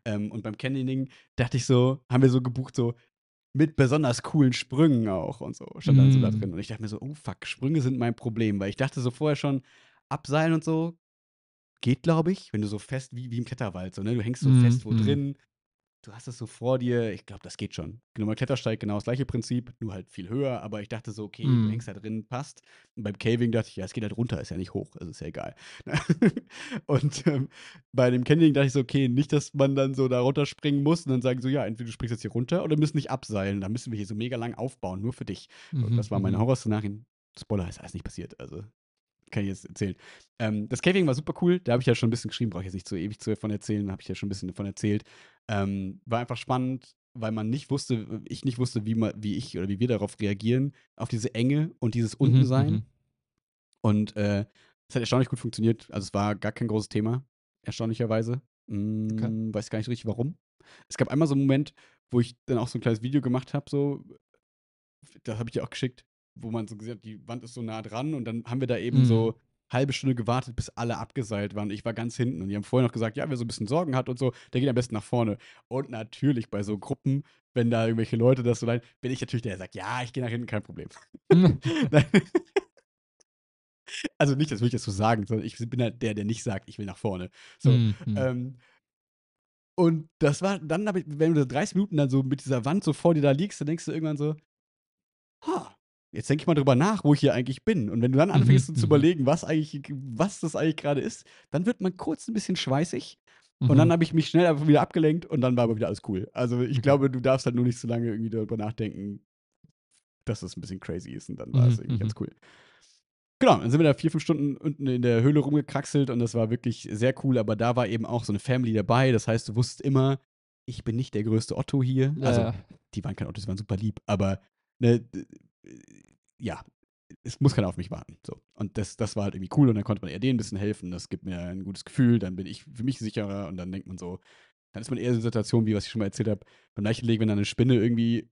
Ähm, und beim Canyoning dachte ich so, haben wir so gebucht, so mit besonders coolen Sprüngen auch und so. Stand mm. dann so da mm. drin. Und ich dachte mir so, oh fuck, Sprünge sind mein Problem, weil ich dachte so vorher schon, Abseilen und so geht, glaube ich, wenn du so fest, wie, wie im Kletterwald, so, ne? Du hängst so mm. fest wo mm. drin, du hast es so vor dir, ich glaube, das geht schon. Genommen Klettersteig, genau das gleiche Prinzip, nur halt viel höher, aber ich dachte so, okay, mm. du hängst da drin, passt. Und beim Caving dachte ich, ja, es geht halt runter, ist ja nicht hoch, also ist ja egal. *laughs* und ähm, bei dem Canyoning dachte ich so, okay, nicht, dass man dann so da runterspringen muss und dann sagen so, ja, entweder du springst jetzt hier runter oder müssen nicht abseilen, dann müssen wir hier so mega lang aufbauen, nur für dich. Mhm. Und das war meine mhm. Horrorszenarien. Spoiler ist alles nicht passiert, also kann ich jetzt erzählen. Ähm, das Caving war super cool, da habe ich ja schon ein bisschen geschrieben, brauche ich jetzt nicht so ewig zu, davon erzählen, habe ich ja schon ein bisschen davon erzählt. Ähm, war einfach spannend, weil man nicht wusste, ich nicht wusste, wie, man, wie ich oder wie wir darauf reagieren, auf diese Enge und dieses mhm, Untensein. Mhm, und äh, es hat erstaunlich gut funktioniert. Also es war gar kein großes Thema, erstaunlicherweise. Hm, okay. Weiß gar nicht richtig warum. Es gab einmal so einen Moment, wo ich dann auch so ein kleines Video gemacht habe, so, das habe ich dir auch geschickt, wo man so gesehen hat, die Wand ist so nah dran und dann haben wir da eben mhm. so halbe Stunde gewartet, bis alle abgeseilt waren. Ich war ganz hinten und die haben vorher noch gesagt, ja, wer so ein bisschen Sorgen hat und so, der geht am besten nach vorne. Und natürlich bei so Gruppen, wenn da irgendwelche Leute das so leiden, bin ich natürlich der, der sagt, ja, ich gehe nach hinten, kein Problem. *laughs* *laughs* also nicht, das will ich jetzt so sagen, sondern ich bin halt der, der nicht sagt, ich will nach vorne. So, mhm. mhm. ähm, und das war dann, ich, wenn du 30 Minuten dann so mit dieser Wand so vor dir da liegst, dann denkst du irgendwann so, ha, jetzt denke ich mal drüber nach, wo ich hier eigentlich bin. Und wenn du dann anfängst mhm. zu mhm. überlegen, was eigentlich, was das eigentlich gerade ist, dann wird man kurz ein bisschen schweißig. Mhm. Und dann mhm. habe ich mich schnell einfach wieder abgelenkt und dann war aber wieder alles cool. Also ich mhm. glaube, du darfst halt nur nicht so lange irgendwie darüber nachdenken, dass das ein bisschen crazy ist und dann war es mhm. irgendwie ganz cool. Genau, dann sind wir da vier, fünf Stunden unten in der Höhle rumgekraxelt und das war wirklich sehr cool, aber da war eben auch so eine Family dabei. Das heißt, du wusstest immer, ich bin nicht der größte Otto hier. Also, ja. Also, die waren kein Otto, die waren super lieb, aber ne, äh, ja, es muss keiner auf mich warten. So. Und das, das war halt irgendwie cool und dann konnte man eher denen ein bisschen helfen. Das gibt mir ein gutes Gefühl, dann bin ich für mich sicherer und dann denkt man so, dann ist man eher in Situationen, wie was ich schon mal erzählt habe, beim Leichenlegen, wenn da eine Spinne irgendwie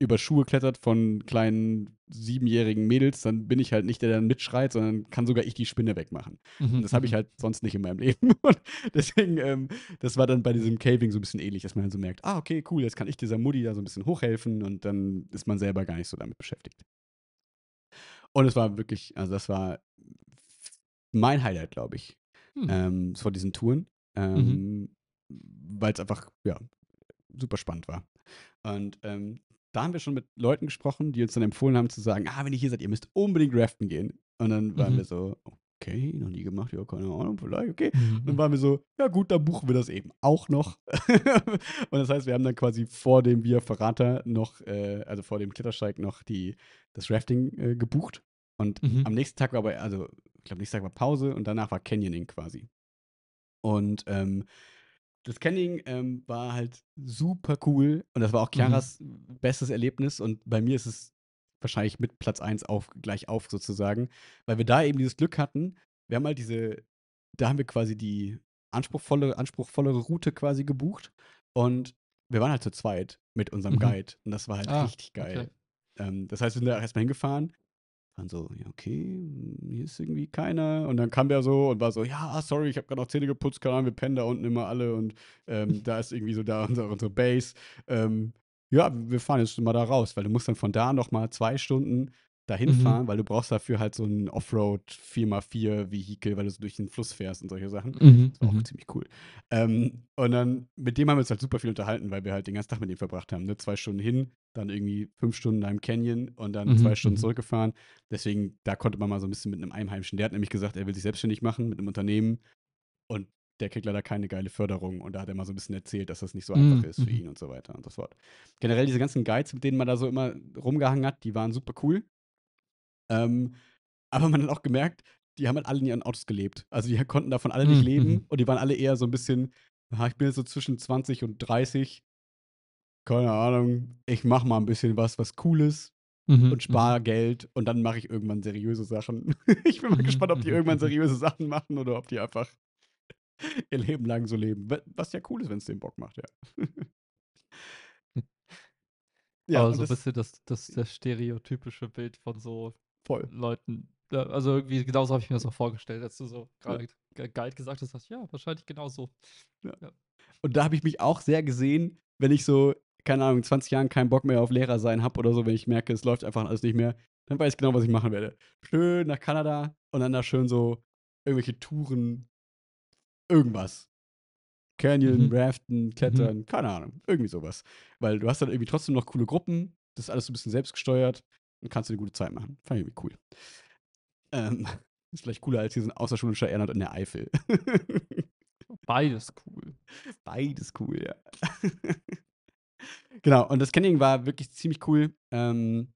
über Schuhe klettert von kleinen siebenjährigen Mädels, dann bin ich halt nicht der, der dann mitschreit, sondern kann sogar ich die Spinne wegmachen. Mhm. das habe ich mhm. halt sonst nicht in meinem *laughs* Leben. Und deswegen, ähm, das war dann bei diesem Caving so ein bisschen ähnlich, dass man dann so merkt, ah, okay, cool, jetzt kann ich dieser Mutti da so ein bisschen hochhelfen und dann ist man selber gar nicht so damit beschäftigt. Und es war wirklich, also das war mein Highlight, glaube ich, hm. ähm, mhm. ähm, vor diesen Touren, ähm, mhm. weil es einfach, ja, super spannend war. Und ähm, da haben wir schon mit Leuten gesprochen, die uns dann empfohlen haben zu sagen, ah, wenn ihr hier seid, ihr müsst unbedingt raften gehen. Und dann waren mhm. wir so, okay, noch nie gemacht, ja, keine Ahnung, vielleicht, okay. Mhm. Und dann mhm. waren wir so, ja gut, dann buchen wir das eben auch noch. *laughs* und das heißt, wir haben dann quasi vor dem Via Verrater noch, äh, also vor dem Klettersteig noch die, das Rafting äh, gebucht. Und mhm. am nächsten Tag war aber, also ich glaube, nächsten Tag war Pause und danach war Canyoning quasi. Und ähm, das Canning ähm, war halt super cool und das war auch mhm. Chiaras mhm. bestes Erlebnis und bei mir ist es wahrscheinlich mit Platz 1 auf, gleich auf sozusagen, weil wir da eben dieses Glück hatten. Wir haben halt diese, da haben wir quasi die anspruchsvolle, anspruchsvollere Route quasi gebucht und wir waren halt zu zweit mit unserem mhm. Guide und das war halt ah, richtig geil. Okay. Ähm, das heißt, wir sind da erstmal hingefahren, dann so, ja, okay, hm, hier ist irgendwie keiner. Und dann kam der so und war so, ja, ah, sorry, ich habe gerade noch Zähne geputzt, keine Ahnung, wir pennen da unten immer alle und ähm, da ist irgendwie so da *laughs* unsere, unsere Base. Ähm, ja, wir fahren jetzt mal da raus, weil du musst dann von da nochmal zwei Stunden dahin mhm. fahren, weil du brauchst dafür halt so ein Offroad 4x4-Vehikel, weil du so durch den Fluss fährst und solche Sachen. Mhm. Das war auch mhm. ziemlich cool. Ähm, und dann, mit dem haben wir uns halt super viel unterhalten, weil wir halt den ganzen Tag mit ihm verbracht haben. Ne? Zwei Stunden hin, dann irgendwie fünf Stunden da im Canyon und dann mhm. zwei Stunden mhm. zurückgefahren. Deswegen, da konnte man mal so ein bisschen mit einem Einheimischen. Der hat nämlich gesagt, er will sich selbstständig machen mit einem Unternehmen und der kriegt leider keine geile Förderung und da hat er mal so ein bisschen erzählt, dass das nicht so mhm. einfach mhm. ist für ihn und so weiter und so fort. Generell diese ganzen Guides, mit denen man da so immer rumgehangen hat, die waren super cool. Ähm, aber man hat auch gemerkt, die haben halt alle in ihren Autos gelebt. Also die konnten davon alle nicht mhm. leben und die waren mhm. alle eher so ein bisschen, ah, ich bin jetzt so zwischen 20 und 30, keine Ahnung, ich mach mal ein bisschen was, was Cooles mhm. und spar mhm. Geld und dann mache ich irgendwann seriöse Sachen. *laughs* ich bin mal mhm, gespannt, ob die mhm, irgendwann seriöse Sachen machen oder ob die einfach *laughs* ihr Leben lang so leben. Was ja cool ist, wenn es den Bock macht, ja. *laughs* Hm. ja, aber so ein bisschen das, das, das stereotypische Bild von so Voll. Leuten. Also irgendwie genauso habe ich mir das auch vorgestellt, als du so gerade ja. Guide gesagt hast, hast, ja, wahrscheinlich genauso. Ja. ja. Und da habe ich mich auch sehr gesehen, wenn ich so, keine Ahnung, 20 Jahren keinen Bock mehr auf Lehrer sein habe oder so, wenn ich merke, es läuft einfach alles nicht mehr, dann weiß ich genau, was ich machen werde. Schön nach Kanada und dann da schön so irgendwelche Touren, irgendwas. Canyon, mhm. Raften, mhm. Klettern, mhm. keine Ahnung, irgendwie sowas. Weil du hast dann irgendwie trotzdem noch coole Gruppen, das ist alles so ein bisschen selbstgesteuert dann kannst du eine gute Zeit machen. Fand ich irgendwie cool. Ähm, *laughs* ist vielleicht cooler als diesen außerschulischer Ehrenamt in der Eifel. *laughs* Beides cool. Beides cool, ja. *laughs* genau, und das Canning war wirklich ziemlich cool. Ähm,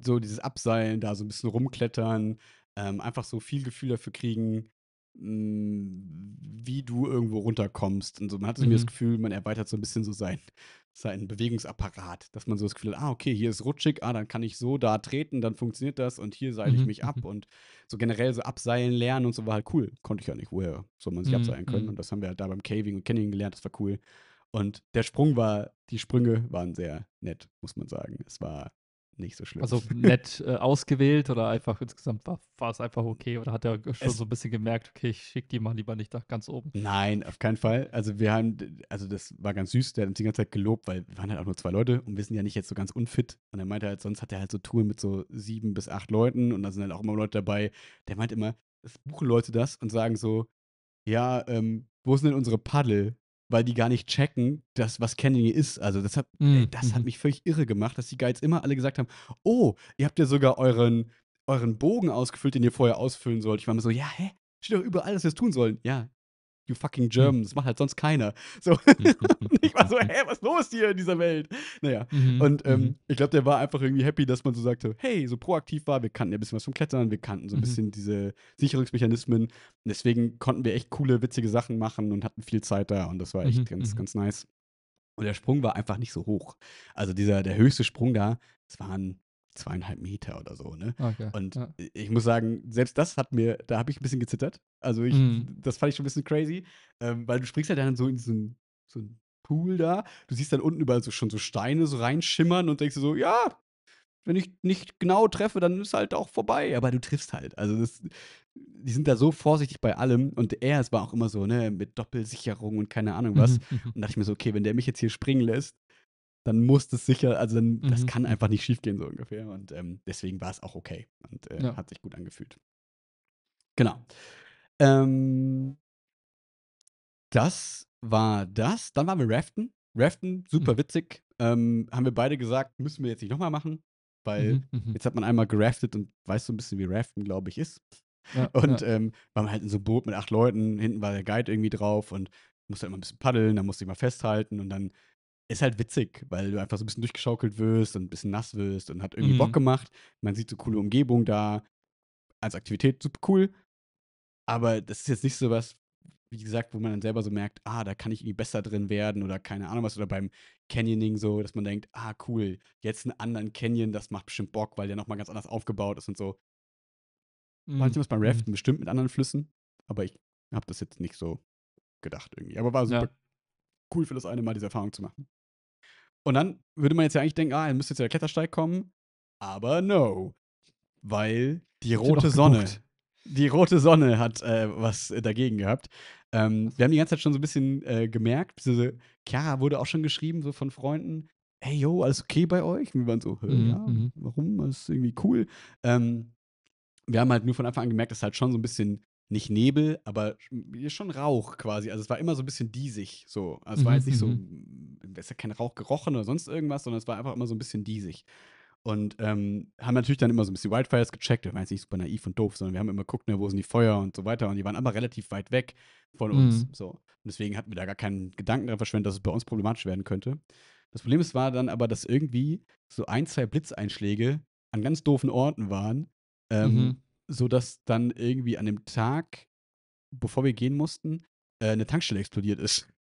so dieses Abseilen, da so ein bisschen rumklettern, ähm, einfach so viel Gefühl dafür kriegen, mh, mm, wie du irgendwo runterkommst. Und so. Man hat so mhm. das Gefühl, man erweitert so ein bisschen so sein, seinen Bewegungsapparat, dass man so das Gefühl hat, ah, okay, hier ist rutschig, ah, dann kann ich so da treten, dann funktioniert das und hier seile ich mhm, mich ab mhm. und so generell so abseilen lernen und so war halt cool. Konnte ich ja nicht, woher soll man sich mhm, abseilen können? Und das haben wir halt da beim Caving und Canyoning gelernt, das war cool. Und der Sprung war, die Sprünge waren sehr nett, muss man sagen. Es war nicht so schlimm. Also *laughs* nett äh, ausgewählt oder einfach insgesamt war, war, es einfach okay oder hat er schon es so ein bisschen gemerkt, okay, ich schicke die mal lieber nicht nach ganz oben? Nein, auf keinen Fall. Also wir haben, also das war ganz süß, der hat uns die ganze Zeit gelobt, weil wir waren halt auch nur zwei Leute und wir sind ja nicht jetzt so ganz unfit. Und er meinte halt, sonst hat er halt so Touren mit so sieben bis acht Leuten und da sind halt auch immer Leute dabei. Der meint immer, es buchen Leute das und sagen so, ja, ähm, wo sind denn unsere Paddel? weil die gar nicht checken, dass, was Canyoning ist. Also das hat, mm. ey, das hat mhm. mich völlig irre gemacht, dass die Guides immer alle gesagt haben, oh, ihr habt ja sogar euren, euren Bogen ausgefüllt, den ihr vorher ausfüllen sollt. Ich war immer so, ja, hä? Steht doch überall, dass wir es tun sollen. Ja, you fucking Germans. Mhm. Das macht halt sonst keiner. So. und *laughs* ich war so, hä, was ist los hier in dieser Welt? Naja. Mhm, und ähm, mhm. ich glaube, der war einfach irgendwie happy, dass man so sagte, hey, so proaktiv war. Wir kannten ja ein bisschen was vom Klettern, wir kannten so ein bisschen diese Sicherungsmechanismen. deswegen konnten wir echt coole, witzige Sachen machen und hatten viel Zeit da. Und das war echt ganz, ganz nice. Und der Sprung war einfach nicht so hoch. Also dieser, der höchste Sprung da, das waren zweieinhalb Meter oder so, ne? Okay, und ja. ich muss sagen, selbst das hat mir, da habe ich ein bisschen gezittert. Also ich, mm. das fand ich schon ein bisschen crazy, ähm, weil du springst ja dann so in diesen so einen Pool da, du siehst dann unten überall so, schon so Steine so reinschimmern und denkst so, ja, wenn ich nicht genau treffe, dann ist halt auch vorbei. Aber du triffst halt. Also das, die sind da so vorsichtig bei allem. Und er, es war auch immer so, ne, mit Doppelsicherung und keine Ahnung was. Mhm. und dachte ich mir so, okay, wenn der mich jetzt hier springen lässt, dann muss das sicher, also dann, mhm. das kann einfach nicht schiefgehen so ungefähr. Und ähm, deswegen war es auch okay und äh, ja. hat sich gut angefühlt. Genau. Ähm, das war das. Dann waren wir Raften. Raften, super mhm. witzig. Ähm, haben wir beide gesagt, müssen wir jetzt nicht nochmal machen, weil mhm, mhm. jetzt hat man einmal geraftet und weiß so ein bisschen, wie Raften, glaube ich, ist. Ja, *laughs* und ja. Ähm, waren halt in so einem Boot mit acht Leuten, hinten war der Guide irgendwie drauf und musste halt immer ein bisschen paddeln, dann musste ich mal festhalten und dann ist halt witzig, weil du einfach so ein bisschen durchgeschaukelt wirst und ein bisschen nass wirst und hat irgendwie mhm. Bock gemacht. Man sieht so coole Umgebung da. Als Aktivität super cool. Aber das ist jetzt nicht so was, wie gesagt, wo man dann selber so merkt, ah, da kann ich irgendwie besser drin werden oder keine Ahnung was. Oder beim Canyoning so, dass man denkt, ah, cool, jetzt einen anderen Canyon, das macht bestimmt Bock, weil der nochmal ganz anders aufgebaut ist und so. Mhm. Manchmal ist beim mhm. Raften bestimmt mit anderen Flüssen, aber ich habe das jetzt nicht so gedacht irgendwie. Aber war super ja. cool für das eine Mal, diese Erfahrung zu machen. Und dann würde man jetzt ja eigentlich denken, ah, er müsste jetzt der Klettersteig kommen. Aber no. Weil die rote Sonne. Die rote Sonne hat äh, was dagegen gehabt. Ähm, wir haben die ganze Zeit schon so ein bisschen äh, gemerkt, diese Chiara wurde auch schon geschrieben, so von Freunden, hey yo, alles okay bei euch? Und wir waren so, mhm, ja, mhm. warum? Das ist irgendwie cool. Ähm, wir haben halt nur von Anfang an gemerkt, dass halt schon so ein bisschen nicht Nebel, aber schon Rauch quasi. Also es war immer so ein bisschen diesig. So. Also es war mhm, jetzt nicht so, mhm. es ist ja kein Rauch gerochen oder sonst irgendwas, sondern es war einfach immer so ein bisschen diesig. Und ähm, haben natürlich dann immer so ein bisschen Wildfires gecheckt. Wir waren jetzt nicht super naiv und doof, sondern wir haben immer geguckt, ne, wo sind die Feuer und so weiter. Und die waren aber relativ weit weg von uns. Mhm. So. Und deswegen hatten wir da gar keinen Gedanken dran verschwendet, dass es bei uns problematisch werden könnte. Das Problem ist, war dann aber, dass irgendwie so ein, zwei Blitzeinschläge an ganz doofen Orten waren. Ähm, mhm sodass dann irgendwie an dem Tag, bevor wir gehen mussten, äh, eine Tankstelle explodiert ist. *laughs*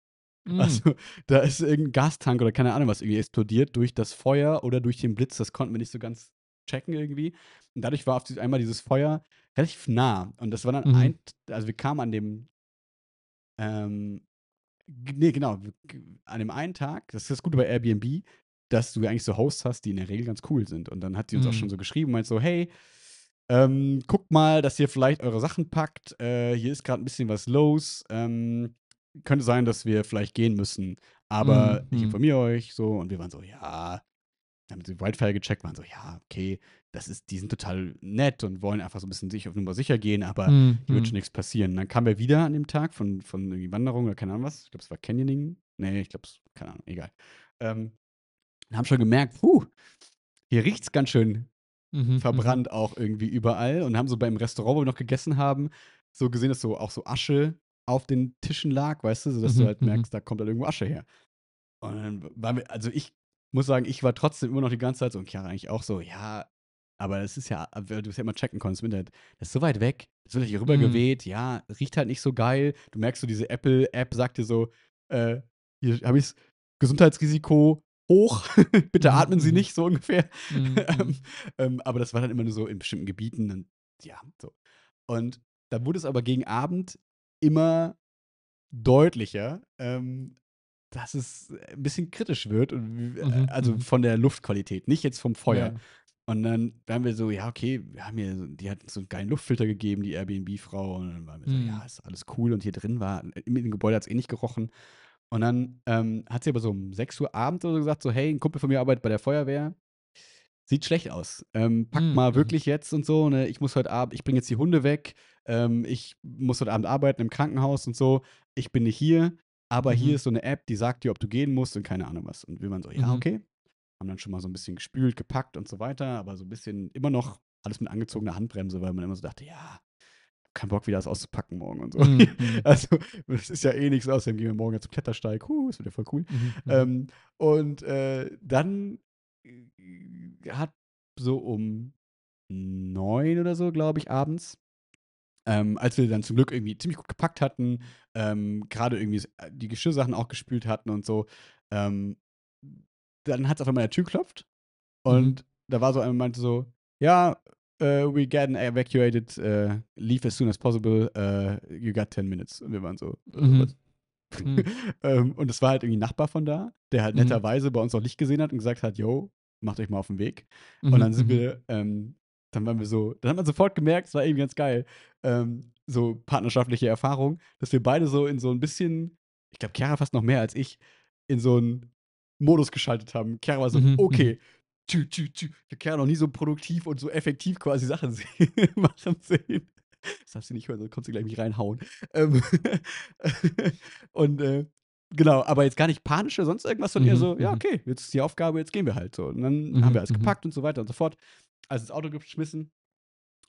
Mm. Also da ist irgendein Gastank oder keine Ahnung was irgendwie explodiert durch das Feuer oder durch den Blitz. Das konnten wir nicht so ganz checken irgendwie. Und dadurch war auf einmal dieses Feuer relativ nah. Und das war dann mhm. ein, also wir kamen an dem, ähm, nee, genau, an dem einen Tag, das ist das Gute bei Airbnb, dass du eigentlich so Hosts hast, die in der Regel ganz cool sind. Und dann hat sie uns mhm. auch mm. schon so geschrieben, meint so, hey, ähm, guckt mal, dass ihr vielleicht eure Sachen packt. Äh, hier ist gerade ein bisschen was los. Ähm, könnte sein, dass wir vielleicht gehen müssen. Aber mhm. ich mhm. informiere euch so und wir waren so, ja. Haben sie Wildfire gecheckt, waren so, ja, okay, das ist, die sind total nett und wollen einfach so ein bisschen sich auf Nummer sicher gehen, aber mhm. hier wird mhm, schon mhm. nichts passieren. Und dann kam er wieder an dem Tag von, von irgendwie Wanderung oder keine Ahnung was. Ich glaube, es war Canyoning. Nee, ich glaube, es, keine Ahnung, egal. Ähm, haben schon gemerkt, puh, hier es ganz schön Mhm, mhm, verbrannt auch irgendwie überall und haben so beim Restaurant, wo wir noch gegessen haben, so gesehen, dass so auch so Asche auf den Tischen lag, weißt du, sodass mhm, du halt mhm. merkst, da kommt halt irgendwo Asche her. Und dann waren wir, also ich muss sagen, ich war trotzdem immer noch die ganze Zeit so, und Chiara eigentlich auch so, ja, aber das ist ja, äh, du bist ja immer checken konntest im Internet, das ist so weit weg, das wird hier rüber mhm. geweht, ja, riecht halt nicht so geil. Du merkst so, diese Apple-App sagt dir so, äh, hier habe ich Gesundheitsrisiko, hoch, *laughs* bitte atmen Sie mhm. nicht, so ungefähr. Mhm. *laughs* Ähm, mhm. ähm, aber das war dann immer nur so in bestimmten Gebieten. Und, ja, so. Und da wurde es aber gegen Abend immer deutlicher, ähm, dass es ein bisschen kritisch wird. Und, äh, also von der Luftqualität, nicht jetzt vom Feuer. Ja. Und dann waren wir so, ja, okay, wir haben hier, die hat so einen geilen Luftfilter gegeben, die Airbnb-Frau. Und dann waren wir so, mhm. ja, ist alles cool. Und hier drin war, im Gebäude hat es eh nicht gerochen. Und dann ähm, hat sie aber so um 6 Uhr abends oder so gesagt: so, hey, ein Kumpel von mir arbeitet bei der Feuerwehr. Sieht schlecht aus. Ähm, pack hm, mhm. mal wirklich jetzt und so. Ne? Ich muss heute Abend, ich bringe jetzt die Hunde weg. Ähm, ich muss heute Abend arbeiten im Krankenhaus und so. Ich bin nicht hier. Aber mhm. hier ist so eine App, die sagt dir, ob du gehen musst und keine Ahnung was. Und wir waren so, ja, mhm. okay. Haben dann schon mal so ein bisschen gespült, gepackt und so weiter. Aber so ein bisschen immer noch alles mit angezogener Handbremse, weil man immer so dachte, ja, keinen Bock, wieder das auszupacken morgen und so. Mhm. *laughs* mhm. Also, es ist ja eh nichts aus, dann gehen wir morgen zum Klettersteig, huh, ist wieder voll cool. Mhm. mhm. Ähm, und äh, dann äh, hat so um neun oder so, glaube ich, abends, ähm, als wir dann zum Glück irgendwie ziemlich gut gepackt hatten, ähm, gerade irgendwie äh, die Geschirrsachen auch gespült hatten und so, ähm, dann hat es auf einmal an der Tür geklopft und mhm. da war so einer meinte so, ja, Uh, we get evacuated, uh, äh, leave as soon as possible, uh, you got 10 minutes. Und wir waren so, mhm. mhm. *laughs* Ähm, und es war halt irgendwie ein Nachbar von da, der halt mhm. netterweise mhm. bei uns auch Licht gesehen hat und gesagt hat, yo, macht euch mal auf den Weg. Und mhm. dann sind mhm. wir, ähm, dann waren wir so, dann hat man sofort gemerkt, es war irgendwie ganz geil, ähm, so partnerschaftliche Erfahrung, dass wir beide so in so ein bisschen, ich glaube, Chiara fast noch mehr als ich, in so einen Modus geschaltet haben. Chiara war so, okay, tschü, tschü, tschü. Ich habe Kerl noch nie so produktiv und so effektiv quasi Sachen *laughs* sehen, machen sehen. Das darfst du nicht hören, sonst kommst du gleich mich reinhauen. Ähm, *laughs* und äh, genau, aber jetzt gar nicht panisch oder sonst irgendwas, sondern mhm, eher so, ja, mhm. okay, jetzt ist die Aufgabe, jetzt gehen wir halt so. Und dann mhm, haben wir alles mhm. gepackt und so weiter und so fort. Also ins Auto geschmissen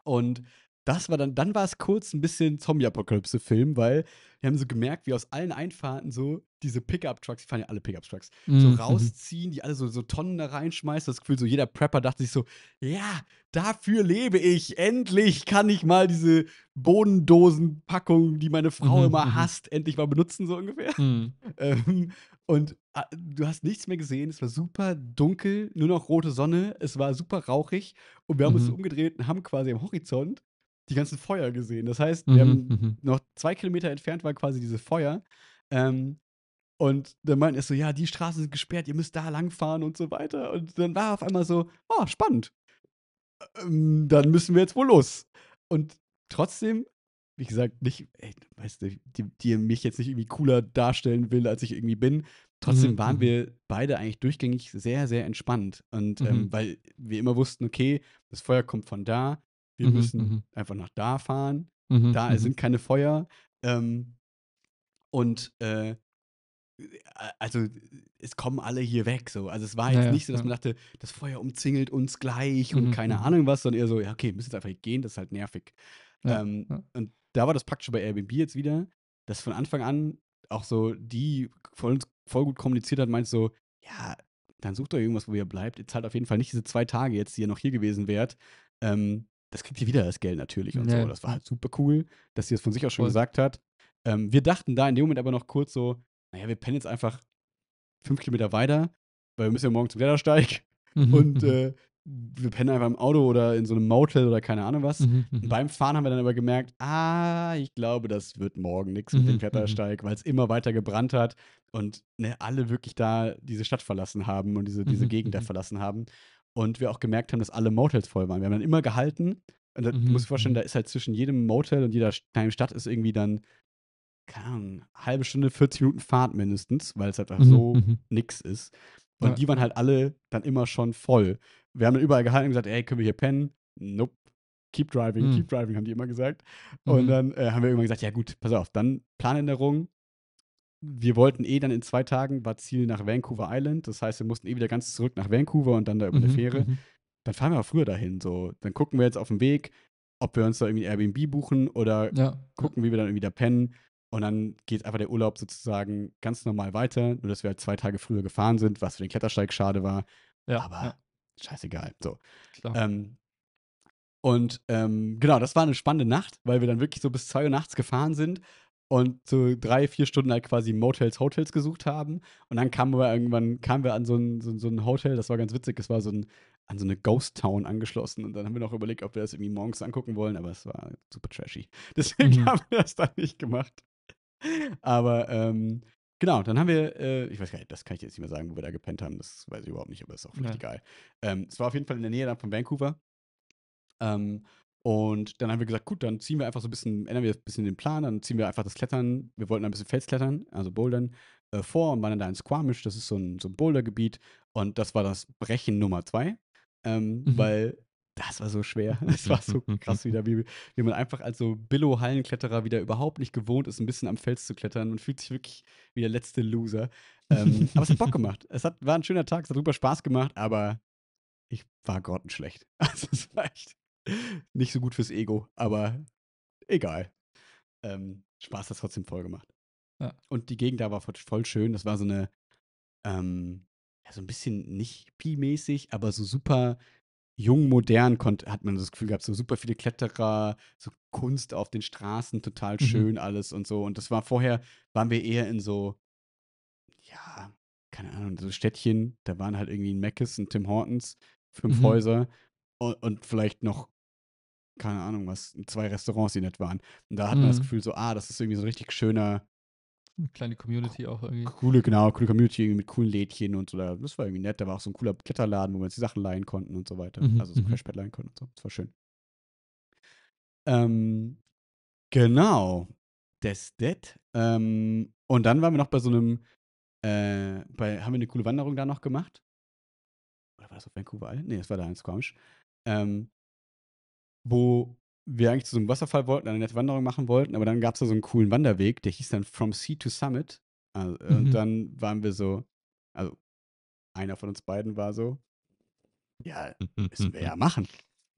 und das war dann, dann war es kurz ein bisschen Zombie-Apokalypse-Film, weil wir haben so gemerkt, wie aus allen Einfahrten so diese Pickup-Trucks, die fahren ja alle Pickup-Trucks, mhm. so mhm. rausziehen, die alle so, so Tonnen da reinschmeißen. Das Gefühl, so jeder Prepper dachte sich so, ja, dafür lebe ich. Endlich kann ich mal diese Bodendosenpackung, die meine Frau mhm. immer mhm. hasst, endlich mal benutzen, so ungefähr. Mhm. *laughs* Ähm, und äh, du hast nichts mehr gesehen. Es war super dunkel, nur noch rote Sonne. Es war super rauchig. Und wir haben uns mhm. umgedreht und haben quasi am Horizont die ganzen Feuer gesehen. Das heißt, wir mhm, haben mhm. noch zwei Kilometer entfernt war quasi diese Feuer. Ähm, und dann meinten er so, ja, die Straßen sind gesperrt, ihr müsst da langfahren und so weiter. Und dann war auf einmal so, oh, spannend. Ähm, dann müssen wir jetzt wohl los. Und trotzdem, wie gesagt, nicht, ey, weißt du, die, die mich jetzt nicht irgendwie cooler darstellen will, als ich irgendwie bin. Trotzdem mhm. waren mhm. wir beide eigentlich durchgängig sehr, sehr entspannt. Und ähm, mhm. ähm, weil wir immer wussten, okay, das Feuer kommt von da, wir mhm, müssen mhm. einfach nach da fahren. Mhm, da mhm. sind keine Feuer. Ähm, und äh, also es kommen alle hier weg. So. Also es war jetzt ja, nicht so, dass ja. man dachte, das Feuer umzingelt uns gleich und mhm, keine mhm. Ahnung was, sondern eher so, ja, okay, wir müssen jetzt einfach gehen, das ist halt nervig. Ja, ähm, und da war das praktisch bei Airbnb jetzt wieder, dass von Anfang an auch so die voll, voll gut kommuniziert hat, meint so, ja, dann sucht doch irgendwas, wo ihr bleibt. Ihr zahlt auf jeden Fall nicht diese zwei Tage jetzt, die ihr noch hier gewesen wärt. Ähm, das kriegt ihr wieder das Geld natürlich und ja. so. Das war halt super cool, dass sie das von sich aus schon Voll. gesagt hat. Ähm, wir dachten da in dem Moment aber noch kurz so, naja, wir pennen jetzt einfach fünf Kilometer weiter, weil wir müssen ja morgen zum Rädersteig mhm. und mhm. äh, wir pennen einfach im Auto oder in so einem Motel oder keine Ahnung was. Mhm. mhm. Beim Fahren haben wir dann aber gemerkt, ah, ich glaube, das wird morgen nichts mit dem Wettersteig, weil es immer weiter gebrannt hat und ne, alle wirklich da diese Stadt verlassen haben und diese, diese Gegend da verlassen haben. Und wir auch gemerkt haben, dass alle Motels voll waren. Wir haben dann immer gehalten. Und da mhm. muss ich vorstellen, mhm. da ist halt zwischen jedem Motel und jeder kleinen Stadt ist irgendwie dann, keine Ahnung, halbe Stunde, 40 Minuten Fahrt mindestens, weil es halt mhm. so mhm. nix ist. Und ja. die waren halt alle dann immer schon voll. Wir haben dann überall gehalten und gesagt, ey, können wir hier pennen? Nope. Keep driving, mhm. keep driving, haben die immer gesagt. Und mhm. dann äh, haben wir irgendwann gesagt, ja gut, pass auf, dann Planänderung, wir wollten eh dann in zwei Tagen, war Ziel nach Vancouver Island. Das heißt, wir mussten eh wieder ganz zurück nach Vancouver und dann da über eine mhm, Fähre. Mhm. Dann fahren wir früher dahin. So, dann gucken wir jetzt auf dem Weg, ob wir uns da irgendwie Airbnb buchen oder ja. gucken, wie wir dann irgendwie da pennen. Und dann geht einfach der Urlaub sozusagen ganz normal weiter, nur dass wir halt zwei Tage früher gefahren sind, was für den Klettersteig schade war. Ja, aber ja. scheißegal. So. Ähm, und ähm, genau, das war eine spannende Nacht, weil wir dann wirklich so bis zwei Uhr nachts gefahren sind und so drei, vier Stunden halt quasi Motels, Hotels gesucht haben. Und dann kamen wir irgendwann, kamen wir an so ein, so, so ein Hotel, das war ganz witzig, es war so ein, an so eine Ghost Town angeschlossen. Und dann haben wir noch überlegt, ob wir das irgendwie morgens angucken wollen, aber es war super trashy. *laughs* Deswegen mhm. haben wir das dann nicht gemacht. Aber ähm, genau, dann haben wir, äh, ich weiß gar nicht, das kann ich jetzt nicht mehr sagen, wo wir da gepennt haben, das weiß ich überhaupt nicht, aber ist auch völlig ja. egal. Ähm, es war auf jeden Fall in der Nähe dann von Vancouver. Ähm, und dann haben wir gesagt, gut, dann ziehen wir einfach so ein bisschen, ändern wir ein bisschen den Plan, dann ziehen wir einfach das Klettern. Wir wollten ein bisschen Felsklettern, also Bouldern, äh, vor und waren dann da in Squamish, das ist so ein, so ein Bouldergebiet. Und das war das Brechen Nummer zwei, ähm, mhm. weil das war so schwer. *laughs* Das war so *laughs* krass wieder, wie, wie man einfach als so Billo-Hallenkletterer wieder überhaupt nicht gewohnt ist, ein bisschen am Fels zu klettern und fühlt sich wirklich wie der letzte Loser. Ähm, aber es hat Bock gemacht. Es hat, war ein schöner Tag, es hat super Spaß gemacht, aber ich war grottenschlecht. *laughs* Also es war echt *laughs* nicht so gut fürs Ego, aber egal. Ähm, Spaß hat trotzdem voll gemacht. Ja. Und die Gegend da war voll schön. Das war so eine, ähm, ja, so ein bisschen nicht Pi-mäßig, aber so super jung, modern konnte, hat man das Gefühl gehabt, so super viele Kletterer, so Kunst auf den Straßen, total mhm. schön mhm. alles und so. Und das war vorher, waren wir eher in so, ja, keine Ahnung, so Städtchen, da waren halt irgendwie ein Mackes, ein Tim Hortons, fünf mhm. Häuser und, und, vielleicht noch keine Ahnung was, zwei Restaurants, die nett waren. Und da hat man das mhm. Gefühl so, ah, das ist irgendwie so ein richtig schöner. Eine kleine Community auch irgendwie. Coole, genau, coole Community mit coolen Lädchen und so. Das war irgendwie nett. Da war auch so ein cooler Kletterladen, wo wir uns die Sachen leihen konnten und so weiter. Mhm. Also so ein mhm. Crashpad leihen konnten und so. Das war schön. Ähm, genau. Das, das. Ähm, und dann waren wir noch bei so einem, äh, bei, haben wir eine coole Wanderung da noch gemacht? Oder war das auf Vancouver? Nee, das war da eins komisch. Ähm, wo wir eigentlich zu so einem Wasserfall wollten, eine nette Wanderung machen wollten, aber dann gab es da so einen coolen Wanderweg, der hieß dann From Sea to Summit. Also, mhm. Und dann waren wir so, also einer von uns beiden war so, ja, müssen wir ja *laughs* machen.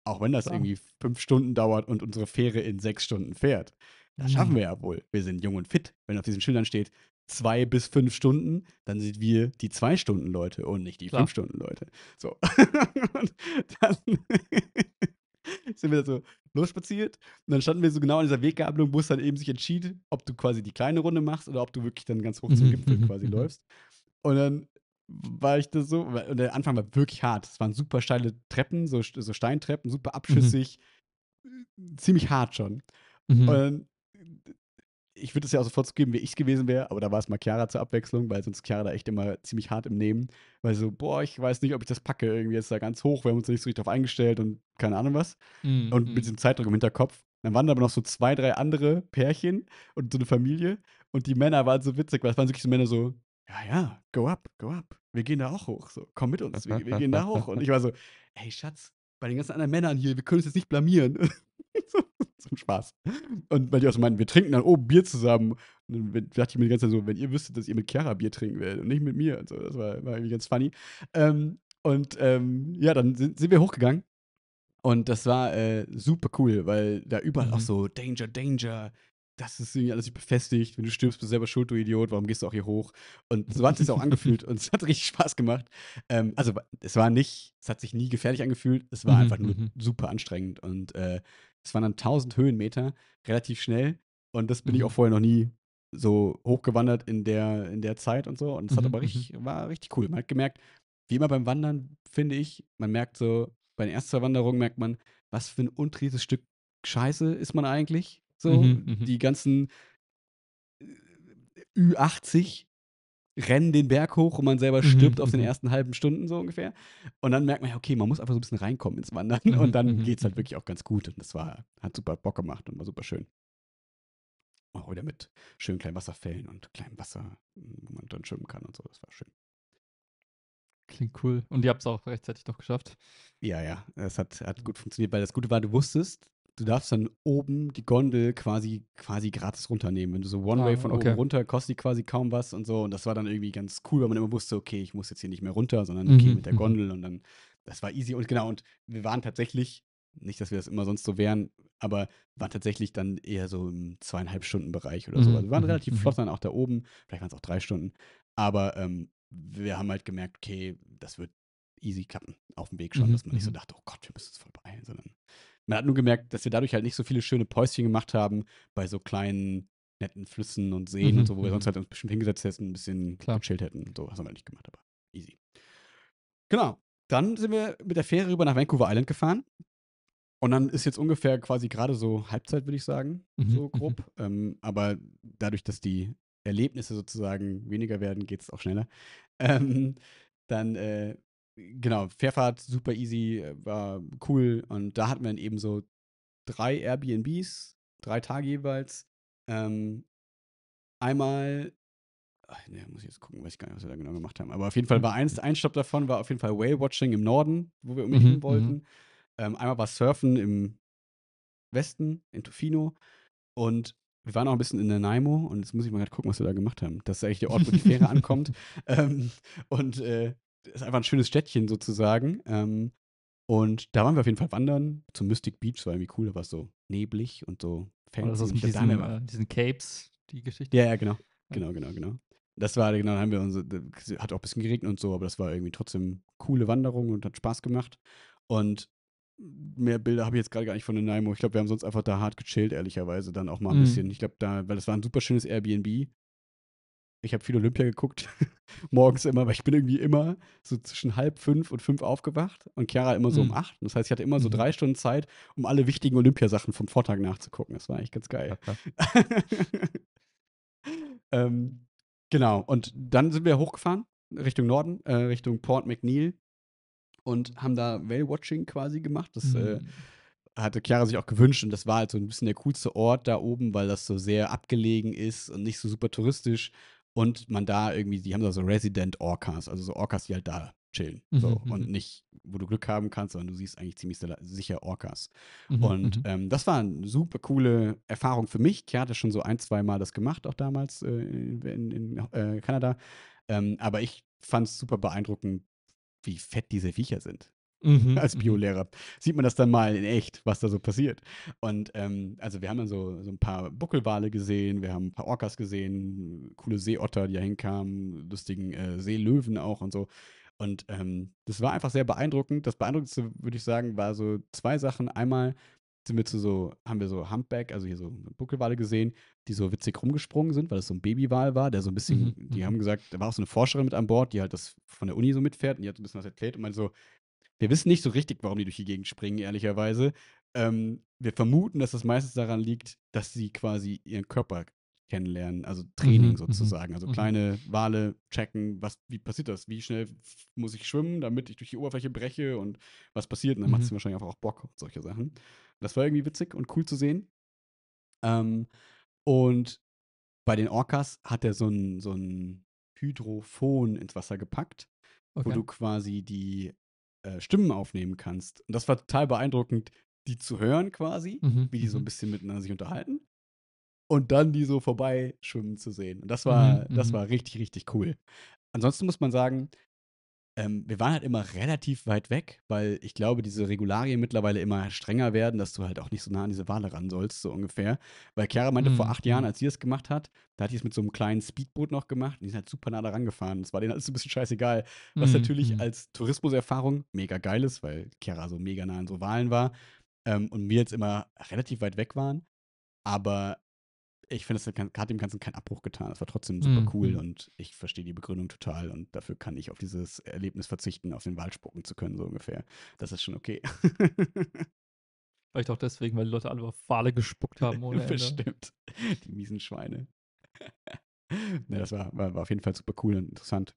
Auch wenn das irgendwie fünf Stunden dauert und unsere Fähre in sechs Stunden fährt. Das mhm. schaffen wir ja wohl. Wir sind jung und fit. Wenn auf diesen Schildern steht, zwei bis fünf Stunden, dann sind wir die zwei Stunden Leute und nicht die Klar. fünf Stunden Leute. So. *laughs* und dann *laughs* sind wir da so losspaziert und dann standen wir so genau an dieser Weggabelung, wo es dann eben sich entschied, ob du quasi die kleine Runde machst oder ob du wirklich dann ganz hoch zum mhm, Gipfel mhm, quasi mhm. läufst. Und dann war ich da so, und der Anfang war wirklich hart. Es waren super steile Treppen, so, so Steintreppen, super abschüssig, äh, ziemlich hart schon. Und dann ich würde es ja auch sofort zugeben, wie ich es gewesen wäre, aber da war es mal Chiara zur Abwechslung, weil sonst Chiara da echt immer ziemlich hart im Nehmen, weil so, boah, ich weiß nicht, ob ich das packe, irgendwie ist da ganz hoch, wir haben uns nicht so richtig darauf eingestellt und keine Ahnung was. Mm, und mit mhm. diesem Zeitdruck im Hinterkopf. Dann waren da aber noch so zwei, drei andere Pärchen und so eine Familie und die Männer waren so witzig, weil es waren wirklich so Männer so, ja, ja, go up, go up, wir gehen da auch hoch, so, komm mit uns, wir, wir gehen da hoch. Und ich war so, ey, Schatz, bei den ganzen anderen Männern hier, wir können uns jetzt nicht blamieren. *laughs* so, zum Spaß. Und weil die auch so meinten, wir trinken dann, oben oh, Bier zusammen. Und dann dachte ich mir die ganze Zeit so, wenn ihr wüsstet, dass ihr mit Chiara Bier trinken werdet und nicht mit mir. Also, das war, war, irgendwie ganz funny. Ähm, und ähm, ja, dann sind, sind wir hochgegangen und das war äh, super cool, weil da überall mhm. auch so Danger, Danger, das ist irgendwie alles nicht befestigt. Wenn du stirbst, bist du selber schuld, du Idiot. Warum gehst du auch hier hoch? Und so hat es sich auch angefühlt und es hat richtig Spaß gemacht. Ähm, also, es war nicht, es hat sich nie gefährlich angefühlt. Es war mhm, einfach nur mhm. super anstrengend. Und äh, es waren dann 1000 Höhenmeter, relativ schnell. Und das bin ich mhm. auch vorher noch nie so hochgewandert in der, in der Zeit und so. Und es hat aber richtig, war richtig cool. Man hat gemerkt, wie immer beim Wandern, finde ich, man merkt so, bei den ersten zwei Wanderungen merkt man, was für ein untriebes Stück Scheiße ist man eigentlich so, mhm, mhm, die ganzen äh, Ü80 rennen den Berg hoch und man selber mhm, stirbt mhm, auf den mhm. ersten halben Stunden so ungefähr. Und dann merkt man okay, man muss einfach so ein bisschen reinkommen ins Wandern *laughs* und dann geht es halt wirklich auch ganz gut. Und das war, hat super Bock gemacht und war super schön. Auch wieder mit schönen kleinen Wasserfällen und kleinem Wasser, wo man dann schwimmen kann und so. Das war schön. Klingt cool. Und ihr habt es auch rechtzeitig doch geschafft. Ja, ja. Es hat, hat gut funktioniert, weil das Gute war, du wusstest, du darfst dann oben die Gondel quasi, quasi gratis runternehmen. Wenn du so One-Way ah, von okay. oben runter, kostet die quasi kaum was und so. Und das war dann irgendwie ganz cool, weil man immer wusste, okay, ich muss jetzt hier nicht mehr runter, sondern okay, mhm, mit der mhm. Gondel und dann, das war easy. Und genau, und wir waren tatsächlich, nicht, dass wir das immer sonst so wären, aber war tatsächlich dann eher so im zweieinhalb Stunden Bereich oder mhm. so. Also wir waren mhm, relativ flott dann auch da oben, vielleicht waren es auch drei Stunden. Aber ähm, wir haben halt gemerkt, okay, das wird easy klappen auf dem Weg schon, dass man nicht so dachte, oh Gott, wir müssen uns voll beeilen, sondern man hat nur gemerkt, dass wir dadurch halt nicht so viele schöne Päuschen gemacht haben bei so kleinen, netten Flüssen und Seen mhm, und so, wo wir sonst mhm. halt uns bestimmt hingesetzt hätten, ein bisschen Klar. gechillt hätten. So, das haben wir nicht gemacht, aber easy. Genau. Dann sind wir mit der Fähre rüber nach Vancouver Island gefahren. Und dann ist jetzt ungefähr quasi gerade so Halbzeit, würde ich sagen, mhm. so mhm. grob. Mhm. Ähm, aber dadurch, dass die Erlebnisse sozusagen weniger werden, geht es auch schneller. Ähm, dann äh, genau, Fährfahrt super easy, äh, war cool. Und da hatten wir dann eben so drei Airbnbs, drei Tage jeweils. Ähm, einmal, ach, ne, muss ich jetzt gucken, weiß ich gar nicht, was wir da genau gemacht haben. Aber auf jeden Fall war eins, ein Stopp davon war auf jeden Fall Whale Watching im Norden, wo wir unbedingt mhm, mhm, wollten. Ähm, einmal war Surfen im Westen, in Tofino. Und wir waren auch ein bisschen in Nanaimo und jetzt muss ich mal gerade gucken, was wir da gemacht haben. Das ist eigentlich der Ort, wo die Fähre ankommt. *laughs* Ähm, und äh, das ist einfach ein schönes Städtchen sozusagen. Ähm, und da waren wir auf jeden Fall wandern zum Mystic Beach, war irgendwie cool, da war es so neblig und so fancy. Oder so mit diesen, äh, diesen Capes, die Geschichte. Ja, ja, genau. Genau, genau, genau. Das war, genau, haben wir unsere, äh, hat auch ein bisschen geregnet und so, aber das war irgendwie trotzdem coole Wanderung und hat Spaß gemacht. Und mehr Bilder habe ich jetzt gerade gar nicht von Nanaimo. Ich glaube, wir haben sonst einfach da hart gechillt, ehrlicherweise, dann auch mal ein mhm. bisschen. Ich glaube, da, weil das war ein super schönes Airbnb ich habe viel Olympia geguckt, *laughs* morgens immer, weil ich bin irgendwie immer so zwischen halb fünf und fünf aufgewacht und Chiara immer so mhm. um acht. Das heißt, ich hatte immer so mhm. drei Stunden Zeit, um alle wichtigen Olympiasachen vom Vortag nachzugucken. Das war eigentlich ganz geil. Ja, *laughs* ähm, genau, und dann sind wir hochgefahren, Richtung Norden, äh, Richtung Port McNeil und haben da Whale-Watching quasi gemacht. Das äh, mhm. äh, hatte Chiara sich auch gewünscht und das war halt so ein bisschen der coolste Ort da oben, weil das so sehr abgelegen ist und nicht so super touristisch und man da irgendwie, die haben da so Resident Orcas, also so Orcas, die halt da chillen. Mhm, so. Mhm. Und nicht, wo du Glück haben kannst, sondern du siehst eigentlich ziemlich sicher Orcas. Mhm, und mhm. ähm, das war eine super coole Erfahrung für mich. Ich hatte schon so ein, zwei Mal das gemacht, auch damals äh, in, in äh, Kanada. Ähm, aber ich fand es super beeindruckend, wie fett diese Viecher sind. Mhm. *laughs* Als Biolehrer sieht man das dann mal in echt, was da so passiert. Und ähm, also wir haben dann so, so ein paar Buckelwale gesehen, wir haben ein paar Orcas gesehen, coole Seeotter, die da hinkamen, lustigen äh, Seelöwen auch und so. Und ähm, das war einfach sehr beeindruckend. Das Beeindruckendste, würde ich sagen, war so zwei Sachen. Einmal sind wir zu so, haben wir so Humpback, also hier so Buckelwale gesehen, die so witzig rumgesprungen sind, weil es so ein Babywal war, der so ein bisschen, mhm. die mhm. haben gesagt, da war auch so eine Forscherin mit an Bord, die halt das von der Uni so mitfährt und die hat so ein bisschen was erklärt und meinte so, wir wissen nicht so richtig, warum die durch die Gegend springen, ehrlicherweise. Ähm, wir vermuten, dass das meistens daran liegt, dass sie quasi ihren Körper kennenlernen, also mhm, Training mhm, sozusagen. Also mhm. kleine Wale checken, was, wie passiert das? Wie schnell muss ich schwimmen, damit ich durch die Oberfläche breche und was passiert? Und dann mhm. macht es mhm. wahrscheinlich einfach auch Bock und solche Sachen. Das war irgendwie witzig und cool zu sehen. Ähm, und bei den Orcas hat er so ein, so ein Hydrophon ins Wasser gepackt, okay. wo du quasi die äh, Stimmen aufnehmen kannst. Und das war total beeindruckend, die zu hören quasi, mhm. wie die so mhm. ein bisschen miteinander sich unterhalten. Und dann die so vorbeischwimmen zu sehen. Und das war, mhm. das mhm. war richtig, richtig cool. Ansonsten muss man sagen, ähm, wir waren halt immer relativ weit weg, weil ich glaube, diese Regularien mittlerweile immer strenger werden, dass du halt auch nicht so nah an diese Wale ran sollst, so ungefähr. Weil Chiara meinte, mhm. vor acht Jahren, mhm. als sie es gemacht hat, da hat sie es mit so einem kleinen Speedboot noch gemacht und die sind halt super nah da rangefahren. Das war denen alles ein bisschen scheißegal. Was mhm. natürlich mhm. als Tourismuserfahrung mega geil ist, weil Chiara so mega nah an so Wahlen war ähm, und wir jetzt immer relativ weit weg waren. Aber ich finde, es hat dem Ganzen keinen Abbruch getan. Es war trotzdem super mhm. cool mhm. und ich verstehe die Begründung total und dafür kann ich auf dieses Erlebnis verzichten, auf den Wald spucken zu können, so ungefähr. Das ist schon okay. *laughs* Vielleicht auch deswegen, weil die Leute alle auf Fahle gespuckt haben, oder? Bestimmt. Die miesen Schweine. *laughs* Ne, ja, das war, war, war auf jeden Fall super cool und interessant.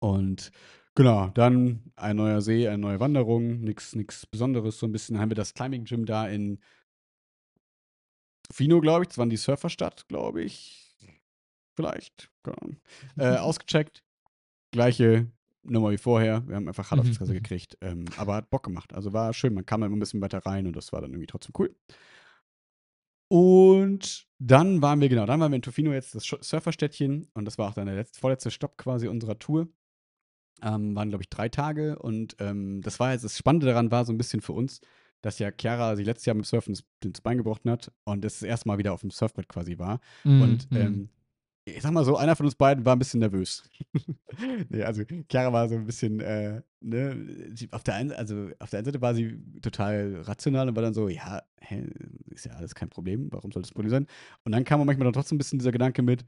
Und genau, dann ein neuer See, eine neue Wanderung, nichts nix Besonderes. So ein bisschen haben wir das Climbing Gym da in Fino, glaube ich, das waren die Surferstadt, glaube ich. Vielleicht. Äh, mhm. ausgecheckt. Gleiche Nummer wie vorher. Wir haben einfach Hall auf die mhm. Fresse mhm. gekriegt. Ähm, aber hat Bock gemacht. Also war schön. Man kam halt immer ein bisschen weiter rein und das war dann irgendwie trotzdem cool. Und dann waren wir, genau, dann waren wir in Tofino jetzt, das Surferstädtchen. Und das war auch dann der letzte, vorletzte Stopp quasi unserer Tour. Ähm, waren, glaube ich, drei Tage. Und ähm, das war jetzt, das Spannende daran war so ein bisschen für uns, dass ja Chiara sich letztes Jahr mit dem Surfen ins Bein gebrochen hat und es Mal wieder auf dem Surfbrett quasi war. Mm, und mm. Ähm, ich sag mal so, einer von uns beiden war ein bisschen nervös. *laughs* nee, also Chiara war so ein bisschen, äh, ne, auf der einen, also auf der einen Seite war sie total rational und war dann so, ja, hä, ist ja alles kein Problem, warum soll das Problem sein? Und dann kam manchmal dann trotzdem ein bisschen dieser Gedanke mit,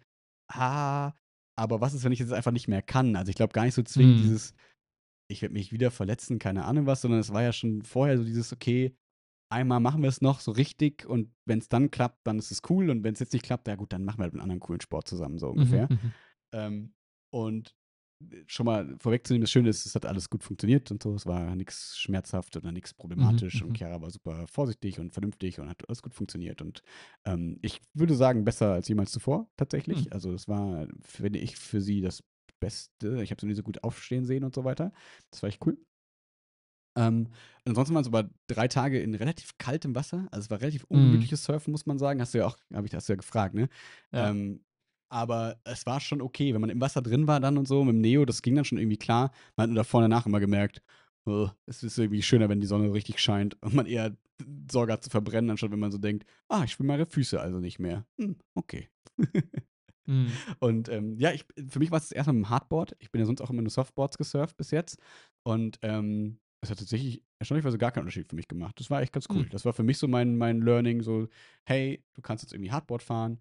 ah, aber was ist, wenn ich jetzt einfach nicht mehr kann? Also ich glaube gar nicht so zwingend mm. dieses, ich werde mich wieder verletzen, keine Ahnung was, sondern es war ja schon vorher so dieses, okay, einmal machen wir es noch so richtig und wenn es dann klappt, dann ist es cool und wenn es jetzt nicht klappt, ja gut, dann machen wir halt einen anderen coolen Sport zusammen, so mhm, ungefähr. Mhm. ähm, und äh, schon mal vorwegzunehmen, das Schöne ist, es hat alles gut funktioniert und so, es war nichts schmerzhaft oder nichts mhm, problematisch und Chiara war super vorsichtig und vernünftig und hat alles gut funktioniert und ähm, ich würde sagen, besser als jemals zuvor tatsächlich. Also es war, finde ich, für sie das Beste. Ich habe sie nie so gut aufstehen sehen und so weiter. Das war echt cool. Ähm, ansonsten waren es aber drei Tage in relativ kaltem Wasser. Also es war relativ mhm. ungemütliches mm. Surfen, muss man sagen. Hast du ja auch, habe ich, hast ja gefragt, ne? Ja. Ähm, aber es war schon okay, wenn man im Wasser drin war dann und so mit dem Neo, das ging dann schon irgendwie klar. Man hat nur davor und danach immer gemerkt, oh, es ist irgendwie schöner, wenn die Sonne richtig scheint und man eher Sorge hat zu verbrennen, anstatt wenn man so denkt, ah, ich will meine Füße also nicht mehr. Hm, okay. *laughs* Mhm. Und ähm, ja, ich, für mich war es das erste Mal mit dem Hardboard. Ich bin ja sonst auch immer nur Softboards gesurft bis jetzt. Und ähm, es hat tatsächlich erstaunlicherweise gar keinen Unterschied für mich gemacht. Das war echt ganz cool. Mhm. Das war für mich so mein, mein Learning: so, hey, du kannst jetzt irgendwie Hardboard fahren.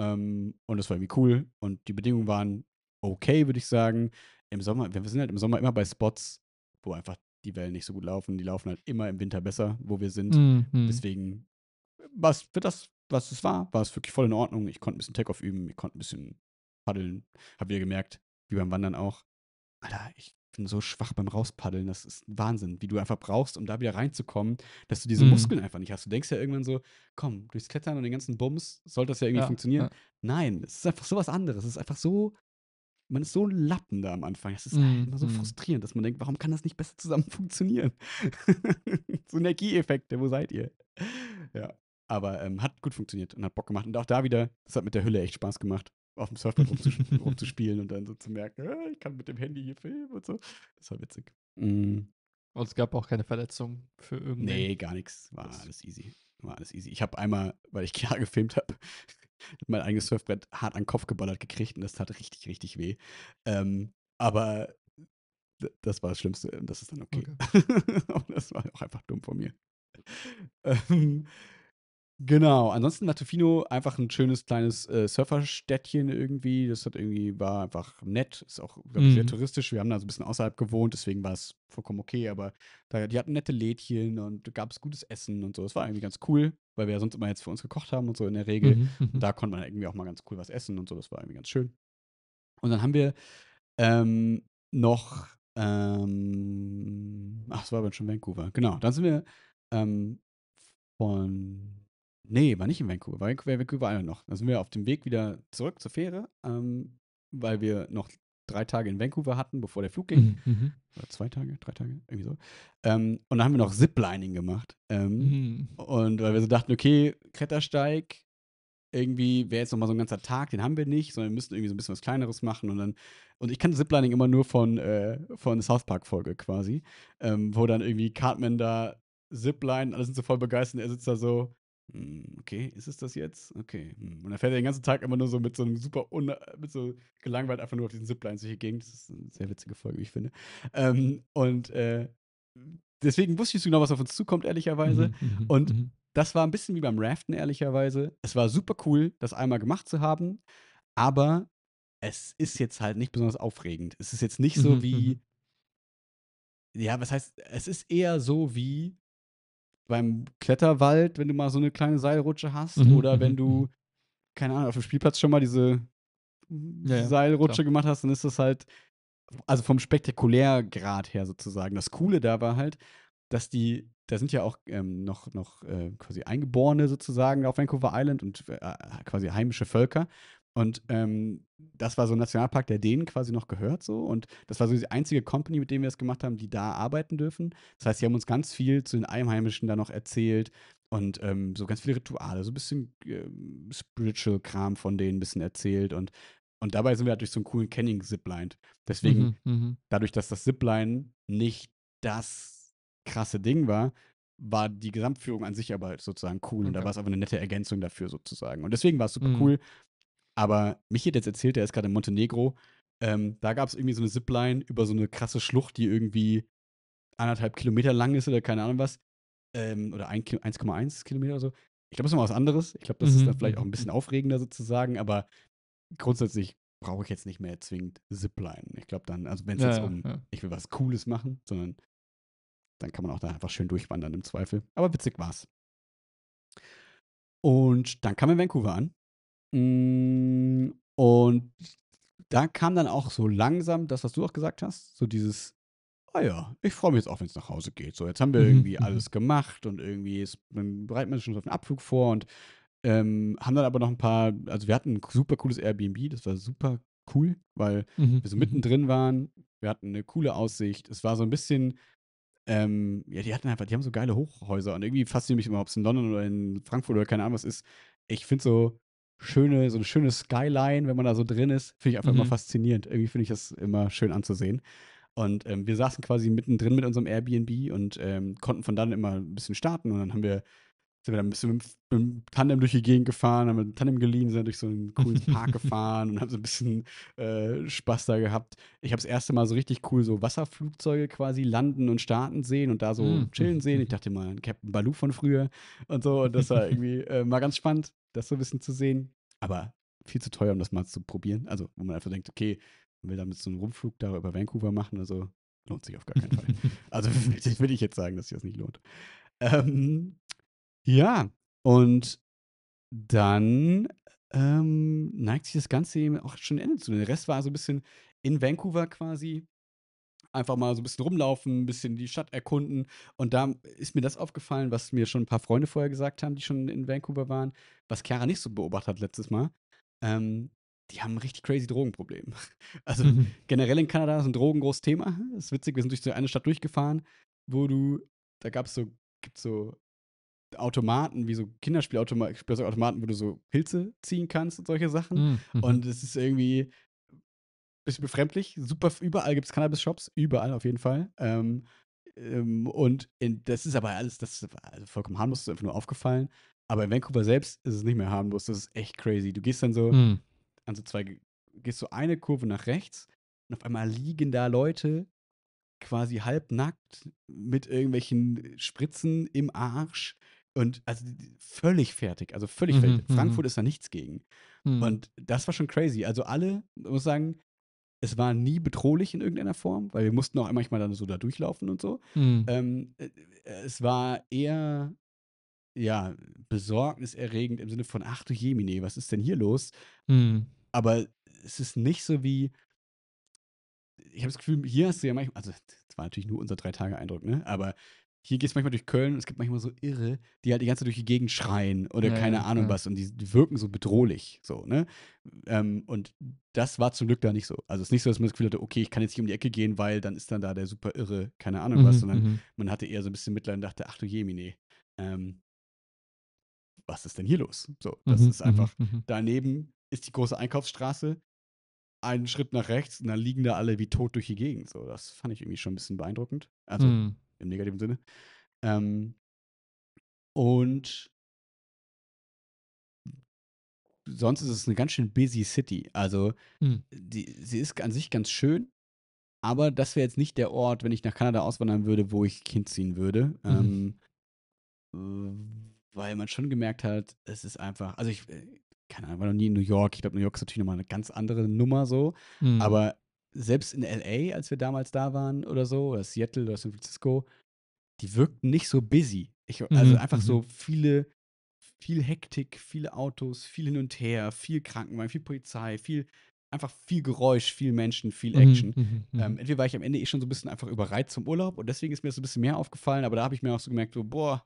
Ähm, und das war irgendwie cool. Und die Bedingungen waren okay, würde ich sagen. Im Sommer, wir sind halt im Sommer immer bei Spots, wo einfach die Wellen nicht so gut laufen. Die laufen halt immer im Winter besser, wo wir sind. Mhm. mhm. Deswegen was wird das was es war, war es wirklich voll in Ordnung. Ich konnte ein bisschen Takeoff üben, ich konnte ein bisschen paddeln. Hab wieder gemerkt, wie beim Wandern auch, Alter, ich bin so schwach beim Rauspaddeln. Das ist Wahnsinn, wie du einfach brauchst, um da wieder reinzukommen, dass du diese mhm. Muskeln einfach nicht hast. Du denkst ja irgendwann so, komm, durchs Klettern und den ganzen Bums soll das ja irgendwie ja, funktionieren. Ja. Nein, es ist einfach so was anderes. Es ist einfach so, man ist so ein Lappen da am Anfang. Das ist halt mhm. immer so mhm. frustrierend, dass man denkt, warum kann das nicht besser zusammen *laughs* funktionieren? so ein wo seid ihr? Ja. Aber ähm, hat gut funktioniert und hat Bock gemacht. Und auch da wieder, das hat mit der Hülle echt Spaß gemacht, auf dem Surfboard *laughs* rumzuspielen und dann so zu merken, ah, ich kann mit dem Handy hier filmen und so. Das war witzig. Mhm. Und es gab auch keine Verletzungen für irgendwen? Nee, gar nichts. War das alles easy. War alles easy. Ich habe einmal, weil ich klar *laughs* gefilmt habe, *laughs* mein eigenes Surfbrett hart an den Kopf geballert gekriegt und das tat richtig, richtig weh. Ähm, aber das war das Schlimmste und das ist dann okay. okay. das war auch einfach dumm von mir. ähm, Genau, ansonsten war Tofino einfach ein schönes kleines äh, Surferstädtchen irgendwie. Das hat irgendwie, war einfach nett, ist auch glaub, mhm. sehr touristisch. Wir haben da so ein bisschen außerhalb gewohnt, deswegen war es vollkommen okay, aber da, die hatten nette Lädchen und gab es gutes Essen und so. Das war irgendwie ganz cool, weil wir ja sonst immer jetzt für uns gekocht haben und so in der Regel. Mhm. Und mhm. da konnte man irgendwie auch mal ganz cool was essen und so, das war irgendwie ganz schön. Und dann haben wir ähm, noch, ähm, ach, es war aber schon Vancouver, genau, dann sind wir ähm, von Nee, war nicht in Vancouver. War in Vancouver einmal noch. Da sind wir auf dem Weg wieder zurück zur Fähre, ähm, weil wir noch drei Tage in Vancouver hatten, bevor der Flug ging. Mhm. mhm. Oder zwei Tage, drei Tage, irgendwie so. Ähm, und dann haben wir noch Ziplining gemacht. Ähm, mhm. Und weil wir so dachten, okay, Klettersteig, irgendwie wäre jetzt nochmal so ein ganzer Tag, den haben wir nicht, sondern wir müssten irgendwie so ein bisschen was Kleineres machen und dann, und ich kann Ziplining immer nur von, äh, von South Park-Folge quasi, ähm, wo dann irgendwie Cartman da Zipline, alle sind so voll begeistert, er sitzt da so hm, okay, ist es das jetzt? Okay. Hm. Und dann fährt er den ganzen Tag immer nur so mit so einem super, un mit so gelangweilt einfach nur auf diesen Ziplines durch die Gegend. Das ist eine sehr witzige Folge, wie ich finde. Ähm, und äh, deswegen wusste ich so genau, was auf uns zukommt, ehrlicherweise. Mhm, mhm, und mhm. das war ein bisschen wie beim Raften, ehrlicherweise. Es war super cool, das einmal gemacht zu haben, aber es ist jetzt halt nicht besonders aufregend. Es ist jetzt nicht so wie. Ja, was heißt, es ist eher so wie beim Kletterwald, wenn du mal so eine kleine Seilrutsche hast mhm. oder wenn mhm, du, mhm. keine Ahnung, auf dem Spielplatz schon mal diese ja, ja, Seilrutsche klar. gemacht hast, dann ist das halt, also vom Spektakulärgrad her sozusagen. Das Coole da war halt, dass die, da sind ja auch ähm, noch, noch äh, quasi Eingeborene sozusagen auf Vancouver Island und äh, äh quasi heimische Völker. Und ähm, das war so ein Nationalpark, der denen quasi noch gehört so. Und das war so die einzige Company, mit der wir das gemacht haben, die da arbeiten dürfen. Das heißt, sie haben uns ganz viel zu den Einheimischen da noch erzählt und ähm, so ganz viele Rituale, so ein bisschen äh, Spiritual-Kram von denen ein bisschen erzählt. Und, und dabei sind wir halt durch so einen coolen Canning ziplined. Deswegen, mhm, mhm, dadurch, dass das Zipline nicht das krasse Ding war, war die Gesamtführung an sich aber halt sozusagen cool okay. und da war es aber eine nette Ergänzung dafür sozusagen. Und deswegen war es super mhm. cool aber mich hat jetzt erzählt, er ist gerade in Montenegro. Ähm, da gab es irgendwie so eine Zipline über so eine krasse Schlucht, die irgendwie anderthalb Kilometer lang ist oder keine Ahnung was. Ähm, oder 1,1 Kilometer oder so. Ich glaube, das ist mal was anderes. Ich glaube, das mhm. ist dann vielleicht auch mhm, ein bisschen mhm. aufregender sozusagen, aber grundsätzlich brauche ich jetzt nicht mehr zwingend Zipline. Ich glaube dann, also wenn es ja, jetzt um, ja. ich will was Cooles machen, sondern dann kann man auch da einfach schön durchwandern im Zweifel. Aber witzig war's. Und dann kam in Vancouver an Mm, und da kam dann auch so langsam das, was du auch gesagt hast, so dieses, ah ja, ich freue mich jetzt auch, wenn es nach Hause geht. So, jetzt haben wir mhm, irgendwie mhm. alles gemacht und irgendwie ist, man bereitet man sich schon auf den Abflug vor und ähm, haben dann aber noch ein paar, also wir hatten ein super cooles Airbnb, das war super cool, weil mhm, wir so mittendrin waren, wir hatten eine coole Aussicht, es war so ein bisschen, ähm, ja, die hatten einfach, die haben so geile Hochhäuser und irgendwie fasziniert mich immer, ob es in London oder in Frankfurt oder keine Ahnung was ist. Ich finde so, schöne, so eine schöne Skyline, wenn man da so drin ist. Finde ich einfach mhm. immer faszinierend. Irgendwie finde ich das immer schön anzusehen. Und ähm, wir saßen quasi mittendrin mit unserem Airbnb und ähm, konnten von dann immer ein bisschen starten. Und dann haben wir sind wir dann ein bisschen mit, dem Tandem durch die Gegend gefahren, haben mit dem Tandem geliehen, sind durch so einen coolen *laughs* Park gefahren und haben so ein bisschen äh, Spaß da gehabt. Ich habe das erste Mal so richtig cool so Wasserflugzeuge quasi landen und starten sehen und da so hm. chillen sehen. Ich dachte mal, Captain Baloo von früher und so. Und das war irgendwie *laughs* äh, mal ganz spannend, das so ein bisschen zu sehen. Aber viel zu teuer, um das mal zu probieren. Also, wo man einfach denkt, okay, man will damit so einen Rumflug da über Vancouver machen, also lohnt sich auf gar keinen Fall. *laughs* Also, will ich jetzt sagen, dass sich das nicht lohnt. Ähm, ja, und dann ähm, neigt sich das Ganze eben auch schon Ende zu. Der Rest war so ein bisschen in Vancouver quasi. Einfach mal so ein bisschen rumlaufen, ein bisschen die Stadt erkunden. Und da ist mir das aufgefallen, was mir schon ein paar Freunde vorher gesagt haben, die schon in Vancouver waren, was Chiara nicht so beobachtet hat letztes Mal. Ähm, die haben ein richtig crazy Drogenproblem. *laughs* Also mhm. generell in Kanada ist ein Drogen ein großes Thema. Das ist witzig, wir sind durch so eine Stadt durchgefahren, wo du, da gab es so, gibt so Automaten, wie so Kinderspielautomaten, wo du so Pilze ziehen kannst und solche Sachen. Mm, mhm. Und es ist irgendwie ein bisschen befremdlich. Super, überall gibt es Cannabis-Shops, überall auf jeden Fall. Ähm, ähm, und in, das ist aber alles, das ist also vollkommen harmlos, das ist einfach nur aufgefallen. Aber in Vancouver selbst ist es nicht mehr harmlos, das ist echt crazy. Du gehst dann so mhm. an so zwei, gehst so eine Kurve nach rechts und auf einmal liegen da Leute quasi halbnackt mit irgendwelchen Spritzen im Arsch und also völlig fertig, also völlig mhm, fertig. Mhm, Frankfurt mhm. ist da nichts gegen. Hm. Und das war schon crazy. Also alle, ich muss sagen, es war nie bedrohlich in irgendeiner Form, weil wir mussten auch manchmal dann so da durchlaufen und so. Mhm. Ähm, äh, es war eher, ja, besorgniserregend im Sinne von, ach du Jemine, was ist denn hier los? Mhm. Aber es ist nicht so wie, ich habe das Gefühl, hier hast du ja manchmal, also das war natürlich nur unser drei Tage Eindruck, ne? Aber hier geht es manchmal durch Köln und es gibt manchmal so Irre, die halt die ganze Zeit durch die Gegend schreien oder ja, keine ja, Ahnung ja. was und die, die, wirken so bedrohlich, so, ne? Ähm, und das war zum Glück da nicht so. Also es ist nicht so, dass man das Gefühl hatte, okay, ich kann jetzt nicht um die Ecke gehen, weil dann ist dann da der super Irre, keine Ahnung mhm, was, sondern mhm. man hatte eher so ein bisschen Mitleid und dachte, ach du Jemine, ähm, was ist denn hier los? So, das mhm, ist mhm, einfach, mhm. daneben ist die große Einkaufsstraße, einen Schritt nach rechts und dann liegen da alle wie tot durch die Gegend, so. Das fand ich irgendwie schon ein bisschen beeindruckend. Also mhm im negativen Sinne. Ähm, und sonst ist es eine ganz schön busy City. Also mhm. die, sie ist an sich ganz schön, aber das wäre jetzt nicht der Ort, wenn ich nach Kanada auswandern würde, wo ich Kind ziehen würde. Mhm. Ähm, weil man schon gemerkt hat, es ist einfach, also ich, äh, keine Ahnung, war noch nie in New York. Ich glaube, New York ist natürlich nochmal eine ganz andere Nummer so. Mhm. Aber selbst in LA, als wir damals da waren oder so, oder Seattle oder San Francisco, die wirkten nicht so busy. Ich, also mhm. einfach so mhm. viele, viel Hektik, viele Autos, viel hin und her, viel Krankenwagen, viel Polizei, viel, einfach viel Geräusch, viel Menschen, viel mhm, Action. Mhm, mhm. Ähm, entweder war ich am Ende eh schon so ein bisschen einfach überreizt zum Urlaub und deswegen ist mir das ein bisschen mehr aufgefallen, aber da habe ich mir auch so gemerkt, so, boah,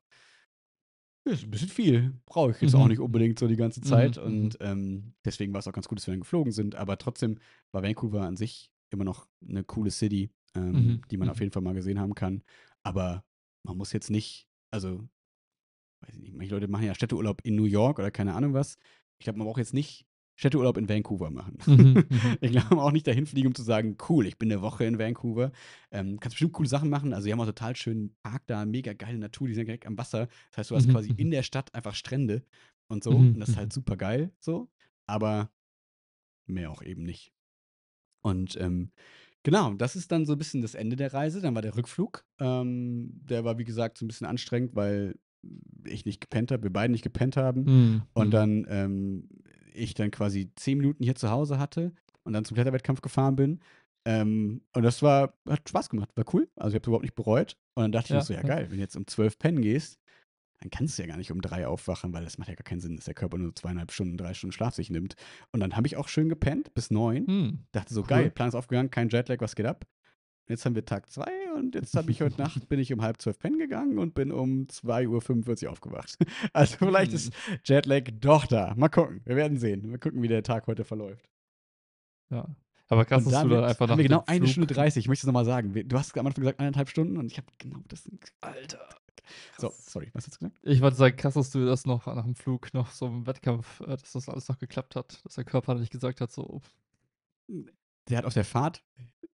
ist ein bisschen viel. Brauche ich jetzt mhm. auch nicht unbedingt so die ganze Zeit. Mhm. Und ähm, deswegen war es auch ganz gut, dass wir dann geflogen sind. Aber trotzdem war Vancouver an sich immer noch eine coole City, ähm, mhm. die man mhm. auf jeden Fall mal gesehen haben kann. Aber man muss jetzt nicht, also, weiß ich nicht, manche Leute machen ja Städteurlaub in New York oder keine Ahnung was. Ich glaube, man braucht jetzt nicht Städteurlaub in Vancouver machen. Mhm, mhm. *laughs* ich glaube auch nicht dahin fliegen, um zu sagen, cool, ich bin eine Woche in Vancouver. Ähm, kannst bestimmt coole Sachen machen. Also, die haben auch total schönen Park da, mega geile Natur, die sind direkt am Wasser. Das heißt, du hast mhm, quasi in mhm. der Stadt einfach Strände und so. Und das ist halt super geil, so. Aber mehr auch eben nicht. Und ähm, genau, das ist dann so ein bisschen das Ende der Reise. Dann war der Rückflug. Ähm, der war, wie gesagt, so ein bisschen anstrengend, weil ich nicht gepennt habe, wir beide nicht gepennt haben. Mhm. Und hm. dann ähm, ich dann quasi zehn Minuten hier zu Hause hatte und dann zum Kletterwettkampf gefahren bin. Ähm, und das war, hat Spaß gemacht, war cool. Also ich habe es überhaupt nicht bereut. Und dann dachte ja, ich mir so, ja, ja geil, wenn du jetzt um zwölf pennen gehst, dann kannst du ja gar nicht um drei aufwachen, weil das macht ja gar keinen Sinn, dass der Körper nur zweieinhalb Stunden, drei Stunden Schlaf sich nimmt. Und dann habe ich auch schön gepennt bis neun. Hm. Dachte so, cool. geil, Plan ist aufgegangen, kein Jetlag, was geht ab? Jetzt haben wir Tag zwei und jetzt habe ich heute Nacht, bin ich um halb zwölf pennen gegangen und bin um 2.45 Uhr aufgewacht. *laughs* Also vielleicht hm. ist Jetlag doch da. Mal gucken, wir werden sehen. Wir gucken, wie der Tag heute verläuft. Ja, aber krass, dass du da einfach nach wir genau eine Stunde 30, ich möchte es nochmal sagen. Du hast am Anfang gesagt, eineinhalb Stunden und ich habe genau das. Alter. So, sorry, was hast du gesagt? Ich wollte sagen, krass, dass du das noch nach dem Flug, noch so im Wettkampf, äh, dass das alles noch geklappt hat, dass der Körper nicht gesagt hat, so der hat auf der Fahrt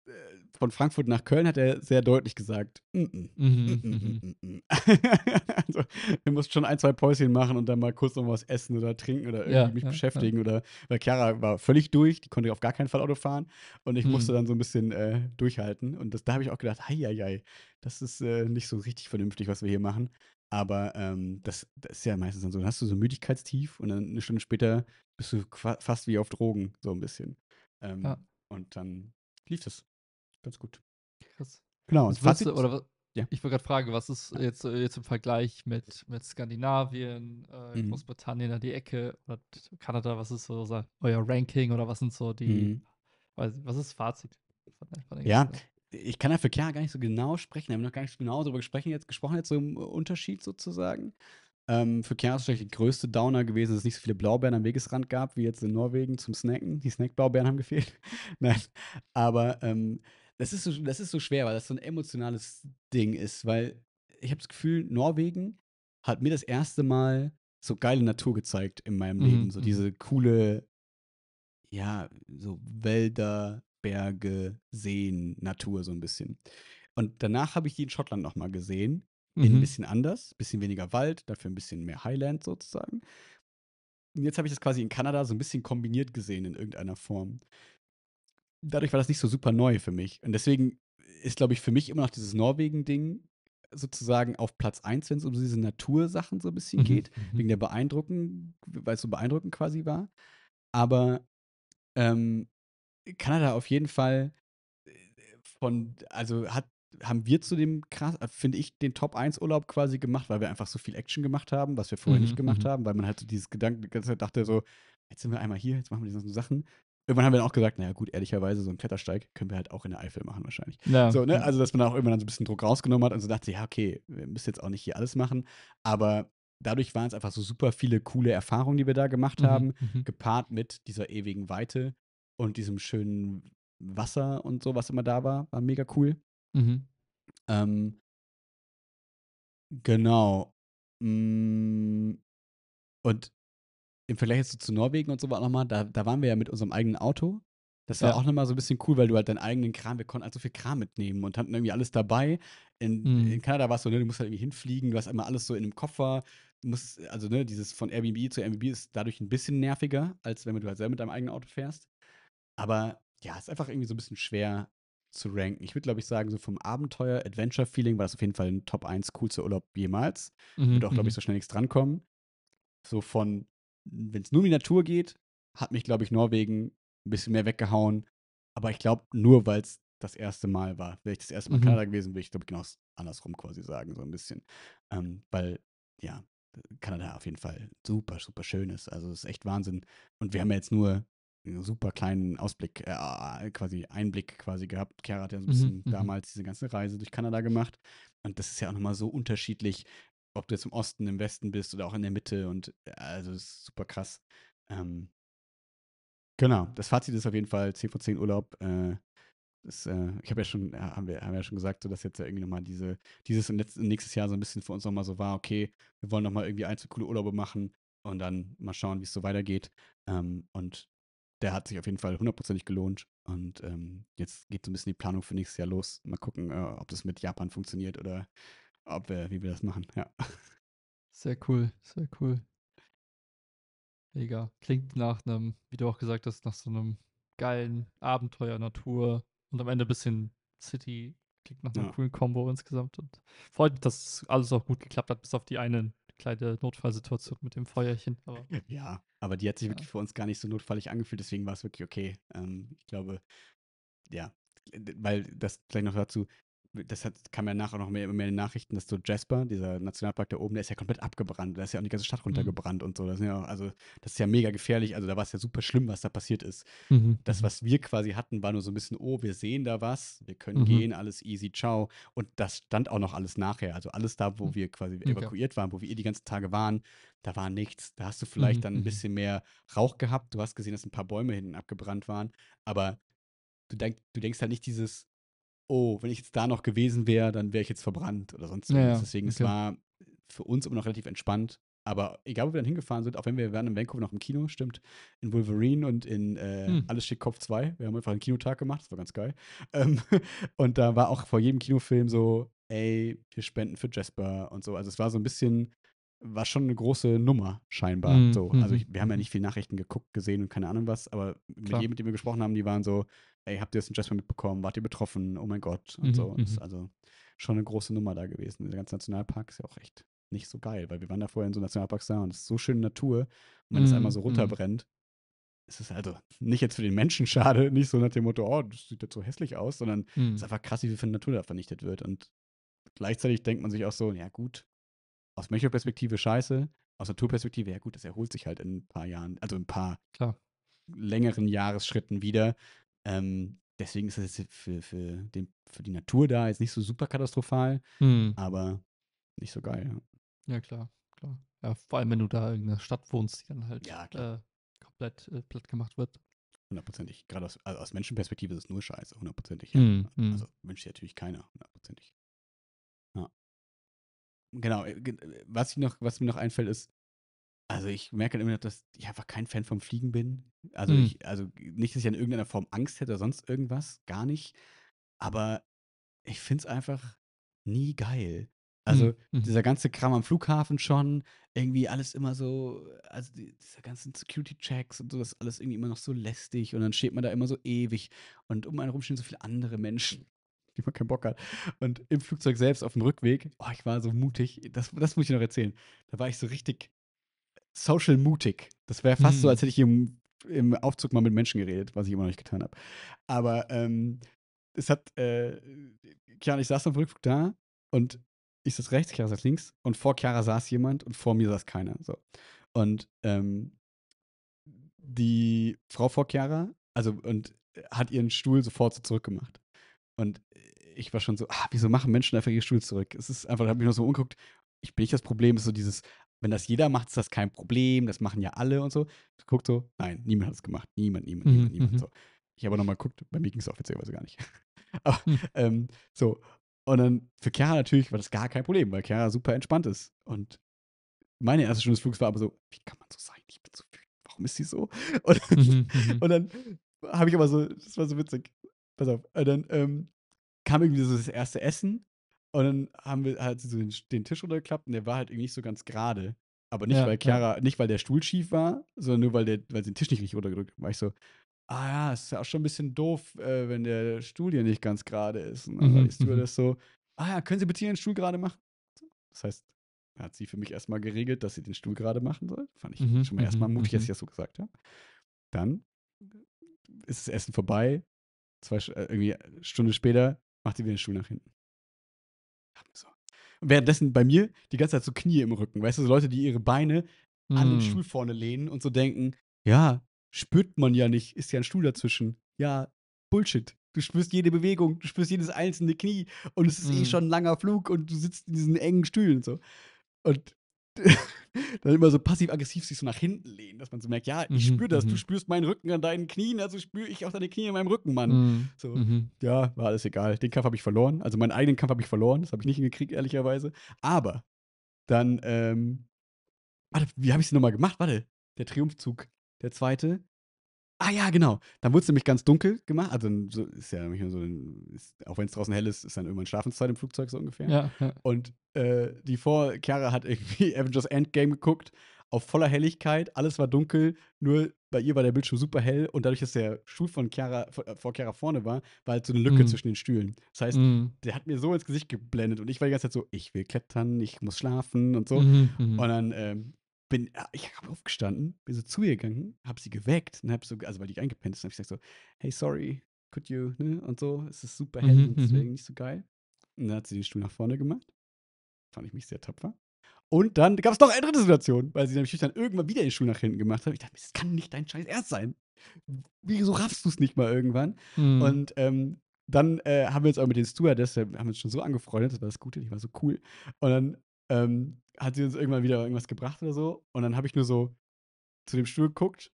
äh, von Frankfurt nach Köln hat er sehr deutlich gesagt, mm, mm, mhm, mm, mm mhm. *laughs* also, du musst schon ein, zwei Päuschen machen und dann mal kurz noch was essen oder trinken oder irgendwie ja, mich ja, beschäftigen. Ja. Oder weil Chiara war völlig durch, die konnte auf gar keinen Fall Auto fahren und ich mhm. musste dann so ein bisschen äh, durchhalten. Und das, da habe ich auch gedacht, hei, das ist äh, nicht so richtig vernünftig, was wir hier machen. Aber ähm, das, das, ist ja meistens dann so, dann hast du so ein Müdigkeitstief und dann eine Stunde später bist du fast wie auf Drogen, so ein bisschen. Ähm, ja. Und dann lief das ganz gut. Krass. Genau. Und was, oder was, ja. Ich wollte gerade fragen, was ist jetzt, äh, jetzt im Vergleich mit, mit Skandinavien, äh, mhm. Großbritannien an die Ecke oder Kanada, was ist so euer Ranking oder was sind so die, mhm. was ist das Fazit? Von, von ja, ich kann ja für Klar gar nicht so genau sprechen, wir haben noch gar nicht so genau darüber gesprochen jetzt, gesprochen jetzt so im Unterschied sozusagen. Ähm, für Chiara vielleicht größte Downer gewesen, dass es nicht so viele Blaubeeren am Wegesrand gab, wie jetzt in Norwegen zum Snacken. Die Snackblaubeeren haben gefehlt. *laughs* Nein, aber ähm, das, ist so, das ist so schwer, weil das so ein emotionales Ding ist, weil ich habe das Gefühl, Norwegen hat mir das erste Mal so geile Natur gezeigt in meinem mhm. Leben. So diese mhm. coole, ja, so Wälder, Berge, Seen, Natur so ein bisschen. Und danach habe ich die in Schottland nochmal gesehen mhm. ein bisschen anders, ein bisschen weniger Wald, dafür ein bisschen mehr Highland sozusagen. Und jetzt habe ich das quasi in Kanada so ein bisschen kombiniert gesehen in irgendeiner Form. Dadurch war das nicht so super neu für mich. Und deswegen ist, glaube ich, für mich immer noch dieses Norwegen-Ding sozusagen auf Platz 1, wenn es um diese Natursachen so ein bisschen mhm. geht, mhm. wegen der Beeindruckung, weil es so beeindruckend quasi war. Aber ähm, Kanada auf jeden Fall äh, von, also hat haben wir zu dem krass, äh, finde ich, den Top 1 Urlaub quasi gemacht, weil wir einfach so viel Action gemacht haben, was wir vorher mhm, nicht gemacht mhm. haben, weil man halt so dieses Gedanken die ganze Zeit dachte, so, jetzt sind wir einmal hier, jetzt machen wir diese ganzen Sachen. Irgendwann haben wir dann auch gesagt, naja, gut, ehrlicherweise, so einen Klettersteig können wir halt auch in der Eifel machen, wahrscheinlich. Ja. So, ne? Also, dass man auch irgendwann so ein bisschen Druck rausgenommen hat und so dachte, ja, okay, wir müssen jetzt auch nicht hier alles machen. Aber dadurch waren es einfach so super viele coole Erfahrungen, die wir da gemacht mhm, haben, mhm, gepaart mit dieser ewigen Weite und diesem schönen Wasser und so, was immer da war, war mega cool. Mhm. Ähm, genau. Mm, und im Vergleich jetzt so zu Norwegen und so war nochmal, da, da waren wir ja mit unserem eigenen Auto. Das war Ja. auch nochmal so ein bisschen cool, weil du halt deinen eigenen Kram, wir konnten halt so viel Kram mitnehmen und hatten irgendwie alles dabei. In, mhm. in Kanada war es so, ne, du musst halt irgendwie hinfliegen, du hast immer alles so in einem Koffer. Du äh, also ne, dieses von Airbnb zu Airbnb ist dadurch ein bisschen nerviger, als wenn du halt selber mit deinem eigenen Auto fährst. Aber ja, ist einfach irgendwie so ein bisschen schwer, zu ranken. Ich würde, glaube ich, sagen, so vom Abenteuer-Adventure-Feeling war das auf jeden Fall ein Top 1 coolster Urlaub jemals. Mhm, würde auch, glaube ich, mhm. so schnell nichts drankommen. So von, wenn es nur um die Natur geht, hat mich, glaube ich, Norwegen ein bisschen mehr weggehauen. Aber ich glaube, nur weil es das erste Mal war. Wäre ich das erste Mal mhm. Kanada gewesen, würde ich, glaube ich, genau andersrum quasi sagen, so ein bisschen. Ähm, weil, ja, Kanada auf jeden Fall super, super schön ist. Also es ist echt Wahnsinn. Und wir haben ja jetzt nur super kleinen Ausblick, äh, äh, quasi Einblick quasi gehabt. Kara hat ja so ein mhm, bisschen mhm, damals diese ganze Reise durch Kanada gemacht. Und das ist ja auch nochmal so unterschiedlich, ob du jetzt im Osten, im Westen bist oder auch in der Mitte. Und äh, also das ist super krass. Ähm, genau, das Fazit ist auf jeden Fall 10 von 10 Urlaub. Äh, das, äh, ich habe ja schon, äh, haben wir, haben ja schon gesagt, so, dass jetzt ja irgendwie nochmal diese, dieses und letztes, nächstes Jahr so ein bisschen für uns nochmal so war, okay, wir wollen nochmal irgendwie ein, zwei coole Urlaube machen und dann mal schauen, wie es so weitergeht. Ähm, und der hat sich auf jeden Fall hundertprozentig gelohnt. Und ähm, jetzt geht so ein bisschen die Planung für nächstes Jahr los. Mal gucken, äh, ob das mit Japan funktioniert oder ob wir, wie wir das machen. Ja. Sehr cool, sehr cool. Mega. Klingt nach einem, wie du auch gesagt hast, nach so einem geilen Abenteuer, Natur und am Ende ein bisschen City. Klingt nach einem ja. coolen Combo insgesamt. Und freut mich, dass alles auch gut geklappt hat, bis auf die einen kleine Notfallsituation mit dem Feuerchen. Aber *laughs* ja, aber die hat sich ja. wirklich für uns gar nicht so notfallig angefühlt, deswegen war es wirklich okay. Ähm, ich glaube, ja, weil das gleich noch dazu, das hat, kam ja nachher noch mehr, mehr in den Nachrichten, dass so Jasper, dieser Nationalpark da oben, der ist ja komplett abgebrannt. Da ist ja auch die ganze Stadt runtergebrannt mhm. und so. Das, ja, also, das ist ja mega gefährlich. Also da war es ja super schlimm, was da passiert ist. Mhm. Das, was wir quasi hatten, war nur so ein bisschen, oh, wir sehen da was, wir können mhm. gehen, alles easy, ciao. Und das stand auch noch alles nachher. Also alles da, wo mhm. wir quasi okay. evakuiert waren, wo wir eh die ganzen Tage waren, da war nichts. Da hast du vielleicht mhm. dann ein mhm. bisschen mehr Rauch gehabt. Du hast gesehen, dass ein paar Bäume hinten abgebrannt waren. Aber du, denk, du denkst halt nicht dieses, oh, wenn ich jetzt da noch gewesen wäre, dann wäre ich jetzt verbrannt oder sonst ja, was. Deswegen, okay. es war für uns immer noch relativ entspannt. Aber egal, wo wir dann hingefahren sind, auch wenn wir waren in Vancouver noch im Kino, stimmt, in Wolverine und in äh, hm. Alles Schick Kopf 2. Wir haben einfach einen Kinotag gemacht, das war ganz geil. Ähm, *laughs* und da war auch vor jedem Kinofilm so, ey, wir spenden für Jasper und so. Also es war so ein bisschen, war schon eine große Nummer, scheinbar. Mhm. So. Hm, also hm, ich, wir haben ja hm. nicht viel Nachrichten geguckt, gesehen und keine Ahnung was, aber mit jedem, mit dem wir gesprochen haben, die waren so, ey, habt ihr das in Jasper mitbekommen? Wart ihr betroffen? Oh mein Gott. Und mhm, so. Das mhm. ist also schon eine große Nummer da gewesen. Der ganze Nationalpark ist ja auch echt nicht so geil, weil wir waren da vorher in so Nationalparks da und es ist so schöne Natur. Und wenn es einmal mhm, so mhm. runterbrennt, es ist also nicht jetzt für den Menschen *laughs* schade, nicht so nach dem Motto, oh, das sieht jetzt so hässlich aus, sondern es ist einfach krass, wie viel von der Natur da vernichtet wird. Und gleichzeitig denkt man sich auch so, ja gut, aus menschlicher Perspektive scheiße, aus Naturperspektive, ja gut, das erholt sich halt in ein paar Jahren, also in ein paar Klar. längeren Jahresschritten wieder. Ähm, deswegen ist es für, für, den, für die Natur da jetzt nicht so super katastrophal, hm. aber nicht so geil. Ja, klar, klar. Ja, vor allem, wenn du da in einer Stadt wohnst, die dann halt ja, äh, komplett äh, platt gemacht wird. Hundertprozentig. Gerade aus, also aus Menschenperspektive ist es nur scheiße, hundertprozentig. Ja. Mm, mm. Also wünscht sich natürlich keiner, hundertprozentig. Ja. Genau. Äh, äh, was, ich noch, was mir noch einfällt, ist, also ich merke halt immer noch, dass ich einfach kein Fan vom Fliegen bin. Also mhm. ich, also nicht, dass ich in irgendeiner Form Angst hätte oder sonst irgendwas, gar nicht. Aber ich finde es einfach nie geil. Mhm, also mhm. dieser ganze Kram am Flughafen schon, irgendwie alles immer so, also die, diese ganzen Security-Checks und so, das ist alles irgendwie immer noch so lästig und dann steht man da immer so ewig und um einen herum stehen so viele andere Menschen, *laughs* die man keinen Bock hat. Und im Flugzeug selbst auf dem Rückweg, oh, ich war so mutig, das, das muss ich noch erzählen, da war ich so richtig social mutig. Das wäre fast hm. so, als hätte ich im, im Aufzug mal mit Menschen geredet, was ich immer noch nicht getan habe. Aber ähm, es hat, äh, Chiara, ich saß am Rückflug da und ich saß rechts, Chiara saß links und vor Chiara saß jemand und vor mir saß keiner. So. Und ähm, die Frau vor Chiara, also und hat ihren Stuhl sofort so zurückgemacht. Und ich war schon so, ah, wieso machen Menschen einfach ihren Stuhl zurück? Es ist einfach, da habe ich noch so umgeguckt, ich bin nicht das Problem, es ist so dieses, wenn das jeder macht, ist das kein Problem, das machen ja alle und so. Du guckst so, nein, niemand hat es gemacht. Niemand, niemand, mhm. niemand, niemand. Mhm. So. Ich habe nochmal geguckt, bei mir ging es offiziell gar nicht. *laughs* Aber, mhm. ähm, so. Und dann für Chiara natürlich war das gar kein Problem, weil Chiara super entspannt ist. Und meine erste Stunde des Flugs war aber so, wie kann man so sein? Ich bin so wütend. Warum ist sie so? *laughs* Und, mhm, mhm. und dann habe ich aber so, das war so witzig. Pass auf. Und dann ähm, kam irgendwie so das erste Essen und dann haben wir halt so den, den Tisch runtergeklappt und der war halt irgendwie nicht so ganz gerade. Aber nicht, ja, weil Chiara, ja. nicht weil der Stuhl schief war, sondern nur weil, der, weil sie den Tisch nicht richtig runtergedrückt hat. War ich so, ah ja, ist ja auch schon ein bisschen doof, äh, wenn der Stuhl hier nicht ganz gerade ist. Und dann ist mhm. ist mhm. das so, ah ja, können Sie bitte Ihren Stuhl gerade machen? Das heißt, hat sie für mich erstmal geregelt, dass sie den Stuhl gerade machen soll. Fand ich mhm. schon mal mhm, erstmal mutig, dass mhm. ich das so gesagt habe. Dann ist das Essen vorbei. Zwei, äh, irgendwie eine äh, Stunde später macht sie wieder den Stuhl nach hinten. So. Und währenddessen bei mir die ganze Zeit so Knie im Rücken, weißt du, so Leute, die ihre Beine mm. an den hm. Stuhl vorne lehnen und so denken, ja, spürt man ja nicht, ist ja ein Stuhl dazwischen. Ja, Bullshit. Du spürst jede Bewegung, du spürst jedes einzelne Knie und es ist mm. eh hm. schon ein langer Flug und du sitzt in diesen engen Stühlen und so. Und *laughs* dann immer so passiv-aggressiv sich so nach hinten lehnen, dass man so merkt, ja, ich mhm, spüre das, du mhm. spürst meinen Rücken an deinen Knien, also spüre ich auch deine Knie an meinem Rücken, Mann. Mhm. So, mhm. ja, war alles egal. Den Kampf habe ich verloren. Also meinen eigenen Kampf habe ich verloren, das habe ich nicht hingekriegt, ehrlicherweise. Aber dann, ähm, warte, wie habe ich es nochmal gemacht? Warte, der Triumphzug, der zweite. Ah ja, genau. Dann wurde es nämlich ganz dunkel gemacht. Also so ist ja so, ist, auch wenn es draußen hell ist, ist dann irgendwann Schlafenszeit im Flugzeug so ungefähr. Ja, ja. Und äh, die vor Chiara hat irgendwie *laughs* Avengers Endgame geguckt, auf voller Helligkeit, alles war dunkel, nur bei ihr war der Bildschirm super hell und dadurch, dass der Stuhl von Chiara, äh, vor Chiara vorne war, war halt so eine Lücke mm. zwischen den Stühlen. Das heißt, mm. der hat mir so ins Gesicht geblendet und ich war die ganze Zeit so, ich will klettern, ich muss schlafen und so. Mm -hmm. Und dann ähm, bin, ah, ich habe aufgestanden, bin so zu ihr gegangen, habe sie geweckt und ne, habe so, also weil die eingepennt ist, habe ich gesagt so, hey, sorry, could you, ne? Und so, es ist super hell mhm, und mhm. deswegen nicht so geil. Und dann hat sie den Stuhl nach vorne gemacht. Fand ich mich sehr tapfer. Und dann gab es noch eine dritte Situation, weil sie nämlich dann irgendwann wieder den Schuh nach hinten gemacht hat. Ich dachte, das kann nicht dein Scheiß erst sein. Wieso raffst du es nicht mal irgendwann? Mhm. Und ähm, dann äh, haben wir uns auch mit den Stewardess, äh, haben wir uns schon so angefreundet, das war das Gute, die war so cool. Und dann ähm, hat sie uns irgendwann wieder irgendwas gebracht oder so. Und dann habe ich nur so zu dem Stuhl geguckt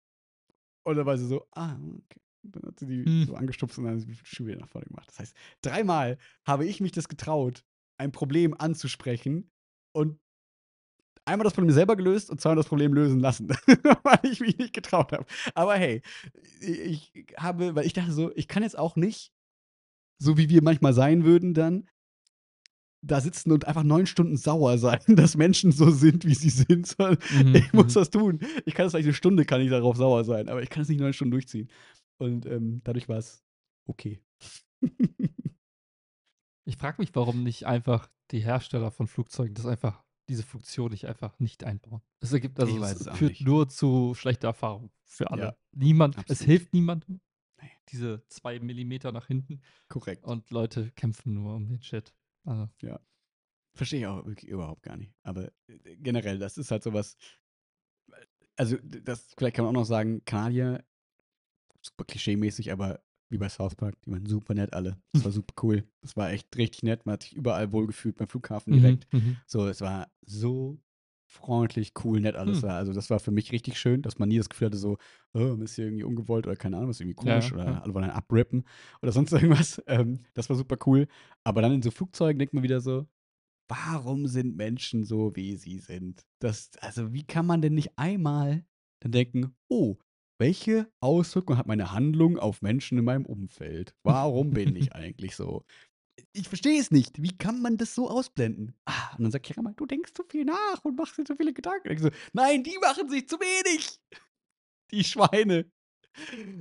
und dann war sie so, ah, okay. Dann hat sie die hm. so angestupft und dann hat sie die Schuhe wieder nach vorne gemacht. Das heißt, dreimal habe ich mich das getraut, ein Problem anzusprechen und einmal das Problem selber gelöst und zweimal das Problem lösen lassen, *laughs* weil ich mich nicht getraut habe. Aber hey, ich habe, weil ich dachte so, ich kann jetzt auch nicht, so wie wir manchmal sein würden, dann da sitzen und einfach neun Stunden sauer sein, *laughs* dass Menschen so sind, wie sie sind. Mhm. Ich muss mhm. das tun. Ich kann das vielleicht eine Stunde, kann ich darauf sauer sein, aber ich kann es nicht neun Stunden durchziehen. Und ähm, dadurch war es okay. *laughs* ich frage mich, warum nicht einfach die Hersteller von Flugzeugen das einfach diese Funktion nicht einfach nicht einbauen. Es ergibt also es führt nicht. nur zu schlechter Erfahrung für alle. Ja, Niemand, absolut. es hilft niemandem. Diese zwei Millimeter nach hinten. Korrekt. Und Leute kämpfen nur um den Chat. Also. Ja. Verstehe ich auch überhaupt gar nicht. Aber äh, generell, das ist halt sowas. Also, das vielleicht kann man auch noch sagen, Kanadier, super klischee-mäßig, aber wie bei South Park, die waren super nett alle. Das war *laughs* super cool. Das war echt richtig nett. Man hat sich überall wohlgefühlt beim Flughafen mhm, direkt. Mhm, so, es war so freundlich, cool, nett alles hm. war. Also das war für mich richtig schön, dass man nie das Gefühl hatte, so, oh, ist hier irgendwie ungewollt oder keine Ahnung, ist irgendwie komisch ja, oder ja. alle wollen abrippen oder sonst *laughs* irgendwas. Ähm, das war super cool. Aber dann in so Flugzeugen denkt man wieder so, warum sind Menschen so, wie sie sind? Das, also wie kann man denn nicht einmal dann denken, oh, welche Auswirkungen hat meine Handlung auf Menschen in meinem Umfeld? Warum bin ich *laughs* eigentlich so? ich verstehe es nicht. Wie kann man das so ausblenden? Ah, und dann sagt Kira mal, du denkst zu viel nach und machst dir zu viele Gedanken. So, Nein, die machen sich zu wenig. Die Schweine.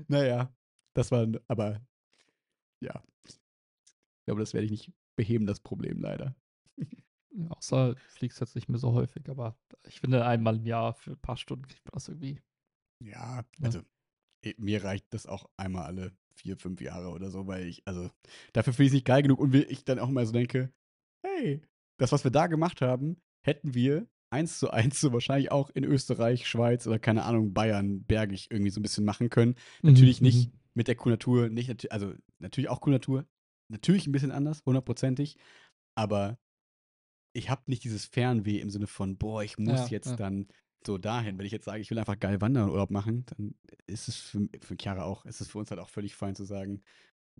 Naja, das war aber ja. Ich glaube, das werde ich nicht beheben, das Problem leider. Ja, außer fliegst jetzt nicht mehr so häufig, aber ich finde, einmal im Jahr für ein paar Stunden kriegt man das irgendwie. Ja, ne? also ja. Eh, mir reicht das auch einmal alle vier, fünf Jahre oder so, weil ich, also, dafür finde ich es nicht geil genug und ich dann auch mal so denke, hey, das, was wir da gemacht haben, hätten wir eins zu eins *laughs* so wahrscheinlich auch in Österreich, Schweiz oder keine Ahnung, Bayern, Bergig irgendwie so ein bisschen machen können. Mhm. Natürlich mhm. nicht mit der Kunatur, nicht, also natürlich auch Kunatur, natürlich ein bisschen anders, hundertprozentig, aber ich habe nicht dieses Fernweh im Sinne von, boah, ich muss ja, jetzt ja. dann so dahin. Wenn ich jetzt sage, ich will einfach geil wandern Urlaub machen, dann ist es für, für Chiara auch, ist es für uns halt auch völlig fein zu sagen,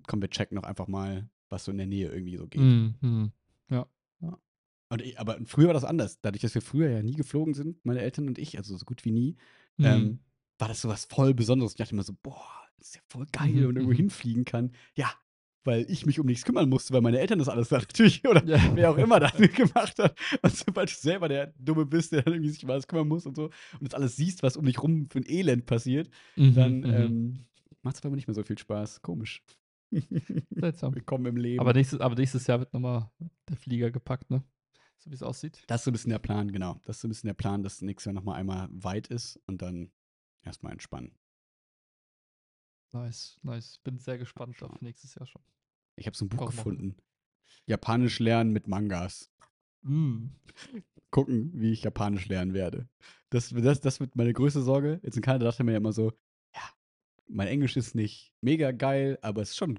komm, wir checken noch einfach mal, was so in der Nähe irgendwie so geht. Mm, mm, ja. ja. Ich, aber früher war das anders. Dadurch, dass wir früher ja nie geflogen sind, meine Eltern und ich, also so gut wie nie, mm. ähm, mhm. war das so was voll Besonderes. Ich dachte immer so, boah, das ist ja voll geil, wenn man mhm, irgendwo mhm. hinfliegen kann. Ja, weil ich mich um nichts kümmern musste, weil meine Eltern das alles dann *laughs* natürlich oder ja. wer auch immer das *laughs* gemacht hat. Und sobald du selber der Dumme bist, der dann irgendwie sich um alles kümmern muss und so und das alles siehst, was um dich rum für ein Elend passiert, mhm, dann mhm. ähm, macht es aber nicht mehr so viel Spaß. Komisch. *laughs* Seltsam. Willkommen im Leben. Aber nächstes, aber nächstes Jahr wird nochmal der Flieger gepackt, ne? So wie es aussieht. Das ist so ein bisschen der Plan, genau. Das ist so ein bisschen der Plan, dass nächstes Jahr nochmal einmal weit ist und dann erstmal entspannen. Nice, nice. Bin sehr gespannt auf nächstes Jahr schon. Ich habe so ein Buch Warum gefunden. Japanisch lernen mit Mangas. Mm. *laughs* Gucken, wie ich Japanisch lernen werde. Das, das, das wird meine größte Sorge. Jetzt in Kanada dachte ich mir ja immer so, ja, mein Englisch ist nicht mega geil, aber es ist schon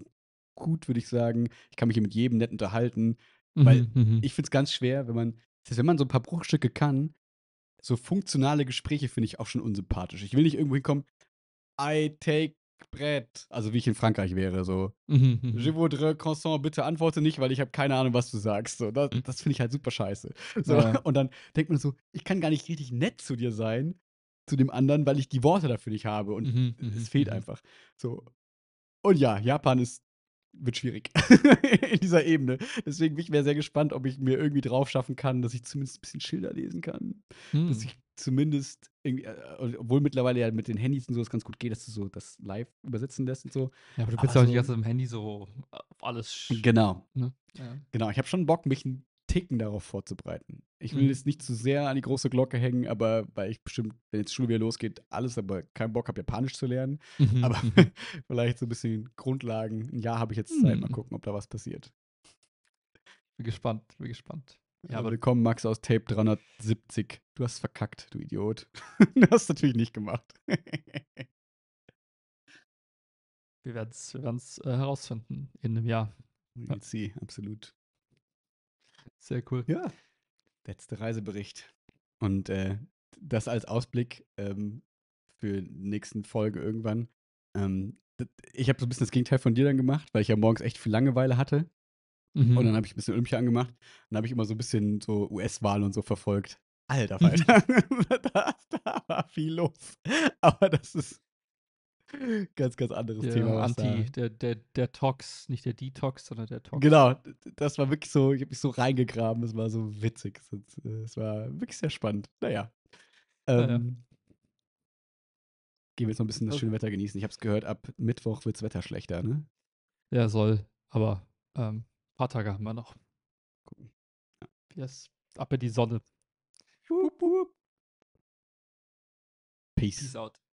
gut, würde ich sagen. Ich kann mich hier mit jedem nett unterhalten. Mhm, weil mhm, ich finde es ganz schwer, wenn man, das heißt, wenn man so ein paar Bruchstücke kann, so funktionale Gespräche finde ich auch schon unsympathisch. Ich will nicht irgendwo hinkommen, I take Brett. Also wie ich in Frankreich wäre, so. Mhm, mhm. Je voudrais croissant, bitte antworte nicht, weil ich habe keine Ahnung, was du sagst. So, das, das finde ich halt super scheiße. So, ja. Und dann denkt man so, ich kann gar nicht richtig nett zu dir sein, zu dem anderen, weil ich die Worte dafür nicht habe. Und mhm, es fehlt einfach. So. Und ja, Japan ist wird schwierig *laughs* in dieser Ebene. Deswegen bin ich mir sehr gespannt, ob ich mir irgendwie drauf schaffen kann, dass ich zumindest ein bisschen Schilder lesen kann. Hm. Dass ich zumindest irgendwie, äh, obwohl mittlerweile ja mit den Handys und so es ganz gut geht, dass du so das live übersetzen lässt und so. Ja, aber du bist ja auch so, nicht also ganz im Handy so äh, alles. Genau. Ne? Ja. Genau, ich habe schon Bock, mich ein Ticken darauf vorzubereiten. Ich will mhm. jetzt nicht zu sehr an die große Glocke hängen, aber weil ich bestimmt, wenn jetzt Schule wieder losgeht, alles, aber keinen Bock habe, Japanisch zu lernen. Mhm. Aber mhm. *laughs* vielleicht so ein bisschen Grundlagen. Ein Jahr habe ich jetzt Zeit, mhm. mal gucken, ob da was passiert. Bin gespannt, bin gespannt. Ja, also aber willkommen, Max, aus Tape 370. Du hast verkackt, du Idiot. *laughs* du hast natürlich nicht gemacht. wir werden es wir äh, herausfinden in einem Jahr. We'll ja. see, absolut. Sehr cool. Ja, Letzter Reisebericht. Und äh, das als Ausblick ähm, für nächsten Folge irgendwann. Ähm, ich habe so ein bisschen das Gegenteil von dir dann gemacht, weil ich ja morgens echt viel Langeweile hatte. Mhm. Und dann habe ich ein bisschen Olympia angemacht. Und Dann habe ich immer so ein bisschen so us wahlen und so verfolgt. Alter, mhm. Alter. *laughs* da, da war viel los. Aber das ist ganz, ganz anderes der Thema. Anti, der, der, der Tox, nicht der Detox, sondern der Tox. Genau, das war wirklich so, ich habe mich so reingegraben, das war so witzig. Äh, es war wirklich sehr spannend. Naja. Ähm, naja. Gehen wir jetzt noch ein bisschen das äh. schöne Wetter genießen. Ich habe es gehört, ab Mittwoch wird das Wetter schlechter, ne? Ja, soll, aber ähm, ein paar Tage haben wir noch. Gucken. ab in die Sonne. Peace. Peace out.